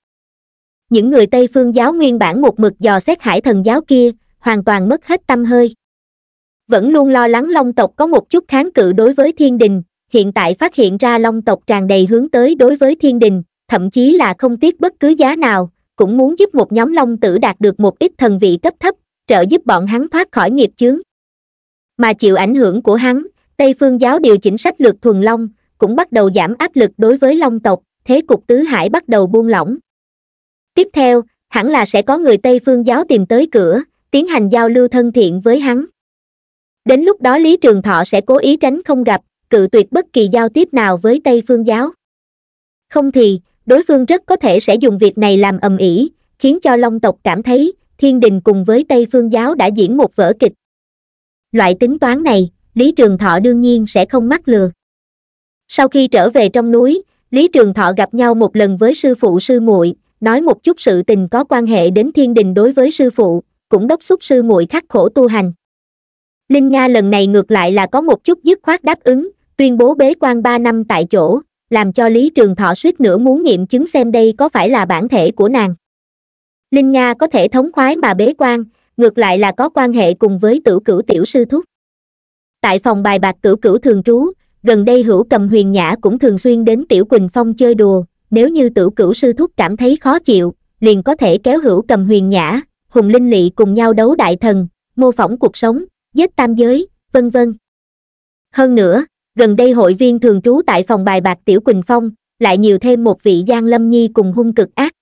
những người tây phương giáo nguyên bản một mực dò xét hải thần giáo kia hoàn toàn mất hết tâm hơi vẫn luôn lo lắng long tộc có một chút kháng cự đối với thiên đình hiện tại phát hiện ra long tộc tràn đầy hướng tới đối với thiên đình thậm chí là không tiếc bất cứ giá nào cũng muốn giúp một nhóm long tử đạt được một ít thần vị cấp thấp trợ giúp bọn hắn thoát khỏi nghiệp chướng mà chịu ảnh hưởng của hắn tây phương giáo điều chỉnh sách lược thuần long cũng bắt đầu giảm áp lực đối với long tộc thế cục tứ hải bắt đầu buông lỏng tiếp theo hẳn là sẽ có người tây phương giáo tìm tới cửa tiến hành giao lưu thân thiện với hắn đến lúc đó lý trường thọ sẽ cố ý tránh không gặp cự tuyệt bất kỳ giao tiếp nào với tây phương giáo không thì đối phương rất có thể sẽ dùng việc này làm ầm ĩ khiến cho long tộc cảm thấy thiên đình cùng với tây phương giáo đã diễn một vở kịch loại tính toán này lý trường thọ đương nhiên sẽ không mắc lừa sau khi trở về trong núi lý trường thọ gặp nhau một lần với sư phụ sư muội nói một chút sự tình có quan hệ đến thiên đình đối với sư phụ, cũng đốc xúc sư muội khắc khổ tu hành. Linh Nga lần này ngược lại là có một chút dứt khoát đáp ứng, tuyên bố bế quan 3 năm tại chỗ, làm cho Lý Trường Thọ suýt nữa muốn nghiệm chứng xem đây có phải là bản thể của nàng. Linh Nga có thể thống khoái mà bế quan, ngược lại là có quan hệ cùng với tử cửu tiểu sư thúc. Tại phòng bài bạc tử cửu thường trú, gần đây hữu cầm huyền nhã cũng thường xuyên đến tiểu Quỳnh Phong chơi đùa, nếu như tử cửu sư thúc cảm thấy khó chịu, liền có thể kéo hữu cầm huyền nhã, hùng linh lị cùng nhau đấu đại thần, mô phỏng cuộc sống, giết tam giới, vân vân. Hơn nữa, gần đây hội viên thường trú tại phòng bài bạc Tiểu Quỳnh Phong, lại nhiều thêm một vị Giang Lâm Nhi cùng hung cực ác.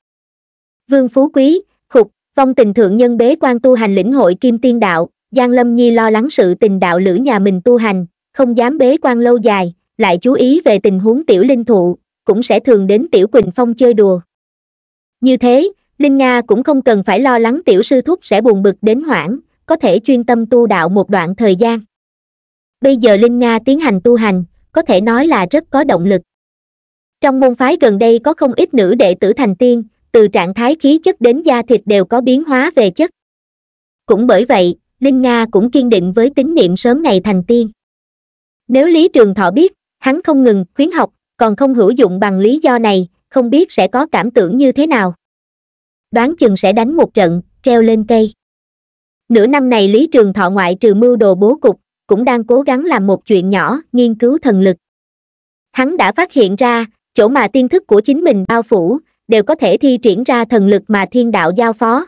Vương Phú Quý, Khục, Phong tình thượng nhân bế quan tu hành lĩnh hội Kim Tiên Đạo, Giang Lâm Nhi lo lắng sự tình đạo lữ nhà mình tu hành, không dám bế quan lâu dài, lại chú ý về tình huống tiểu linh thụ, cũng sẽ thường đến tiểu quỳnh phong chơi đùa như thế linh nga cũng không cần phải lo lắng tiểu sư thúc sẽ buồn bực đến hoảng có thể chuyên tâm tu đạo một đoạn thời gian bây giờ linh nga tiến hành tu hành có thể nói là rất có động lực trong môn phái gần đây có không ít nữ đệ tử thành tiên từ trạng thái khí chất đến da thịt đều có biến hóa về chất cũng bởi vậy linh nga cũng kiên định với tín niệm sớm ngày thành tiên nếu lý trường thọ biết hắn không ngừng khuyến học còn không hữu dụng bằng lý do này không biết sẽ có cảm tưởng như thế nào đoán chừng sẽ đánh một trận treo lên cây nửa năm này lý trường thọ ngoại trừ mưu đồ bố cục cũng đang cố gắng làm một chuyện nhỏ nghiên cứu thần lực hắn đã phát hiện ra chỗ mà tiên thức của chính mình bao phủ đều có thể thi triển ra thần lực mà thiên đạo giao phó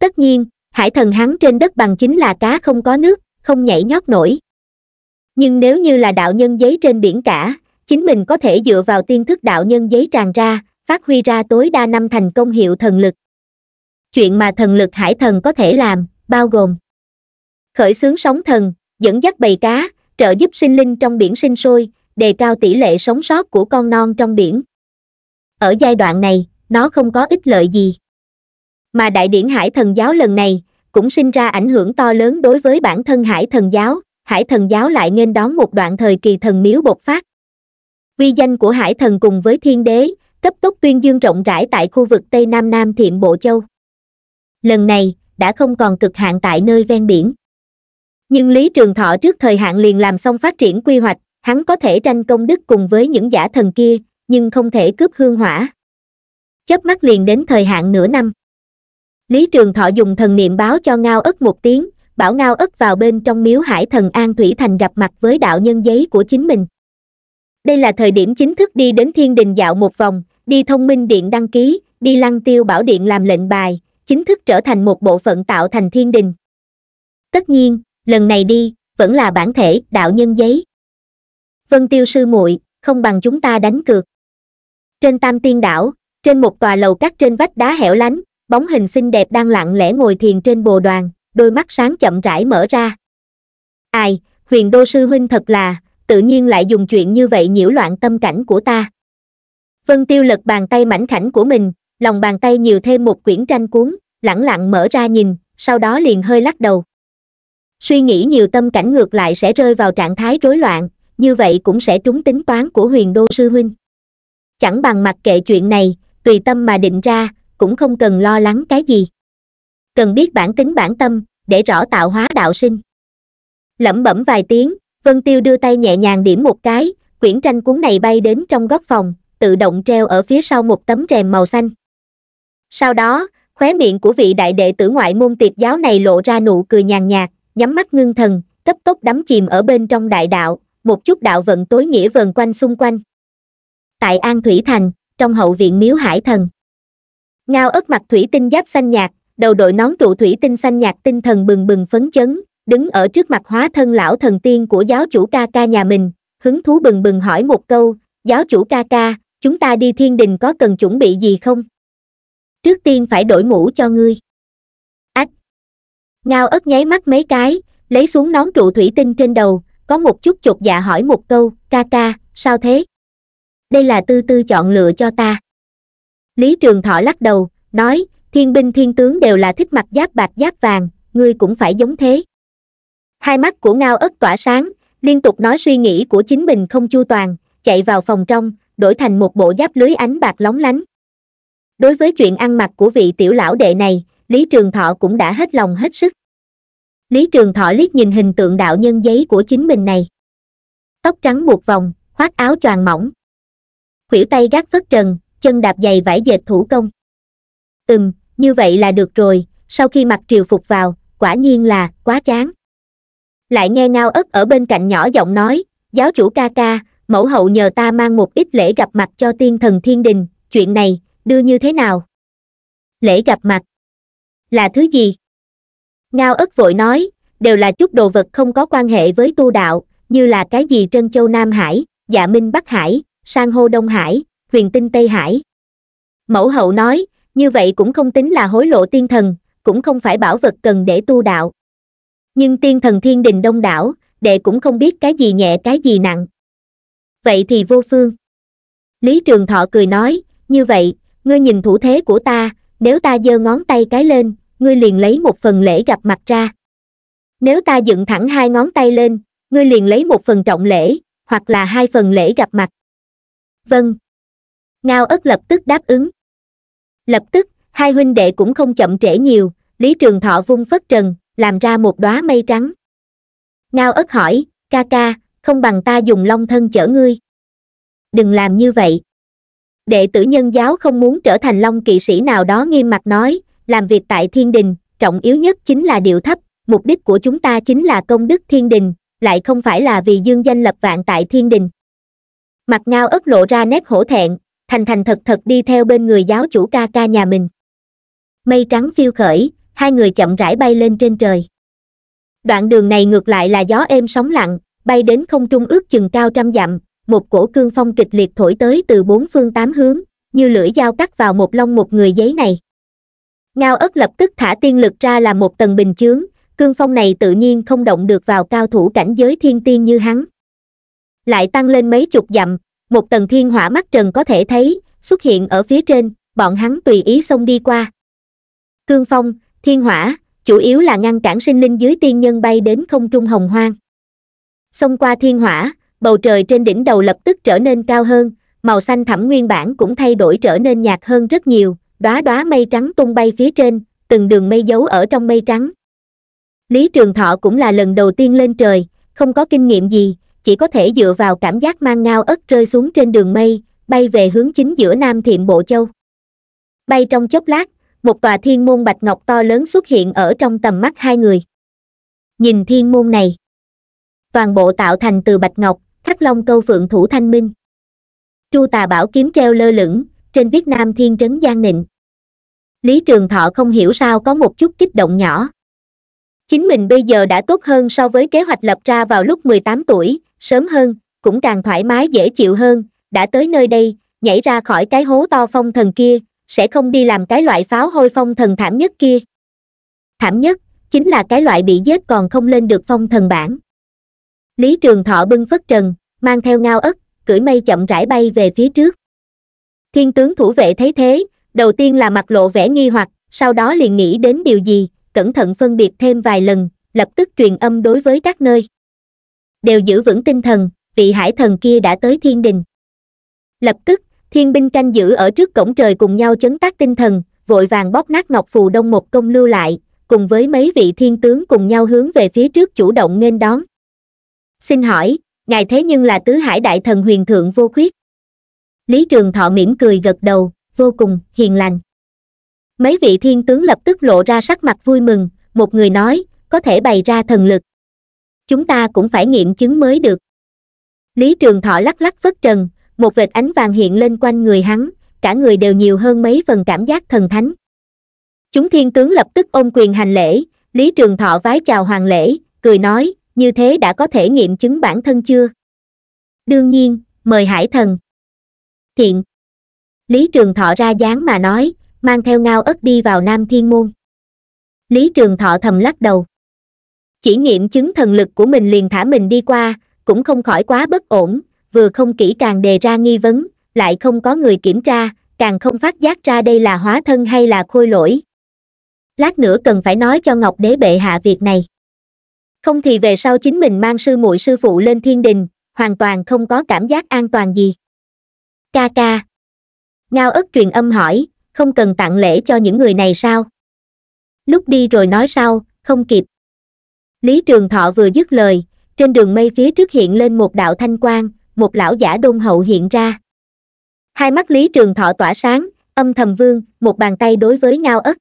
tất nhiên hải thần hắn trên đất bằng chính là cá không có nước không nhảy nhót nổi nhưng nếu như là đạo nhân giấy trên biển cả chính mình có thể dựa vào tiên thức đạo nhân giấy tràn ra phát huy ra tối đa năm thành công hiệu thần lực chuyện mà thần lực hải thần có thể làm bao gồm khởi xướng sóng thần dẫn dắt bầy cá trợ giúp sinh linh trong biển sinh sôi đề cao tỷ lệ sống sót của con non trong biển ở giai đoạn này nó không có ích lợi gì mà đại điển hải thần giáo lần này cũng sinh ra ảnh hưởng to lớn đối với bản thân hải thần giáo hải thần giáo lại nên đón một đoạn thời kỳ thần miếu bộc phát uy danh của hải thần cùng với thiên đế cấp tốc tuyên dương rộng rãi tại khu vực tây nam nam thiệm bộ châu lần này đã không còn cực hạn tại nơi ven biển nhưng lý trường thọ trước thời hạn liền làm xong phát triển quy hoạch hắn có thể tranh công đức cùng với những giả thần kia nhưng không thể cướp hương hỏa chớp mắt liền đến thời hạn nửa năm lý trường thọ dùng thần niệm báo cho ngao ất một tiếng bảo ngao ất vào bên trong miếu hải thần an thủy thành gặp mặt với đạo nhân giấy của chính mình đây là thời điểm chính thức đi đến thiên đình dạo một vòng đi thông minh điện đăng ký đi lăng tiêu bảo điện làm lệnh bài chính thức trở thành một bộ phận tạo thành thiên đình tất nhiên lần này đi vẫn là bản thể đạo nhân giấy vân tiêu sư muội không bằng chúng ta đánh cược trên tam tiên đảo trên một tòa lầu cắt trên vách đá hẻo lánh bóng hình xinh đẹp đang lặng lẽ ngồi thiền trên bồ đoàn đôi mắt sáng chậm rãi mở ra ai huyền đô sư huynh thật là tự nhiên lại dùng chuyện như vậy nhiễu loạn tâm cảnh của ta vân tiêu lật bàn tay mảnh khảnh của mình lòng bàn tay nhiều thêm một quyển tranh cuốn lẳng lặng mở ra nhìn sau đó liền hơi lắc đầu suy nghĩ nhiều tâm cảnh ngược lại sẽ rơi vào trạng thái rối loạn như vậy cũng sẽ trúng tính toán của huyền đô sư huynh chẳng bằng mặc kệ chuyện này tùy tâm mà định ra cũng không cần lo lắng cái gì cần biết bản tính bản tâm để rõ tạo hóa đạo sinh lẩm bẩm vài tiếng vân tiêu đưa tay nhẹ nhàng điểm một cái quyển tranh cuốn này bay đến trong góc phòng tự động treo ở phía sau một tấm rèm màu xanh sau đó khóe miệng của vị đại đệ tử ngoại môn tiệp giáo này lộ ra nụ cười nhàn nhạt nhắm mắt ngưng thần cấp tốc đắm chìm ở bên trong đại đạo một chút đạo vận tối nghĩa vần quanh xung quanh tại an thủy thành trong hậu viện miếu hải thần ngao ớt mặt thủy tinh giáp xanh nhạt đầu đội nón trụ thủy tinh xanh nhạt tinh thần bừng bừng phấn chấn đứng ở trước mặt hóa thân lão thần tiên của giáo chủ ca ca nhà mình hứng thú bừng bừng hỏi một câu giáo chủ ca ca chúng ta đi thiên đình có cần chuẩn bị gì không trước tiên phải đổi mũ cho ngươi ách ngao ớt nháy mắt mấy cái lấy xuống nón trụ thủy tinh trên đầu có một chút chột dạ hỏi một câu ca ca sao thế đây là tư tư chọn lựa cho ta lý trường thọ lắc đầu nói thiên binh thiên tướng đều là thích mặc giáp bạc giáp vàng ngươi cũng phải giống thế Hai mắt của ngao ất tỏa sáng, liên tục nói suy nghĩ của chính mình không chu toàn, chạy vào phòng trong, đổi thành một bộ giáp lưới ánh bạc lóng lánh. Đối với chuyện ăn mặc của vị tiểu lão đệ này, Lý Trường Thọ cũng đã hết lòng hết sức. Lý Trường Thọ liếc nhìn hình tượng đạo nhân giấy của chính mình này. Tóc trắng buộc vòng, khoác áo choàng mỏng. Khuỷu tay gác phất trần, chân đạp giày vải dệt thủ công. Ừm, như vậy là được rồi, sau khi mặc triều phục vào, quả nhiên là quá chán lại nghe ngao ất ở bên cạnh nhỏ giọng nói giáo chủ ca ca mẫu hậu nhờ ta mang một ít lễ gặp mặt cho tiên thần thiên đình chuyện này đưa như thế nào lễ gặp mặt là thứ gì ngao ất vội nói đều là chút đồ vật không có quan hệ với tu đạo như là cái gì trân châu nam hải dạ minh bắc hải sang hô đông hải huyền tinh tây hải mẫu hậu nói như vậy cũng không tính là hối lộ tiên thần cũng không phải bảo vật cần để tu đạo nhưng tiên thần thiên đình đông đảo đệ cũng không biết cái gì nhẹ cái gì nặng vậy thì vô phương lý trường thọ cười nói như vậy ngươi nhìn thủ thế của ta nếu ta giơ ngón tay cái lên ngươi liền lấy một phần lễ gặp mặt ra nếu ta dựng thẳng hai ngón tay lên ngươi liền lấy một phần trọng lễ hoặc là hai phần lễ gặp mặt vâng ngao ất lập tức đáp ứng lập tức hai huynh đệ cũng không chậm trễ nhiều lý trường thọ vung phất trần làm ra một đóa mây trắng ngao ất hỏi ca ca không bằng ta dùng long thân chở ngươi đừng làm như vậy đệ tử nhân giáo không muốn trở thành long kỵ sĩ nào đó nghiêm mặt nói làm việc tại thiên đình trọng yếu nhất chính là điệu thấp mục đích của chúng ta chính là công đức thiên đình lại không phải là vì dương danh lập vạn tại thiên đình mặt ngao ất lộ ra nét hổ thẹn thành thành thật thật đi theo bên người giáo chủ ca ca nhà mình mây trắng phiêu khởi hai người chậm rãi bay lên trên trời đoạn đường này ngược lại là gió êm sóng lặng bay đến không trung ước chừng cao trăm dặm một cổ cương phong kịch liệt thổi tới từ bốn phương tám hướng như lưỡi dao cắt vào một lông một người giấy này ngao ất lập tức thả tiên lực ra là một tầng bình chướng cương phong này tự nhiên không động được vào cao thủ cảnh giới thiên tiên như hắn lại tăng lên mấy chục dặm một tầng thiên hỏa mắt trần có thể thấy xuất hiện ở phía trên bọn hắn tùy ý xông đi qua cương phong thiên hỏa chủ yếu là ngăn cản sinh linh dưới tiên nhân bay đến không trung hồng hoang xông qua thiên hỏa bầu trời trên đỉnh đầu lập tức trở nên cao hơn màu xanh thẳm nguyên bản cũng thay đổi trở nên nhạt hơn rất nhiều đóa đóa mây trắng tung bay phía trên từng đường mây giấu ở trong mây trắng lý trường thọ cũng là lần đầu tiên lên trời không có kinh nghiệm gì chỉ có thể dựa vào cảm giác mang ngao ớt rơi xuống trên đường mây bay về hướng chính giữa nam thiệm bộ châu bay trong chốc lát một tòa thiên môn bạch ngọc to lớn xuất hiện ở trong tầm mắt hai người nhìn thiên môn này toàn bộ tạo thành từ bạch ngọc khắc long câu phượng thủ thanh minh chu tà bảo kiếm treo lơ lửng trên viết nam thiên trấn gian nịnh lý trường thọ không hiểu sao có một chút kích động nhỏ chính mình bây giờ đã tốt hơn so với kế hoạch lập ra vào lúc mười tám tuổi sớm hơn cũng càng thoải mái dễ chịu hơn đã tới nơi đây nhảy ra khỏi cái hố to phong thần kia sẽ không đi làm cái loại pháo hôi phong thần thảm nhất kia thảm nhất chính là cái loại bị giết còn không lên được phong thần bản lý trường thọ bưng phất trần mang theo ngao ất cưỡi mây chậm rãi bay về phía trước thiên tướng thủ vệ thấy thế đầu tiên là mặt lộ vẻ nghi hoặc sau đó liền nghĩ đến điều gì cẩn thận phân biệt thêm vài lần lập tức truyền âm đối với các nơi đều giữ vững tinh thần vị hải thần kia đã tới thiên đình lập tức thiên binh canh giữ ở trước cổng trời cùng nhau chấn tác tinh thần vội vàng bóp nát ngọc phù đông một công lưu lại cùng với mấy vị thiên tướng cùng nhau hướng về phía trước chủ động nghênh đón xin hỏi ngài thế nhưng là tứ hải đại thần huyền thượng vô khuyết lý trường thọ mỉm cười gật đầu vô cùng hiền lành mấy vị thiên tướng lập tức lộ ra sắc mặt vui mừng một người nói có thể bày ra thần lực chúng ta cũng phải nghiệm chứng mới được lý trường thọ lắc lắc vất trần một vệt ánh vàng hiện lên quanh người hắn cả người đều nhiều hơn mấy phần cảm giác thần thánh chúng thiên tướng lập tức ôm quyền hành lễ lý trường thọ vái chào hoàng lễ cười nói như thế đã có thể nghiệm chứng bản thân chưa đương nhiên mời hải thần thiện lý trường thọ ra dáng mà nói mang theo ngao ất đi vào nam thiên môn lý trường thọ thầm lắc đầu chỉ nghiệm chứng thần lực của mình liền thả mình đi qua cũng không khỏi quá bất ổn vừa không kỹ càng đề ra nghi vấn lại không có người kiểm tra càng không phát giác ra đây là hóa thân hay là khôi lỗi lát nữa cần phải nói cho ngọc đế bệ hạ việc này không thì về sau chính mình mang sư muội sư phụ lên thiên đình hoàn toàn không có cảm giác an toàn gì ca ca ngao ất truyền âm hỏi không cần tặng lễ cho những người này sao lúc đi rồi nói sau không kịp lý trường thọ vừa dứt lời trên đường mây phía trước hiện lên một đạo thanh quang một lão giả đôn hậu hiện ra hai mắt lý trường thọ tỏa sáng âm thầm vương một bàn tay đối với ngao ất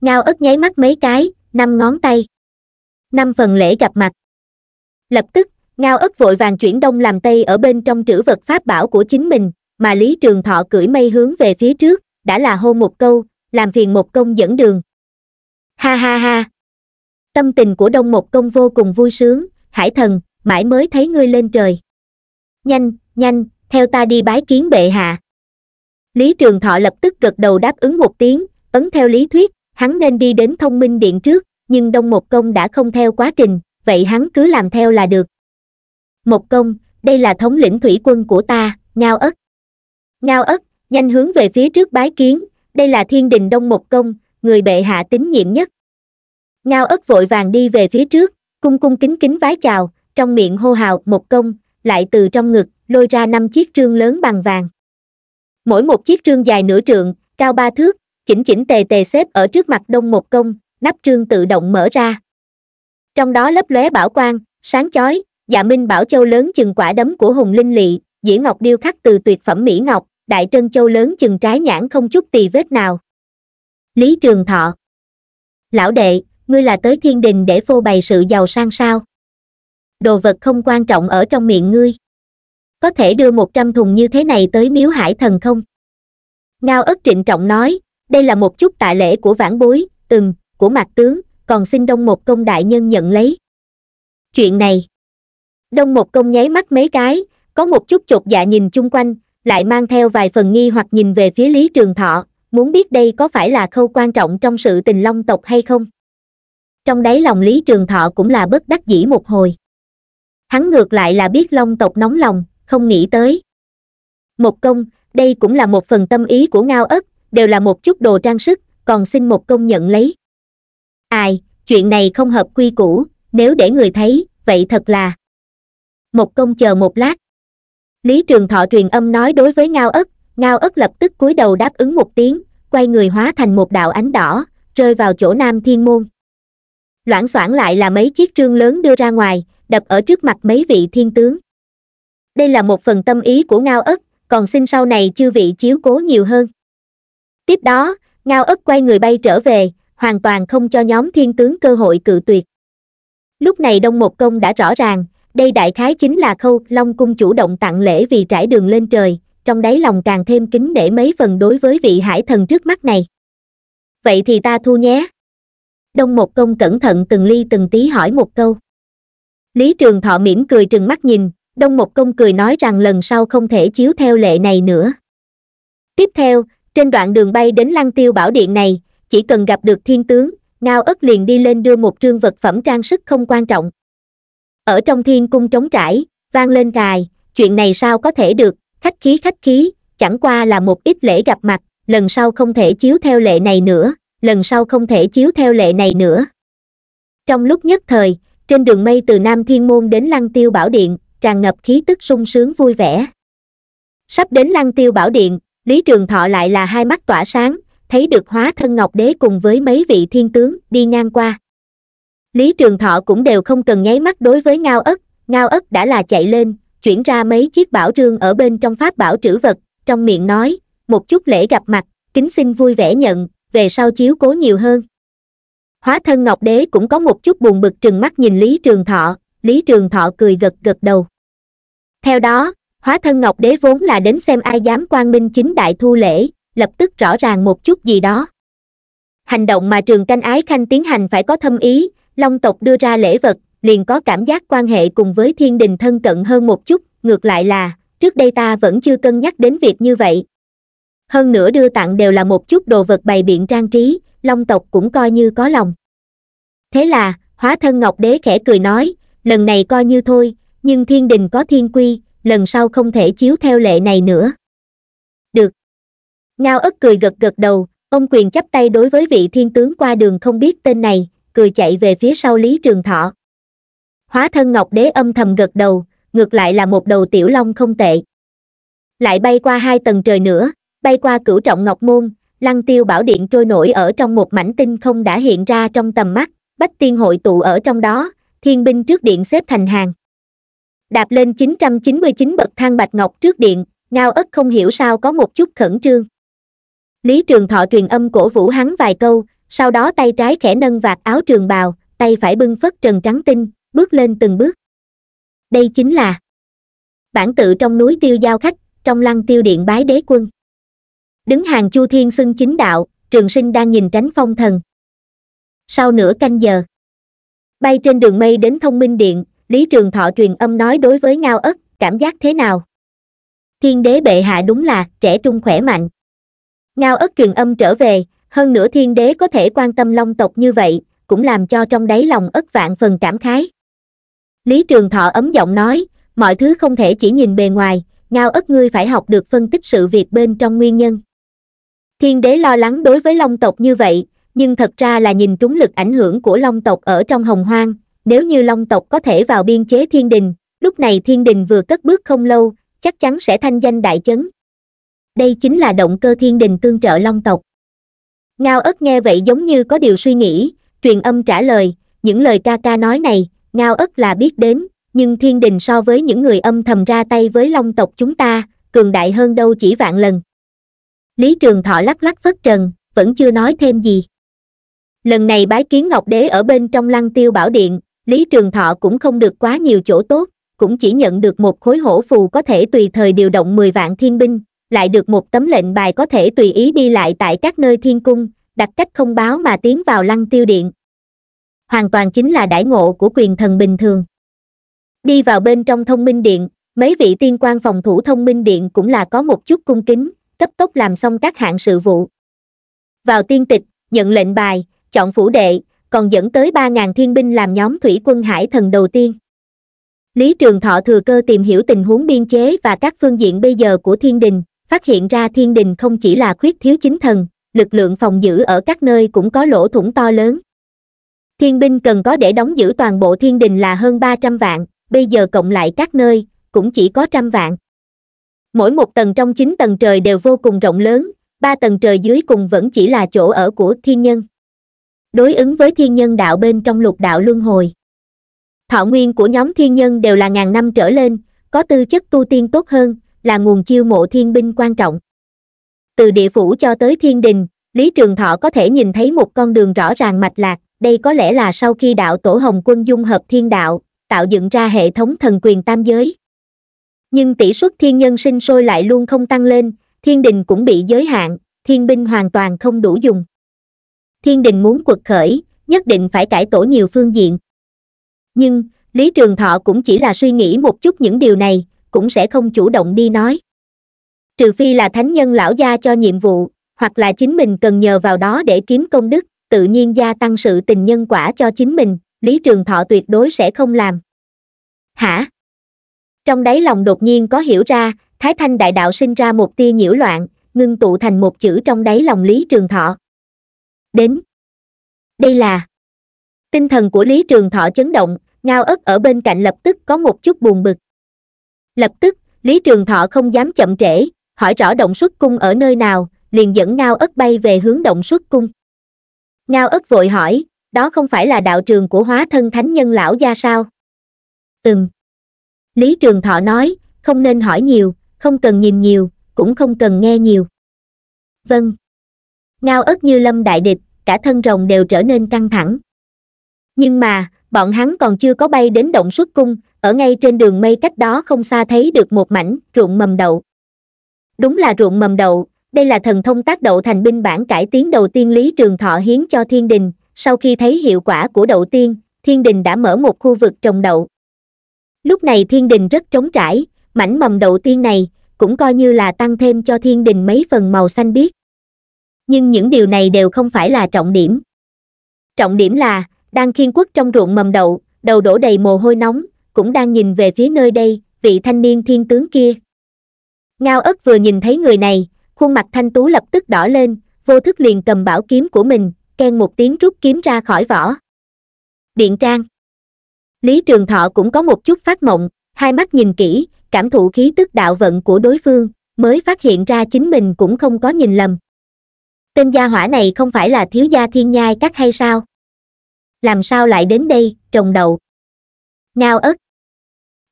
ngao ất nháy mắt mấy cái năm ngón tay năm phần lễ gặp mặt lập tức ngao ất vội vàng chuyển đông làm tây ở bên trong trữ vật pháp bảo của chính mình mà lý trường thọ cưỡi mây hướng về phía trước đã là hô một câu làm phiền một công dẫn đường ha ha ha tâm tình của đông một công vô cùng vui sướng hải thần mãi mới thấy ngươi lên trời nhanh nhanh theo ta đi bái kiến bệ hạ lý trường thọ lập tức gật đầu đáp ứng một tiếng ấn theo lý thuyết hắn nên đi đến thông minh điện trước nhưng đông một công đã không theo quá trình vậy hắn cứ làm theo là được một công đây là thống lĩnh thủy quân của ta ngao ất ngao ất nhanh hướng về phía trước bái kiến đây là thiên đình đông một công người bệ hạ tín nhiệm nhất ngao ất vội vàng đi về phía trước cung cung kính kính vái chào trong miệng hô hào một công lại từ trong ngực lôi ra năm chiếc trương lớn bằng vàng mỗi một chiếc trương dài nửa trượng cao ba thước chỉnh chỉnh tề tề xếp ở trước mặt đông một công nắp trương tự động mở ra trong đó lấp lóe bảo quang sáng chói dạ minh bảo châu lớn chừng quả đấm của hùng linh lị dĩa ngọc điêu khắc từ tuyệt phẩm mỹ ngọc đại trân châu lớn chừng trái nhãn không chút tì vết nào lý trường thọ lão đệ ngươi là tới thiên đình để phô bày sự giàu sang sao đồ vật không quan trọng ở trong miệng ngươi có thể đưa một trăm thùng như thế này tới miếu hải thần không ngao ất trịnh trọng nói đây là một chút tạ lễ của vãn bối ừm của mạc tướng còn xin đông một công đại nhân nhận lấy chuyện này đông một công nháy mắt mấy cái có một chút chột dạ nhìn chung quanh lại mang theo vài phần nghi hoặc nhìn về phía lý trường thọ muốn biết đây có phải là khâu quan trọng trong sự tình long tộc hay không trong đáy lòng lý trường thọ cũng là bất đắc dĩ một hồi hắn ngược lại là biết long tộc nóng lòng không nghĩ tới một công đây cũng là một phần tâm ý của ngao ất đều là một chút đồ trang sức còn xin một công nhận lấy ai chuyện này không hợp quy củ nếu để người thấy vậy thật là một công chờ một lát lý trường thọ truyền âm nói đối với ngao ất ngao ất lập tức cúi đầu đáp ứng một tiếng quay người hóa thành một đạo ánh đỏ rơi vào chỗ nam thiên môn loãng xoảng lại là mấy chiếc trương lớn đưa ra ngoài đập ở trước mặt mấy vị thiên tướng đây là một phần tâm ý của ngao ất còn xin sau này chư vị chiếu cố nhiều hơn tiếp đó ngao ất quay người bay trở về hoàn toàn không cho nhóm thiên tướng cơ hội cự tuyệt lúc này đông một công đã rõ ràng đây đại khái chính là khâu long cung chủ động tặng lễ vì trải đường lên trời trong đáy lòng càng thêm kính để mấy phần đối với vị hải thần trước mắt này vậy thì ta thu nhé đông một công cẩn thận từng ly từng tí hỏi một câu lý trường thọ mỉm cười trừng mắt nhìn đông một công cười nói rằng lần sau không thể chiếu theo lệ này nữa tiếp theo trên đoạn đường bay đến lăng tiêu bảo điện này chỉ cần gặp được thiên tướng ngao ất liền đi lên đưa một trương vật phẩm trang sức không quan trọng ở trong thiên cung trống trải vang lên cài chuyện này sao có thể được khách khí khách khí chẳng qua là một ít lễ gặp mặt lần sau không thể chiếu theo lệ này nữa lần sau không thể chiếu theo lệ này nữa trong lúc nhất thời trên đường mây từ Nam Thiên Môn đến Lăng Tiêu Bảo Điện, tràn ngập khí tức sung sướng vui vẻ. Sắp đến Lăng Tiêu Bảo Điện, Lý Trường Thọ lại là hai mắt tỏa sáng, thấy được hóa thân Ngọc Đế cùng với mấy vị thiên tướng đi ngang qua. Lý Trường Thọ cũng đều không cần nháy mắt đối với Ngao Ất, Ngao Ất đã là chạy lên, chuyển ra mấy chiếc bảo trương ở bên trong pháp bảo trữ vật, trong miệng nói, một chút lễ gặp mặt, kính xin vui vẻ nhận, về sau chiếu cố nhiều hơn hóa thân ngọc đế cũng có một chút buồn bực trừng mắt nhìn lý trường thọ lý trường thọ cười gật gật đầu theo đó hóa thân ngọc đế vốn là đến xem ai dám quan minh chính đại thu lễ lập tức rõ ràng một chút gì đó hành động mà trường canh ái khanh tiến hành phải có thâm ý long tộc đưa ra lễ vật liền có cảm giác quan hệ cùng với thiên đình thân cận hơn một chút ngược lại là trước đây ta vẫn chưa cân nhắc đến việc như vậy hơn nữa đưa tặng đều là một chút đồ vật bày biện trang trí long tộc cũng coi như có lòng thế là hóa thân ngọc đế khẽ cười nói lần này coi như thôi nhưng thiên đình có thiên quy lần sau không thể chiếu theo lệ này nữa được ngao ất cười gật gật đầu ông quyền chắp tay đối với vị thiên tướng qua đường không biết tên này cười chạy về phía sau lý trường thọ hóa thân ngọc đế âm thầm gật đầu ngược lại là một đầu tiểu long không tệ lại bay qua hai tầng trời nữa bay qua cửu trọng ngọc môn lăng tiêu bảo điện trôi nổi ở trong một mảnh tinh không đã hiện ra trong tầm mắt bách tiên hội tụ ở trong đó thiên binh trước điện xếp thành hàng đạp lên 999 bậc thang bạch ngọc trước điện ngao ất không hiểu sao có một chút khẩn trương lý trường thọ truyền âm cổ vũ hắn vài câu sau đó tay trái khẽ nâng vạt áo trường bào tay phải bưng phất trần trắng tinh bước lên từng bước đây chính là bản tự trong núi tiêu giao khách trong lăng tiêu điện bái đế quân đứng hàng chu thiên xưng chính đạo trường sinh đang nhìn tránh phong thần sau nửa canh giờ bay trên đường mây đến thông minh điện lý trường thọ truyền âm nói đối với ngao ất cảm giác thế nào thiên đế bệ hạ đúng là trẻ trung khỏe mạnh ngao ất truyền âm trở về hơn nữa thiên đế có thể quan tâm long tộc như vậy cũng làm cho trong đáy lòng ất vạn phần cảm khái lý trường thọ ấm giọng nói mọi thứ không thể chỉ nhìn bề ngoài ngao ất ngươi phải học được phân tích sự việc bên trong nguyên nhân thiên đế lo lắng đối với long tộc như vậy nhưng thật ra là nhìn trúng lực ảnh hưởng của long tộc ở trong hồng hoang nếu như long tộc có thể vào biên chế thiên đình lúc này thiên đình vừa cất bước không lâu chắc chắn sẽ thanh danh đại chấn đây chính là động cơ thiên đình tương trợ long tộc ngao ất nghe vậy giống như có điều suy nghĩ truyền âm trả lời những lời ca ca nói này ngao ất là biết đến nhưng thiên đình so với những người âm thầm ra tay với long tộc chúng ta cường đại hơn đâu chỉ vạn lần lý trường thọ lắc lắc phất trần vẫn chưa nói thêm gì lần này bái kiến ngọc đế ở bên trong lăng tiêu bảo điện lý trường thọ cũng không được quá nhiều chỗ tốt cũng chỉ nhận được một khối hổ phù có thể tùy thời điều động mười vạn thiên binh lại được một tấm lệnh bài có thể tùy ý đi lại tại các nơi thiên cung đặt cách không báo mà tiến vào lăng tiêu điện hoàn toàn chính là đãi ngộ của quyền thần bình thường đi vào bên trong thông minh điện mấy vị tiên quan phòng thủ thông minh điện cũng là có một chút cung kính cấp tốc làm xong các hạng sự vụ. Vào tiên tịch, nhận lệnh bài, chọn phủ đệ, còn dẫn tới 3.000 thiên binh làm nhóm thủy quân hải thần đầu tiên. Lý Trường Thọ thừa cơ tìm hiểu tình huống biên chế và các phương diện bây giờ của thiên đình, phát hiện ra thiên đình không chỉ là khuyết thiếu chính thần, lực lượng phòng giữ ở các nơi cũng có lỗ thủng to lớn. Thiên binh cần có để đóng giữ toàn bộ thiên đình là hơn 300 vạn, bây giờ cộng lại các nơi, cũng chỉ có trăm vạn mỗi một tầng trong chín tầng trời đều vô cùng rộng lớn ba tầng trời dưới cùng vẫn chỉ là chỗ ở của thiên nhân đối ứng với thiên nhân đạo bên trong lục đạo luân hồi thọ nguyên của nhóm thiên nhân đều là ngàn năm trở lên có tư chất tu tiên tốt hơn là nguồn chiêu mộ thiên binh quan trọng từ địa phủ cho tới thiên đình lý trường thọ có thể nhìn thấy một con đường rõ ràng mạch lạc đây có lẽ là sau khi đạo tổ hồng quân dung hợp thiên đạo tạo dựng ra hệ thống thần quyền tam giới nhưng tỷ suất thiên nhân sinh sôi lại luôn không tăng lên thiên đình cũng bị giới hạn thiên binh hoàn toàn không đủ dùng thiên đình muốn quật khởi nhất định phải cải tổ nhiều phương diện nhưng lý trường thọ cũng chỉ là suy nghĩ một chút những điều này cũng sẽ không chủ động đi nói trừ phi là thánh nhân lão gia cho nhiệm vụ hoặc là chính mình cần nhờ vào đó để kiếm công đức tự nhiên gia tăng sự tình nhân quả cho chính mình lý trường thọ tuyệt đối sẽ không làm hả trong đáy lòng đột nhiên có hiểu ra, Thái Thanh Đại Đạo sinh ra một tia nhiễu loạn, ngưng tụ thành một chữ trong đáy lòng Lý Trường Thọ. Đến. Đây là. Tinh thần của Lý Trường Thọ chấn động, ngao ất ở bên cạnh lập tức có một chút buồn bực. Lập tức, Lý Trường Thọ không dám chậm trễ, hỏi rõ động xuất cung ở nơi nào, liền dẫn ngao ất bay về hướng động xuất cung. Ngao ất vội hỏi, đó không phải là đạo trường của hóa thân thánh nhân lão gia sao? Ừm. Lý Trường Thọ nói, không nên hỏi nhiều, không cần nhìn nhiều, cũng không cần nghe nhiều. Vâng. Ngao ớt như lâm đại địch, cả thân rồng đều trở nên căng thẳng. Nhưng mà, bọn hắn còn chưa có bay đến động xuất cung, ở ngay trên đường mây cách đó không xa thấy được một mảnh ruộng mầm đậu. Đúng là ruộng mầm đậu, đây là thần thông tác đậu thành binh bản cải tiến đầu tiên Lý Trường Thọ hiến cho Thiên Đình, sau khi thấy hiệu quả của đậu tiên, Thiên Đình đã mở một khu vực trồng đậu lúc này thiên đình rất trống trải mảnh mầm đầu tiên này cũng coi như là tăng thêm cho thiên đình mấy phần màu xanh biếc nhưng những điều này đều không phải là trọng điểm trọng điểm là đang khiên quất trong ruộng mầm đậu đầu đổ đầy mồ hôi nóng cũng đang nhìn về phía nơi đây vị thanh niên thiên tướng kia ngao ất vừa nhìn thấy người này khuôn mặt thanh tú lập tức đỏ lên vô thức liền cầm bảo kiếm của mình khen một tiếng rút kiếm ra khỏi vỏ điện trang lý trường thọ cũng có một chút phát mộng hai mắt nhìn kỹ cảm thụ khí tức đạo vận của đối phương mới phát hiện ra chính mình cũng không có nhìn lầm tên gia hỏa này không phải là thiếu gia thiên nhai các hay sao làm sao lại đến đây trồng đầu. ngao ất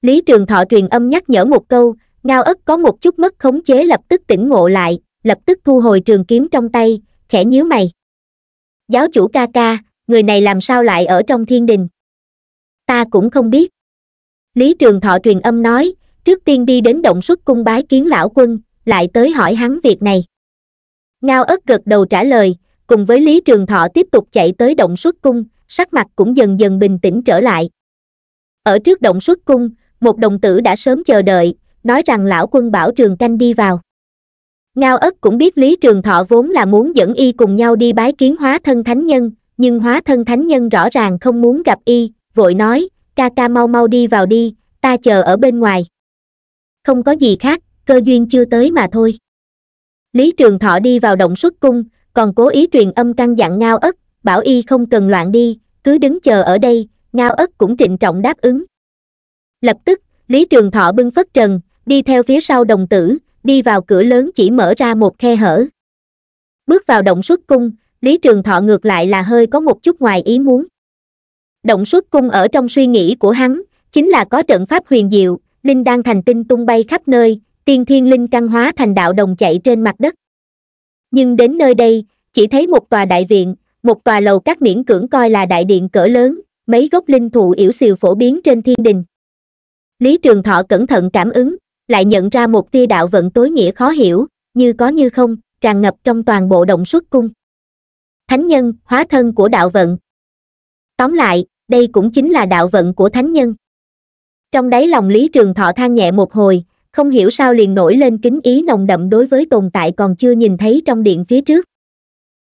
lý trường thọ truyền âm nhắc nhở một câu ngao ất có một chút mất khống chế lập tức tỉnh ngộ lại lập tức thu hồi trường kiếm trong tay khẽ nhíu mày giáo chủ ca ca người này làm sao lại ở trong thiên đình ta cũng không biết lý trường thọ truyền âm nói trước tiên đi đến động xuất cung bái kiến lão quân lại tới hỏi hắn việc này ngao ớt gật đầu trả lời cùng với lý trường thọ tiếp tục chạy tới động xuất cung sắc mặt cũng dần dần bình tĩnh trở lại ở trước động xuất cung một đồng tử đã sớm chờ đợi nói rằng lão quân bảo trường canh đi vào ngao ớt cũng biết lý trường thọ vốn là muốn dẫn y cùng nhau đi bái kiến hóa thân thánh nhân nhưng hóa thân thánh nhân rõ ràng không muốn gặp y vội nói ca ca mau mau đi vào đi ta chờ ở bên ngoài không có gì khác cơ duyên chưa tới mà thôi lý trường thọ đi vào động xuất cung còn cố ý truyền âm căn dặn ngao ất bảo y không cần loạn đi cứ đứng chờ ở đây ngao ất cũng trịnh trọng đáp ứng lập tức lý trường thọ bưng phất trần đi theo phía sau đồng tử đi vào cửa lớn chỉ mở ra một khe hở bước vào động xuất cung lý trường thọ ngược lại là hơi có một chút ngoài ý muốn động xuất cung ở trong suy nghĩ của hắn chính là có trận pháp huyền diệu linh đang thành tinh tung bay khắp nơi tiên thiên linh căn hóa thành đạo đồng chạy trên mặt đất nhưng đến nơi đây chỉ thấy một tòa đại viện một tòa lầu các miễn cưỡng coi là đại điện cỡ lớn mấy gốc linh thụ yểu xìu phổ biến trên thiên đình lý trường thọ cẩn thận cảm ứng lại nhận ra một tia đạo vận tối nghĩa khó hiểu như có như không tràn ngập trong toàn bộ động xuất cung thánh nhân hóa thân của đạo vận tóm lại đây cũng chính là đạo vận của thánh nhân trong đáy lòng lý trường thọ than nhẹ một hồi không hiểu sao liền nổi lên kính ý nồng đậm đối với tồn tại còn chưa nhìn thấy trong điện phía trước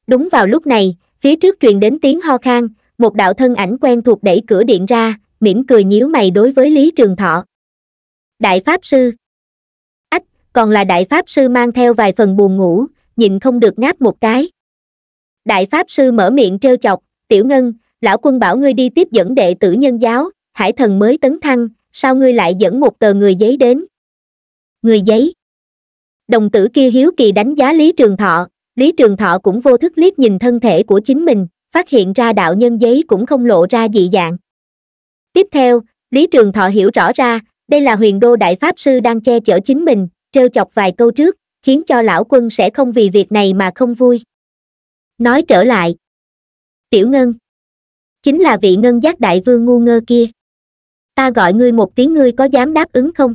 đúng vào lúc này phía trước truyền đến tiếng ho khan một đạo thân ảnh quen thuộc đẩy cửa điện ra mỉm cười nhíu mày đối với lý trường thọ đại pháp sư ách còn là đại pháp sư mang theo vài phần buồn ngủ nhìn không được ngáp một cái đại pháp sư mở miệng trêu chọc tiểu ngân lão quân bảo ngươi đi tiếp dẫn đệ tử nhân giáo hải thần mới tấn thăng sao ngươi lại dẫn một tờ người giấy đến người giấy đồng tử kia hiếu kỳ đánh giá lý trường thọ lý trường thọ cũng vô thức liếc nhìn thân thể của chính mình phát hiện ra đạo nhân giấy cũng không lộ ra dị dạng tiếp theo lý trường thọ hiểu rõ ra đây là huyền đô đại pháp sư đang che chở chính mình trêu chọc vài câu trước khiến cho lão quân sẽ không vì việc này mà không vui nói trở lại tiểu ngân chính là vị ngân giác đại vương ngu ngơ kia ta gọi ngươi một tiếng ngươi có dám đáp ứng không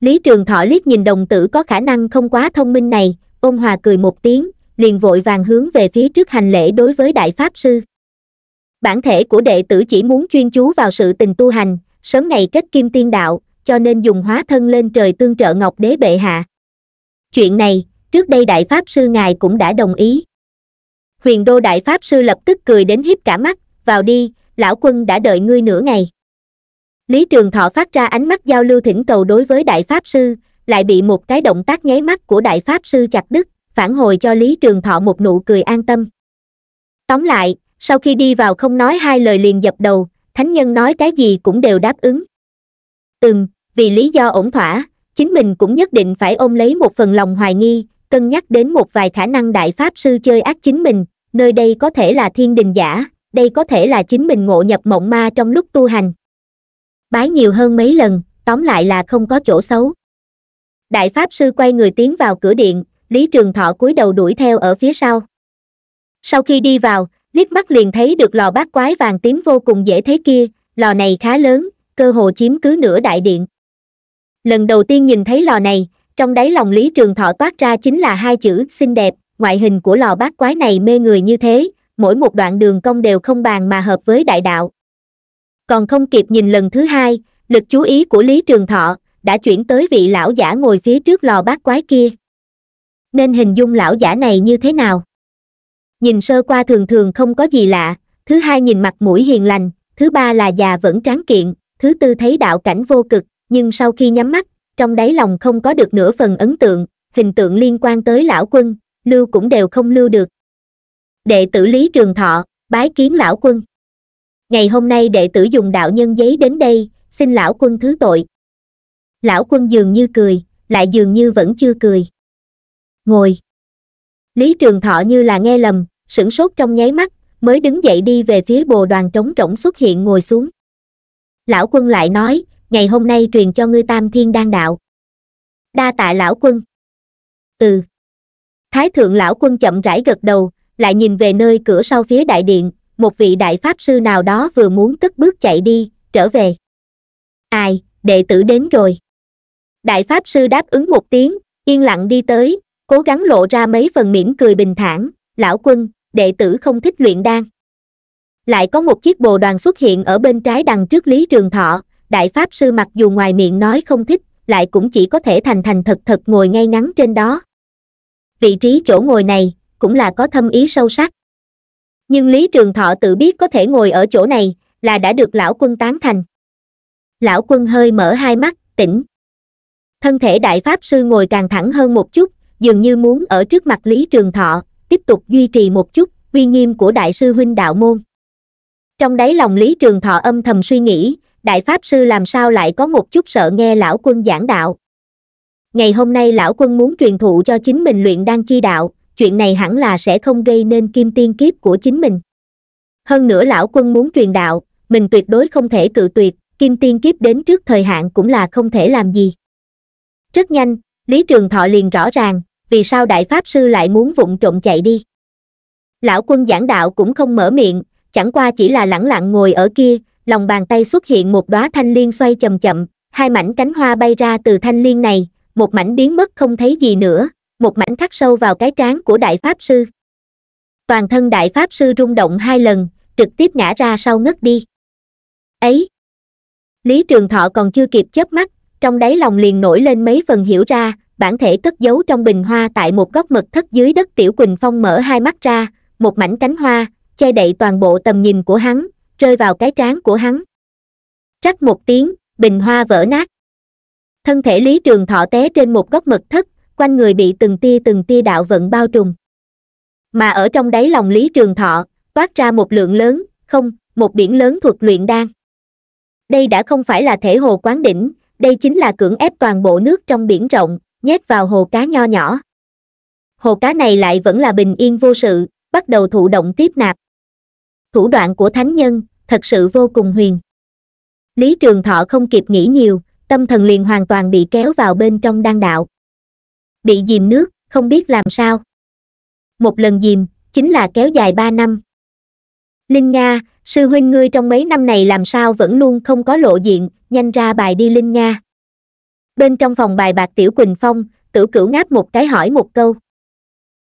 lý trường thọ liếc nhìn đồng tử có khả năng không quá thông minh này ôn hòa cười một tiếng liền vội vàng hướng về phía trước hành lễ đối với đại pháp sư bản thể của đệ tử chỉ muốn chuyên chú vào sự tình tu hành sớm ngày kết kim tiên đạo cho nên dùng hóa thân lên trời tương trợ ngọc đế bệ hạ chuyện này trước đây đại pháp sư ngài cũng đã đồng ý huyền đô đại pháp sư lập tức cười đến hiếp cả mắt vào đi lão quân đã đợi ngươi nửa ngày lý trường thọ phát ra ánh mắt giao lưu thỉnh cầu đối với đại pháp sư lại bị một cái động tác nháy mắt của đại pháp sư chặt đứt phản hồi cho lý trường thọ một nụ cười an tâm tóm lại sau khi đi vào không nói hai lời liền dập đầu thánh nhân nói cái gì cũng đều đáp ứng từng vì lý do ổn thỏa chính mình cũng nhất định phải ôm lấy một phần lòng hoài nghi cân nhắc đến một vài khả năng đại pháp sư chơi ác chính mình nơi đây có thể là thiên đình giả đây có thể là chính mình ngộ nhập mộng ma trong lúc tu hành bái nhiều hơn mấy lần tóm lại là không có chỗ xấu đại pháp sư quay người tiến vào cửa điện lý trường thọ cúi đầu đuổi theo ở phía sau sau khi đi vào liếc mắt liền thấy được lò bát quái vàng tím vô cùng dễ thấy kia lò này khá lớn cơ hồ chiếm cứ nửa đại điện lần đầu tiên nhìn thấy lò này trong đáy lòng lý trường thọ toát ra chính là hai chữ xinh đẹp ngoại hình của lò bát quái này mê người như thế mỗi một đoạn đường cong đều không bàn mà hợp với đại đạo còn không kịp nhìn lần thứ hai lực chú ý của lý trường thọ đã chuyển tới vị lão giả ngồi phía trước lò bát quái kia nên hình dung lão giả này như thế nào nhìn sơ qua thường thường không có gì lạ thứ hai nhìn mặt mũi hiền lành thứ ba là già vẫn tráng kiện thứ tư thấy đạo cảnh vô cực nhưng sau khi nhắm mắt trong đáy lòng không có được nửa phần ấn tượng hình tượng liên quan tới lão quân lưu cũng đều không lưu được đệ tử lý trường thọ bái kiến lão quân ngày hôm nay đệ tử dùng đạo nhân giấy đến đây xin lão quân thứ tội lão quân dường như cười lại dường như vẫn chưa cười ngồi lý trường thọ như là nghe lầm sửng sốt trong nháy mắt mới đứng dậy đi về phía bồ đoàn trống rỗng xuất hiện ngồi xuống lão quân lại nói ngày hôm nay truyền cho ngươi tam thiên đan đạo đa tạ lão quân ừ thái thượng lão quân chậm rãi gật đầu lại nhìn về nơi cửa sau phía đại điện một vị đại pháp sư nào đó vừa muốn cất bước chạy đi trở về ai đệ tử đến rồi đại pháp sư đáp ứng một tiếng yên lặng đi tới cố gắng lộ ra mấy phần mỉm cười bình thản lão quân đệ tử không thích luyện đan lại có một chiếc bồ đoàn xuất hiện ở bên trái đằng trước lý trường thọ đại pháp sư mặc dù ngoài miệng nói không thích lại cũng chỉ có thể thành thành thật thật ngồi ngay ngắn trên đó vị trí chỗ ngồi này cũng là có thâm ý sâu sắc nhưng lý trường thọ tự biết có thể ngồi ở chỗ này là đã được lão quân tán thành lão quân hơi mở hai mắt tỉnh thân thể đại pháp sư ngồi càng thẳng hơn một chút dường như muốn ở trước mặt lý trường thọ tiếp tục duy trì một chút uy nghiêm của đại sư huynh đạo môn trong đáy lòng lý trường thọ âm thầm suy nghĩ đại pháp sư làm sao lại có một chút sợ nghe lão quân giảng đạo ngày hôm nay lão quân muốn truyền thụ cho chính mình luyện đan chi đạo chuyện này hẳn là sẽ không gây nên kim tiên kiếp của chính mình. Hơn nữa lão quân muốn truyền đạo, mình tuyệt đối không thể cự tuyệt, kim tiên kiếp đến trước thời hạn cũng là không thể làm gì. Rất nhanh, Lý Trường Thọ liền rõ ràng, vì sao Đại Pháp Sư lại muốn vụng trộm chạy đi. Lão quân giảng đạo cũng không mở miệng, chẳng qua chỉ là lẳng lặng ngồi ở kia, lòng bàn tay xuất hiện một đóa thanh liên xoay chậm chậm, hai mảnh cánh hoa bay ra từ thanh liên này, một mảnh biến mất không thấy gì nữa, một mảnh khắc sâu vào cái trán của đại pháp sư toàn thân đại pháp sư rung động hai lần trực tiếp ngã ra sau ngất đi ấy lý trường thọ còn chưa kịp chớp mắt trong đáy lòng liền nổi lên mấy phần hiểu ra bản thể cất giấu trong bình hoa tại một góc mật thất dưới đất tiểu quỳnh phong mở hai mắt ra một mảnh cánh hoa che đậy toàn bộ tầm nhìn của hắn rơi vào cái trán của hắn rắc một tiếng bình hoa vỡ nát thân thể lý trường thọ té trên một góc mật thất quanh người bị từng tia từng tia đạo vận bao trùm mà ở trong đáy lòng lý trường thọ toát ra một lượng lớn không một biển lớn thuật luyện đan đây đã không phải là thể hồ quán đỉnh đây chính là cưỡng ép toàn bộ nước trong biển rộng nhét vào hồ cá nho nhỏ hồ cá này lại vẫn là bình yên vô sự bắt đầu thụ động tiếp nạp thủ đoạn của thánh nhân thật sự vô cùng huyền lý trường thọ không kịp nghĩ nhiều tâm thần liền hoàn toàn bị kéo vào bên trong đan đạo bị dìm nước không biết làm sao một lần dìm chính là kéo dài ba năm linh nga sư huynh ngươi trong mấy năm này làm sao vẫn luôn không có lộ diện nhanh ra bài đi linh nga bên trong phòng bài bạc tiểu quỳnh phong tử cửu ngáp một cái hỏi một câu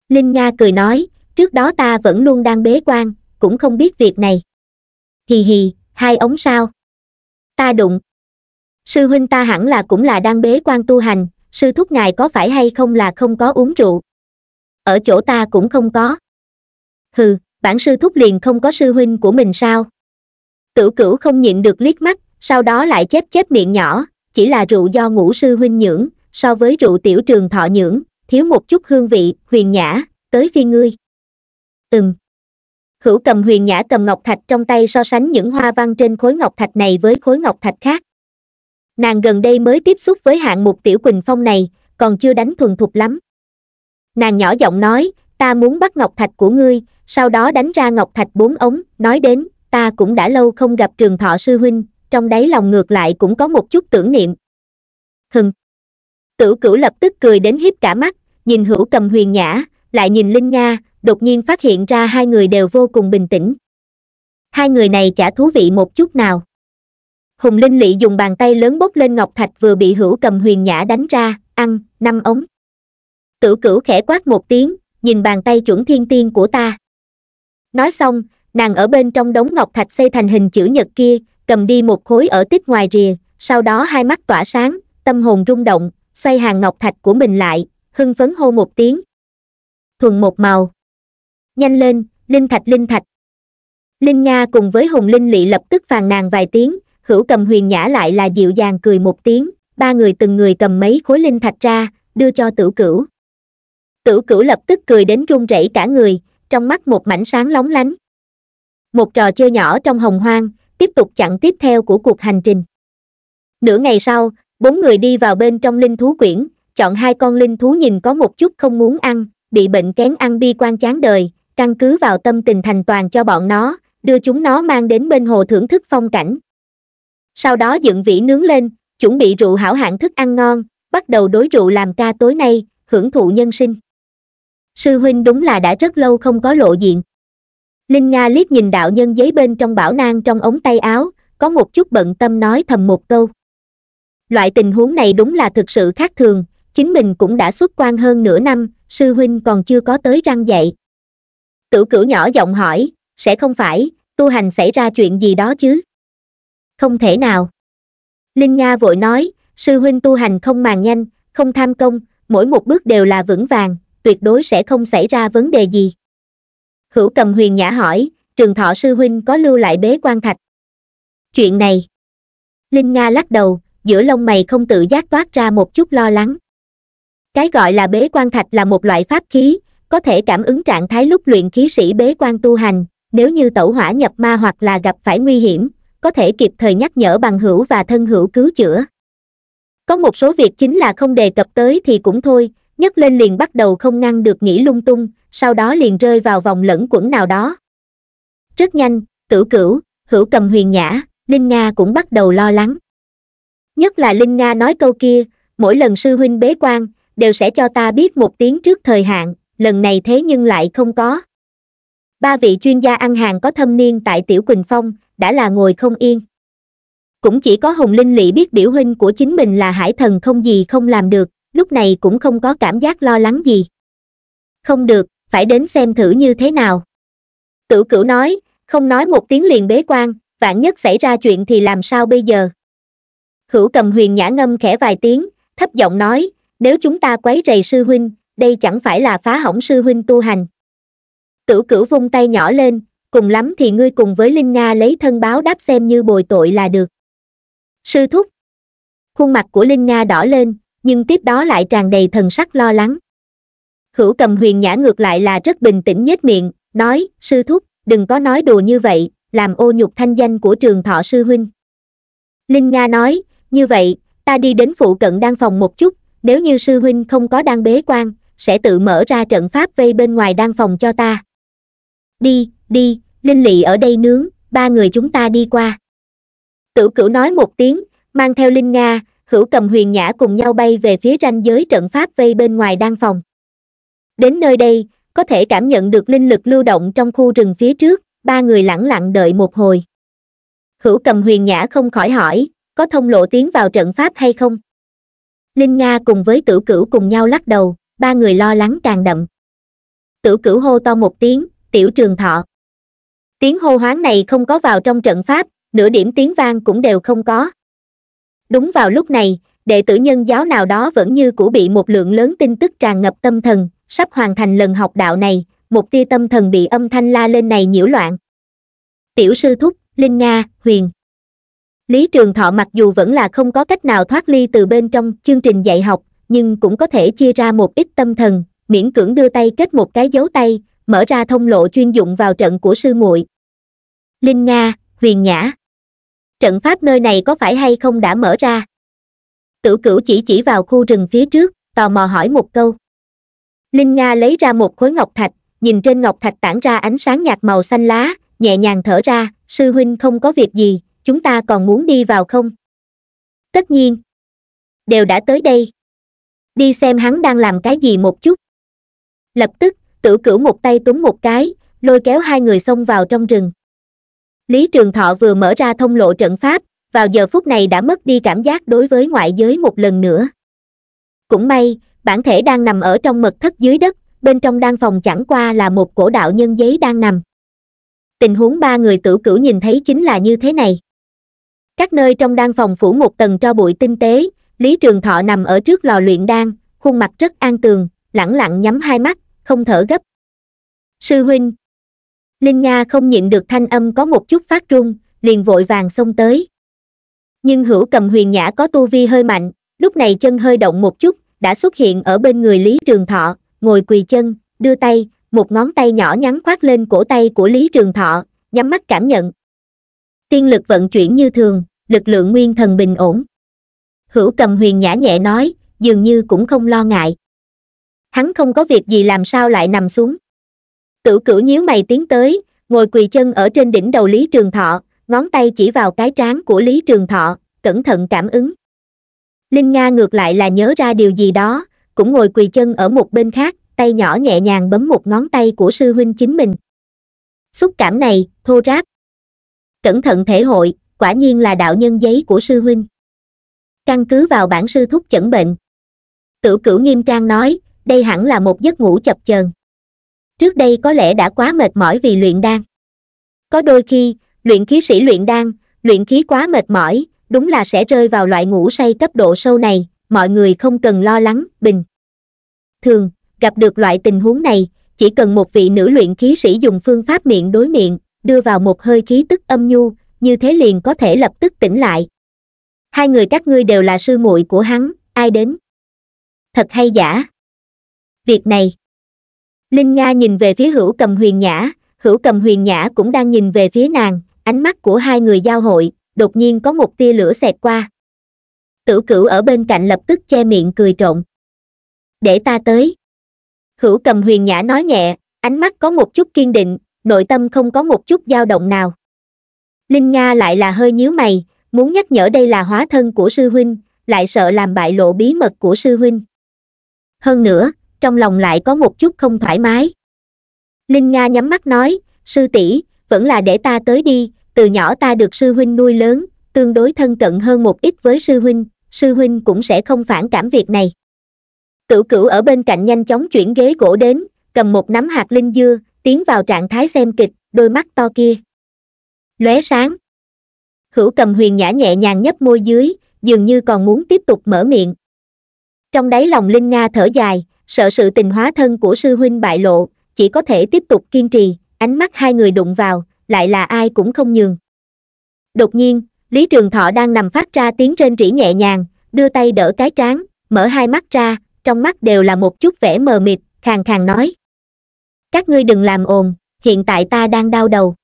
linh nga cười nói trước đó ta vẫn luôn đang bế quan cũng không biết việc này hì hì hai ống sao ta đụng sư huynh ta hẳn là cũng là đang bế quan tu hành sư thúc ngài có phải hay không là không có uống rượu ở chỗ ta cũng không có hừ bản sư thúc liền không có sư huynh của mình sao cửu cửu không nhịn được liếc mắt sau đó lại chép chép miệng nhỏ chỉ là rượu do ngũ sư huynh nhưỡng so với rượu tiểu trường thọ nhưỡng thiếu một chút hương vị huyền nhã tới phi ngươi ừm hữu cầm huyền nhã cầm ngọc thạch trong tay so sánh những hoa văn trên khối ngọc thạch này với khối ngọc thạch khác nàng gần đây mới tiếp xúc với hạng mục tiểu quỳnh phong này còn chưa đánh thuần thục lắm nàng nhỏ giọng nói ta muốn bắt ngọc thạch của ngươi sau đó đánh ra ngọc thạch bốn ống nói đến ta cũng đã lâu không gặp trường thọ sư huynh trong đáy lòng ngược lại cũng có một chút tưởng niệm hừng tử cửu lập tức cười đến hiếp cả mắt nhìn hữu cầm huyền nhã lại nhìn linh nga đột nhiên phát hiện ra hai người đều vô cùng bình tĩnh hai người này chả thú vị một chút nào hùng linh lị dùng bàn tay lớn bốc lên ngọc thạch vừa bị hữu cầm huyền nhã đánh ra ăn năm ống tử cửu khẽ quát một tiếng nhìn bàn tay chuẩn thiên tiên của ta nói xong nàng ở bên trong đống ngọc thạch xây thành hình chữ nhật kia cầm đi một khối ở tiếp ngoài rìa sau đó hai mắt tỏa sáng tâm hồn rung động xoay hàng ngọc thạch của mình lại hưng phấn hô một tiếng thuần một màu nhanh lên linh thạch linh thạch linh nga cùng với hùng linh lị lập tức phàn nàng vài tiếng hữu cầm huyền nhã lại là dịu dàng cười một tiếng, ba người từng người cầm mấy khối linh thạch ra, đưa cho tử cửu. Tử cửu lập tức cười đến run rẩy cả người, trong mắt một mảnh sáng lóng lánh. Một trò chơi nhỏ trong hồng hoang, tiếp tục chặn tiếp theo của cuộc hành trình. Nửa ngày sau, bốn người đi vào bên trong linh thú quyển, chọn hai con linh thú nhìn có một chút không muốn ăn, bị bệnh kén ăn bi quan chán đời, căn cứ vào tâm tình thành toàn cho bọn nó, đưa chúng nó mang đến bên hồ thưởng thức phong cảnh, sau đó dựng vỉ nướng lên chuẩn bị rượu hảo hạng thức ăn ngon bắt đầu đối rượu làm ca tối nay hưởng thụ nhân sinh sư huynh đúng là đã rất lâu không có lộ diện linh nga liếc nhìn đạo nhân giấy bên trong bảo nang trong ống tay áo có một chút bận tâm nói thầm một câu loại tình huống này đúng là thực sự khác thường chính mình cũng đã xuất quan hơn nửa năm sư huynh còn chưa có tới răng dậy. tử cửu nhỏ giọng hỏi sẽ không phải tu hành xảy ra chuyện gì đó chứ không thể nào. Linh Nga vội nói, sư huynh tu hành không màng nhanh, không tham công, mỗi một bước đều là vững vàng, tuyệt đối sẽ không xảy ra vấn đề gì. Hữu cầm huyền nhã hỏi, trường thọ sư huynh có lưu lại bế quan thạch. Chuyện này, Linh Nga lắc đầu, giữa lông mày không tự giác toát ra một chút lo lắng. Cái gọi là bế quan thạch là một loại pháp khí, có thể cảm ứng trạng thái lúc luyện khí sĩ bế quan tu hành, nếu như tẩu hỏa nhập ma hoặc là gặp phải nguy hiểm, có thể kịp thời nhắc nhở bằng hữu và thân hữu cứu chữa có một số việc chính là không đề cập tới thì cũng thôi nhấc lên liền bắt đầu không ngăn được nghĩ lung tung sau đó liền rơi vào vòng lẫn quẩn nào đó rất nhanh tử cửu hữu cầm huyền nhã linh nga cũng bắt đầu lo lắng nhất là linh nga nói câu kia mỗi lần sư huynh bế quan đều sẽ cho ta biết một tiếng trước thời hạn lần này thế nhưng lại không có ba vị chuyên gia ăn hàng có thâm niên tại tiểu quỳnh phong đã là ngồi không yên cũng chỉ có hồng linh lỵ biết biểu huynh của chính mình là hải thần không gì không làm được lúc này cũng không có cảm giác lo lắng gì không được phải đến xem thử như thế nào tử cửu nói không nói một tiếng liền bế quan vạn nhất xảy ra chuyện thì làm sao bây giờ hữu cầm huyền nhã ngâm khẽ vài tiếng thấp giọng nói nếu chúng ta quấy rầy sư huynh đây chẳng phải là phá hỏng sư huynh tu hành tử cửu vung tay nhỏ lên cùng lắm thì ngươi cùng với Linh Nga lấy thân báo đáp xem như bồi tội là được. Sư thúc. Khuôn mặt của Linh Nga đỏ lên, nhưng tiếp đó lại tràn đầy thần sắc lo lắng. Hữu cầm huyền nhã ngược lại là rất bình tĩnh nhếch miệng, nói, sư thúc, đừng có nói đùa như vậy, làm ô nhục thanh danh của trường thọ sư huynh. Linh Nga nói, như vậy, ta đi đến phụ cận đang phòng một chút, nếu như sư huynh không có đang bế quan, sẽ tự mở ra trận pháp vây bên ngoài đang phòng cho ta đi, đi, linh lị ở đây nướng, ba người chúng ta đi qua. Tử cửu nói một tiếng, mang theo Linh Nga, hữu cầm huyền nhã cùng nhau bay về phía ranh giới trận pháp vây bên ngoài đan phòng. Đến nơi đây, có thể cảm nhận được linh lực lưu động trong khu rừng phía trước, ba người lặng lặng đợi một hồi. Hữu cầm huyền nhã không khỏi hỏi, có thông lộ tiến vào trận pháp hay không? Linh Nga cùng với tử cửu cùng nhau lắc đầu, ba người lo lắng càng đậm. Tử cửu hô to một tiếng, tiểu trường thọ tiếng hô hoáng này không có vào trong trận pháp nửa điểm tiếng vang cũng đều không có đúng vào lúc này đệ tử nhân giáo nào đó vẫn như cũ bị một lượng lớn tin tức tràn ngập tâm thần sắp hoàn thành lần học đạo này một tia tâm thần bị âm thanh la lên này nhiễu loạn tiểu sư thúc linh nga huyền lý trường thọ mặc dù vẫn là không có cách nào thoát ly từ bên trong chương trình dạy học nhưng cũng có thể chia ra một ít tâm thần miễn cưỡng đưa tay kết một cái dấu tay mở ra thông lộ chuyên dụng vào trận của sư muội linh nga huyền nhã trận pháp nơi này có phải hay không đã mở ra tử cửu chỉ chỉ vào khu rừng phía trước tò mò hỏi một câu linh nga lấy ra một khối ngọc thạch nhìn trên ngọc thạch tản ra ánh sáng nhạt màu xanh lá nhẹ nhàng thở ra sư huynh không có việc gì chúng ta còn muốn đi vào không tất nhiên đều đã tới đây đi xem hắn đang làm cái gì một chút lập tức tử cửu một tay túm một cái lôi kéo hai người xông vào trong rừng lý trường thọ vừa mở ra thông lộ trận pháp vào giờ phút này đã mất đi cảm giác đối với ngoại giới một lần nữa cũng may bản thể đang nằm ở trong mật thất dưới đất bên trong đan phòng chẳng qua là một cổ đạo nhân giấy đang nằm tình huống ba người tử cửu nhìn thấy chính là như thế này các nơi trong đan phòng phủ một tầng cho bụi tinh tế lý trường thọ nằm ở trước lò luyện đan khuôn mặt rất an tường lẳng lặng nhắm hai mắt không thở gấp sư huynh linh nga không nhịn được thanh âm có một chút phát run liền vội vàng xông tới nhưng hữu cầm huyền nhã có tu vi hơi mạnh lúc này chân hơi động một chút đã xuất hiện ở bên người lý trường thọ ngồi quỳ chân đưa tay một ngón tay nhỏ nhắn khoát lên cổ tay của lý trường thọ nhắm mắt cảm nhận tiên lực vận chuyển như thường lực lượng nguyên thần bình ổn hữu cầm huyền nhã nhẹ nói dường như cũng không lo ngại hắn không có việc gì làm sao lại nằm xuống cửu cửu nhíu mày tiến tới ngồi quỳ chân ở trên đỉnh đầu lý trường thọ ngón tay chỉ vào cái trán của lý trường thọ cẩn thận cảm ứng linh nga ngược lại là nhớ ra điều gì đó cũng ngồi quỳ chân ở một bên khác tay nhỏ nhẹ nhàng bấm một ngón tay của sư huynh chính mình xúc cảm này thô ráp cẩn thận thể hội quả nhiên là đạo nhân giấy của sư huynh căn cứ vào bản sư thúc chẩn bệnh cửu cửu nghiêm trang nói đây hẳn là một giấc ngủ chập chờn trước đây có lẽ đã quá mệt mỏi vì luyện đan có đôi khi luyện khí sĩ luyện đan luyện khí quá mệt mỏi đúng là sẽ rơi vào loại ngủ say cấp độ sâu này mọi người không cần lo lắng bình thường gặp được loại tình huống này chỉ cần một vị nữ luyện khí sĩ dùng phương pháp miệng đối miệng đưa vào một hơi khí tức âm nhu như thế liền có thể lập tức tỉnh lại hai người các ngươi đều là sư muội của hắn ai đến thật hay giả việc này linh nga nhìn về phía hữu cầm huyền nhã hữu cầm huyền nhã cũng đang nhìn về phía nàng ánh mắt của hai người giao hội đột nhiên có một tia lửa xẹt qua tử cửu ở bên cạnh lập tức che miệng cười trộn để ta tới hữu cầm huyền nhã nói nhẹ ánh mắt có một chút kiên định nội tâm không có một chút dao động nào linh nga lại là hơi nhíu mày muốn nhắc nhở đây là hóa thân của sư huynh lại sợ làm bại lộ bí mật của sư huynh hơn nữa trong lòng lại có một chút không thoải mái linh nga nhắm mắt nói sư tỷ vẫn là để ta tới đi từ nhỏ ta được sư huynh nuôi lớn tương đối thân cận hơn một ít với sư huynh sư huynh cũng sẽ không phản cảm việc này cửu cửu ở bên cạnh nhanh chóng chuyển ghế gỗ đến cầm một nắm hạt linh dưa tiến vào trạng thái xem kịch đôi mắt to kia lóe sáng hữu cầm huyền nhã nhẹ nhàng nhấp môi dưới dường như còn muốn tiếp tục mở miệng trong đáy lòng linh nga thở dài Sợ sự tình hóa thân của sư huynh bại lộ, chỉ có thể tiếp tục kiên trì, ánh mắt hai người đụng vào, lại là ai cũng không nhường. Đột nhiên, Lý Trường Thọ đang nằm phát ra tiếng trên rỉ nhẹ nhàng, đưa tay đỡ cái trán, mở hai mắt ra, trong mắt đều là một chút vẻ mờ mịt, khàn khàn nói. Các ngươi đừng làm ồn, hiện tại ta đang đau đầu.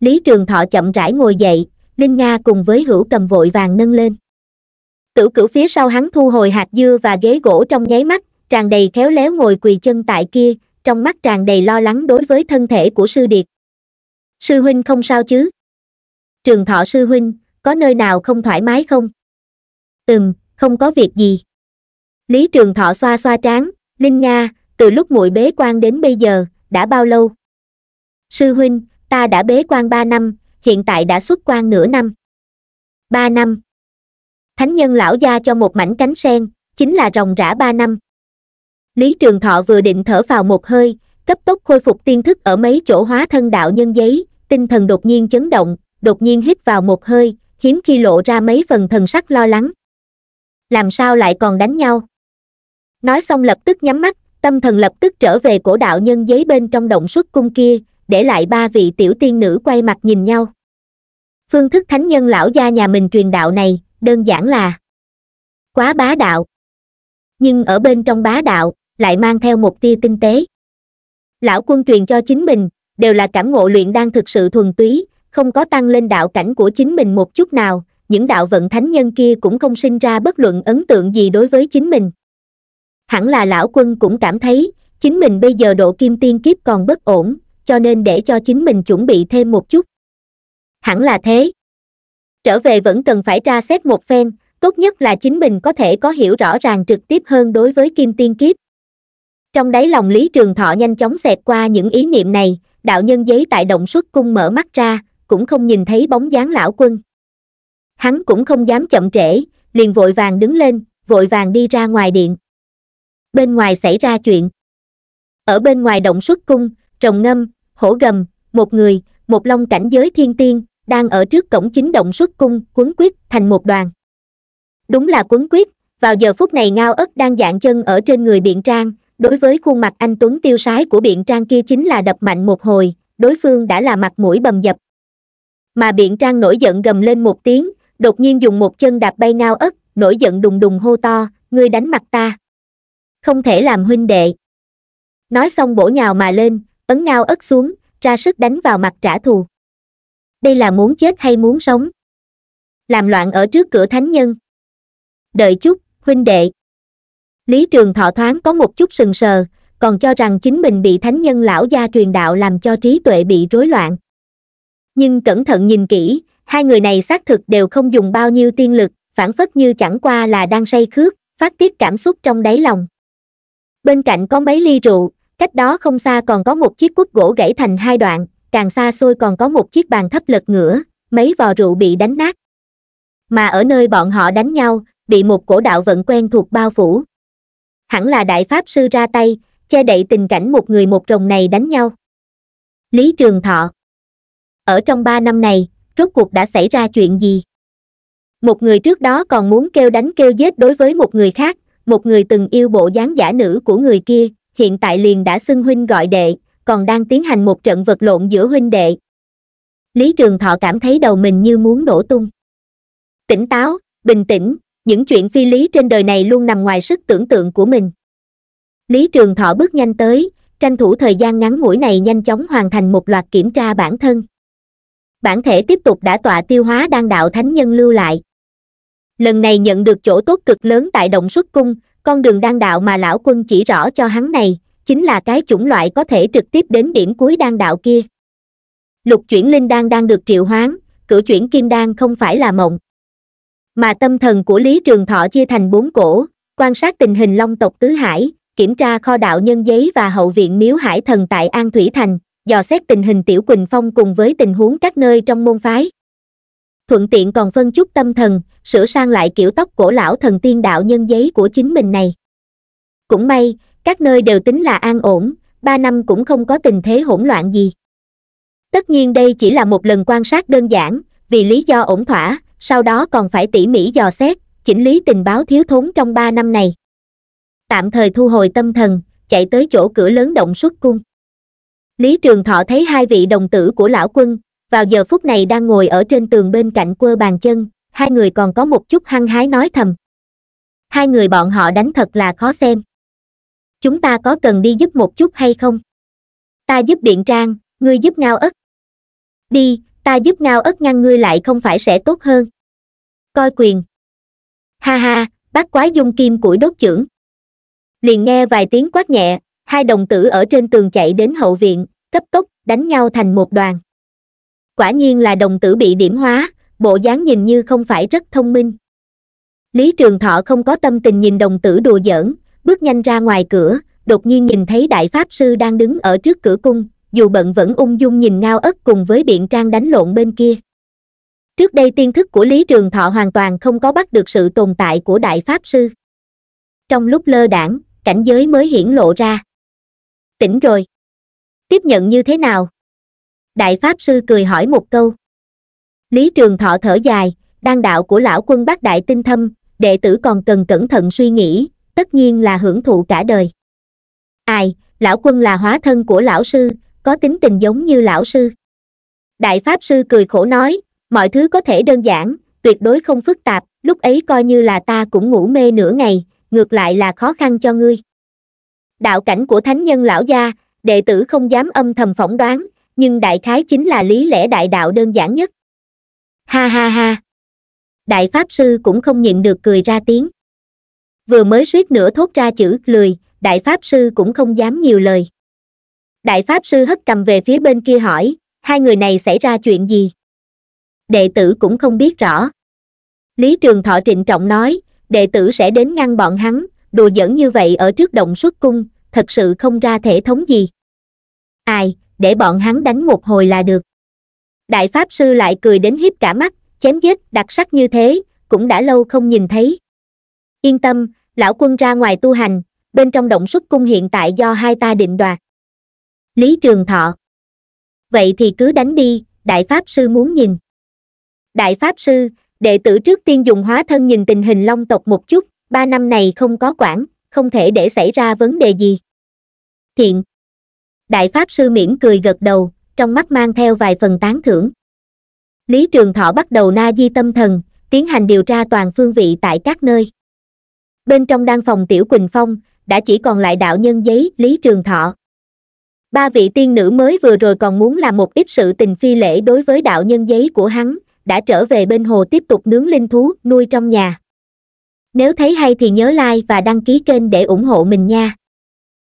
Lý Trường Thọ chậm rãi ngồi dậy, Linh Nga cùng với hữu cầm vội vàng nâng lên. Tử cửu phía sau hắn thu hồi hạt dưa và ghế gỗ trong nháy mắt, tràn đầy khéo léo ngồi quỳ chân tại kia trong mắt tràn đầy lo lắng đối với thân thể của sư điệt sư huynh không sao chứ trường thọ sư huynh có nơi nào không thoải mái không ừm không có việc gì lý trường thọ xoa xoa trán linh nga từ lúc muội bế quan đến bây giờ đã bao lâu sư huynh ta đã bế quan ba năm hiện tại đã xuất quan nửa năm ba năm thánh nhân lão gia cho một mảnh cánh sen chính là ròng rã ba năm Lý Trường Thọ vừa định thở vào một hơi, cấp tốc khôi phục tiên thức ở mấy chỗ hóa thân đạo nhân giấy, tinh thần đột nhiên chấn động, đột nhiên hít vào một hơi, hiếm khi lộ ra mấy phần thần sắc lo lắng. Làm sao lại còn đánh nhau? Nói xong lập tức nhắm mắt, tâm thần lập tức trở về cổ đạo nhân giấy bên trong động xuất cung kia, để lại ba vị tiểu tiên nữ quay mặt nhìn nhau. Phương thức thánh nhân lão gia nhà mình truyền đạo này, đơn giản là quá bá đạo. Nhưng ở bên trong bá đạo, lại mang theo một tia tinh tế lão quân truyền cho chính mình đều là cảm ngộ luyện đang thực sự thuần túy không có tăng lên đạo cảnh của chính mình một chút nào những đạo vận thánh nhân kia cũng không sinh ra bất luận ấn tượng gì đối với chính mình hẳn là lão quân cũng cảm thấy chính mình bây giờ độ kim tiên kiếp còn bất ổn cho nên để cho chính mình chuẩn bị thêm một chút hẳn là thế trở về vẫn cần phải tra xét một phen tốt nhất là chính mình có thể có hiểu rõ ràng trực tiếp hơn đối với kim tiên kiếp trong đáy lòng lý trường thọ nhanh chóng xẹt qua những ý niệm này đạo nhân giấy tại động xuất cung mở mắt ra cũng không nhìn thấy bóng dáng lão quân hắn cũng không dám chậm trễ liền vội vàng đứng lên vội vàng đi ra ngoài điện bên ngoài xảy ra chuyện ở bên ngoài động xuất cung trồng ngâm hổ gầm một người một long cảnh giới thiên tiên đang ở trước cổng chính động xuất cung quấn quyết thành một đoàn đúng là quấn quyết vào giờ phút này ngao ất đang dạng chân ở trên người biện trang đối với khuôn mặt anh tuấn tiêu sái của biện trang kia chính là đập mạnh một hồi đối phương đã là mặt mũi bầm dập mà biện trang nổi giận gầm lên một tiếng đột nhiên dùng một chân đạp bay ngao ất nổi giận đùng đùng hô to ngươi đánh mặt ta không thể làm huynh đệ nói xong bổ nhào mà lên ấn ngao ất xuống ra sức đánh vào mặt trả thù đây là muốn chết hay muốn sống làm loạn ở trước cửa thánh nhân đợi chút huynh đệ Lý Trường Thọ thoáng có một chút sừng sờ, còn cho rằng chính mình bị thánh nhân lão gia truyền đạo làm cho trí tuệ bị rối loạn. Nhưng cẩn thận nhìn kỹ, hai người này xác thực đều không dùng bao nhiêu tiên lực, phản phất như chẳng qua là đang say khước, phát tiết cảm xúc trong đáy lòng. Bên cạnh có mấy ly rượu, cách đó không xa còn có một chiếc cút gỗ gãy thành hai đoạn, càng xa xôi còn có một chiếc bàn thấp lật ngửa, mấy vò rượu bị đánh nát. Mà ở nơi bọn họ đánh nhau, bị một cổ đạo vận quen thuộc bao phủ hẳn là đại pháp sư ra tay che đậy tình cảnh một người một rồng này đánh nhau lý trường thọ ở trong ba năm này rốt cuộc đã xảy ra chuyện gì một người trước đó còn muốn kêu đánh kêu giết đối với một người khác một người từng yêu bộ dáng giả nữ của người kia hiện tại liền đã xưng huynh gọi đệ còn đang tiến hành một trận vật lộn giữa huynh đệ lý trường thọ cảm thấy đầu mình như muốn nổ tung tỉnh táo bình tĩnh những chuyện phi lý trên đời này luôn nằm ngoài sức tưởng tượng của mình lý trường thọ bước nhanh tới tranh thủ thời gian ngắn ngủi này nhanh chóng hoàn thành một loạt kiểm tra bản thân bản thể tiếp tục đã tọa tiêu hóa đang đạo thánh nhân lưu lại lần này nhận được chỗ tốt cực lớn tại động xuất cung con đường đan đạo mà lão quân chỉ rõ cho hắn này chính là cái chủng loại có thể trực tiếp đến điểm cuối đan đạo kia lục chuyển linh đan đang được triệu hoán cử chuyển kim đan không phải là mộng mà tâm thần của Lý Trường Thọ chia thành bốn cổ, quan sát tình hình long tộc Tứ Hải, kiểm tra kho đạo nhân giấy và hậu viện miếu hải thần tại An Thủy Thành, dò xét tình hình Tiểu Quỳnh Phong cùng với tình huống các nơi trong môn phái. Thuận tiện còn phân chút tâm thần, sửa sang lại kiểu tóc cổ lão thần tiên đạo nhân giấy của chính mình này. Cũng may, các nơi đều tính là an ổn, ba năm cũng không có tình thế hỗn loạn gì. Tất nhiên đây chỉ là một lần quan sát đơn giản, vì lý do ổn thỏa, sau đó còn phải tỉ mỉ dò xét chỉnh lý tình báo thiếu thốn trong ba năm này tạm thời thu hồi tâm thần chạy tới chỗ cửa lớn động xuất cung lý trường thọ thấy hai vị đồng tử của lão quân vào giờ phút này đang ngồi ở trên tường bên cạnh quơ bàn chân hai người còn có một chút hăng hái nói thầm hai người bọn họ đánh thật là khó xem chúng ta có cần đi giúp một chút hay không ta giúp điện trang ngươi giúp ngao ất đi ta giúp ngao ất ngăn ngươi lại không phải sẽ tốt hơn coi quyền ha ha bác quái dung kim củi đốt chưởng liền nghe vài tiếng quát nhẹ hai đồng tử ở trên tường chạy đến hậu viện cấp tốc đánh nhau thành một đoàn quả nhiên là đồng tử bị điểm hóa bộ dáng nhìn như không phải rất thông minh lý trường thọ không có tâm tình nhìn đồng tử đùa giỡn bước nhanh ra ngoài cửa đột nhiên nhìn thấy đại pháp sư đang đứng ở trước cửa cung dù bận vẫn ung dung nhìn ngao ất cùng với biện trang đánh lộn bên kia trước đây tiên thức của lý trường thọ hoàn toàn không có bắt được sự tồn tại của đại pháp sư trong lúc lơ đảng cảnh giới mới hiển lộ ra tỉnh rồi tiếp nhận như thế nào đại pháp sư cười hỏi một câu lý trường thọ thở dài đan đạo của lão quân bác đại tinh thâm đệ tử còn cần cẩn thận suy nghĩ tất nhiên là hưởng thụ cả đời ai lão quân là hóa thân của lão sư có tính tình giống như lão sư đại pháp sư cười khổ nói mọi thứ có thể đơn giản tuyệt đối không phức tạp lúc ấy coi như là ta cũng ngủ mê nửa ngày ngược lại là khó khăn cho ngươi đạo cảnh của thánh nhân lão gia đệ tử không dám âm thầm phỏng đoán nhưng đại khái chính là lý lẽ đại đạo đơn giản nhất ha ha ha đại pháp sư cũng không nhịn được cười ra tiếng vừa mới suýt nữa thốt ra chữ lười đại pháp sư cũng không dám nhiều lời đại pháp sư hất cầm về phía bên kia hỏi hai người này xảy ra chuyện gì đệ tử cũng không biết rõ lý trường thọ trịnh trọng nói đệ tử sẽ đến ngăn bọn hắn đùa giỡn như vậy ở trước động xuất cung thật sự không ra thể thống gì ai để bọn hắn đánh một hồi là được đại pháp sư lại cười đến hiếp cả mắt chém giết đặc sắc như thế cũng đã lâu không nhìn thấy yên tâm lão quân ra ngoài tu hành bên trong động xuất cung hiện tại do hai ta định đoạt Lý Trường Thọ. Vậy thì cứ đánh đi, Đại Pháp Sư muốn nhìn. Đại Pháp Sư, đệ tử trước tiên dùng hóa thân nhìn tình hình long tộc một chút, ba năm này không có quản, không thể để xảy ra vấn đề gì. Thiện. Đại Pháp Sư mỉm cười gật đầu, trong mắt mang theo vài phần tán thưởng. Lý Trường Thọ bắt đầu na di tâm thần, tiến hành điều tra toàn phương vị tại các nơi. Bên trong đan phòng Tiểu Quỳnh Phong, đã chỉ còn lại đạo nhân giấy Lý Trường Thọ ba vị tiên nữ mới vừa rồi còn muốn làm một ít sự tình phi lễ đối với đạo nhân giấy của hắn đã trở về bên hồ tiếp tục nướng linh thú nuôi trong nhà nếu thấy hay thì nhớ like và đăng ký kênh để ủng hộ mình nha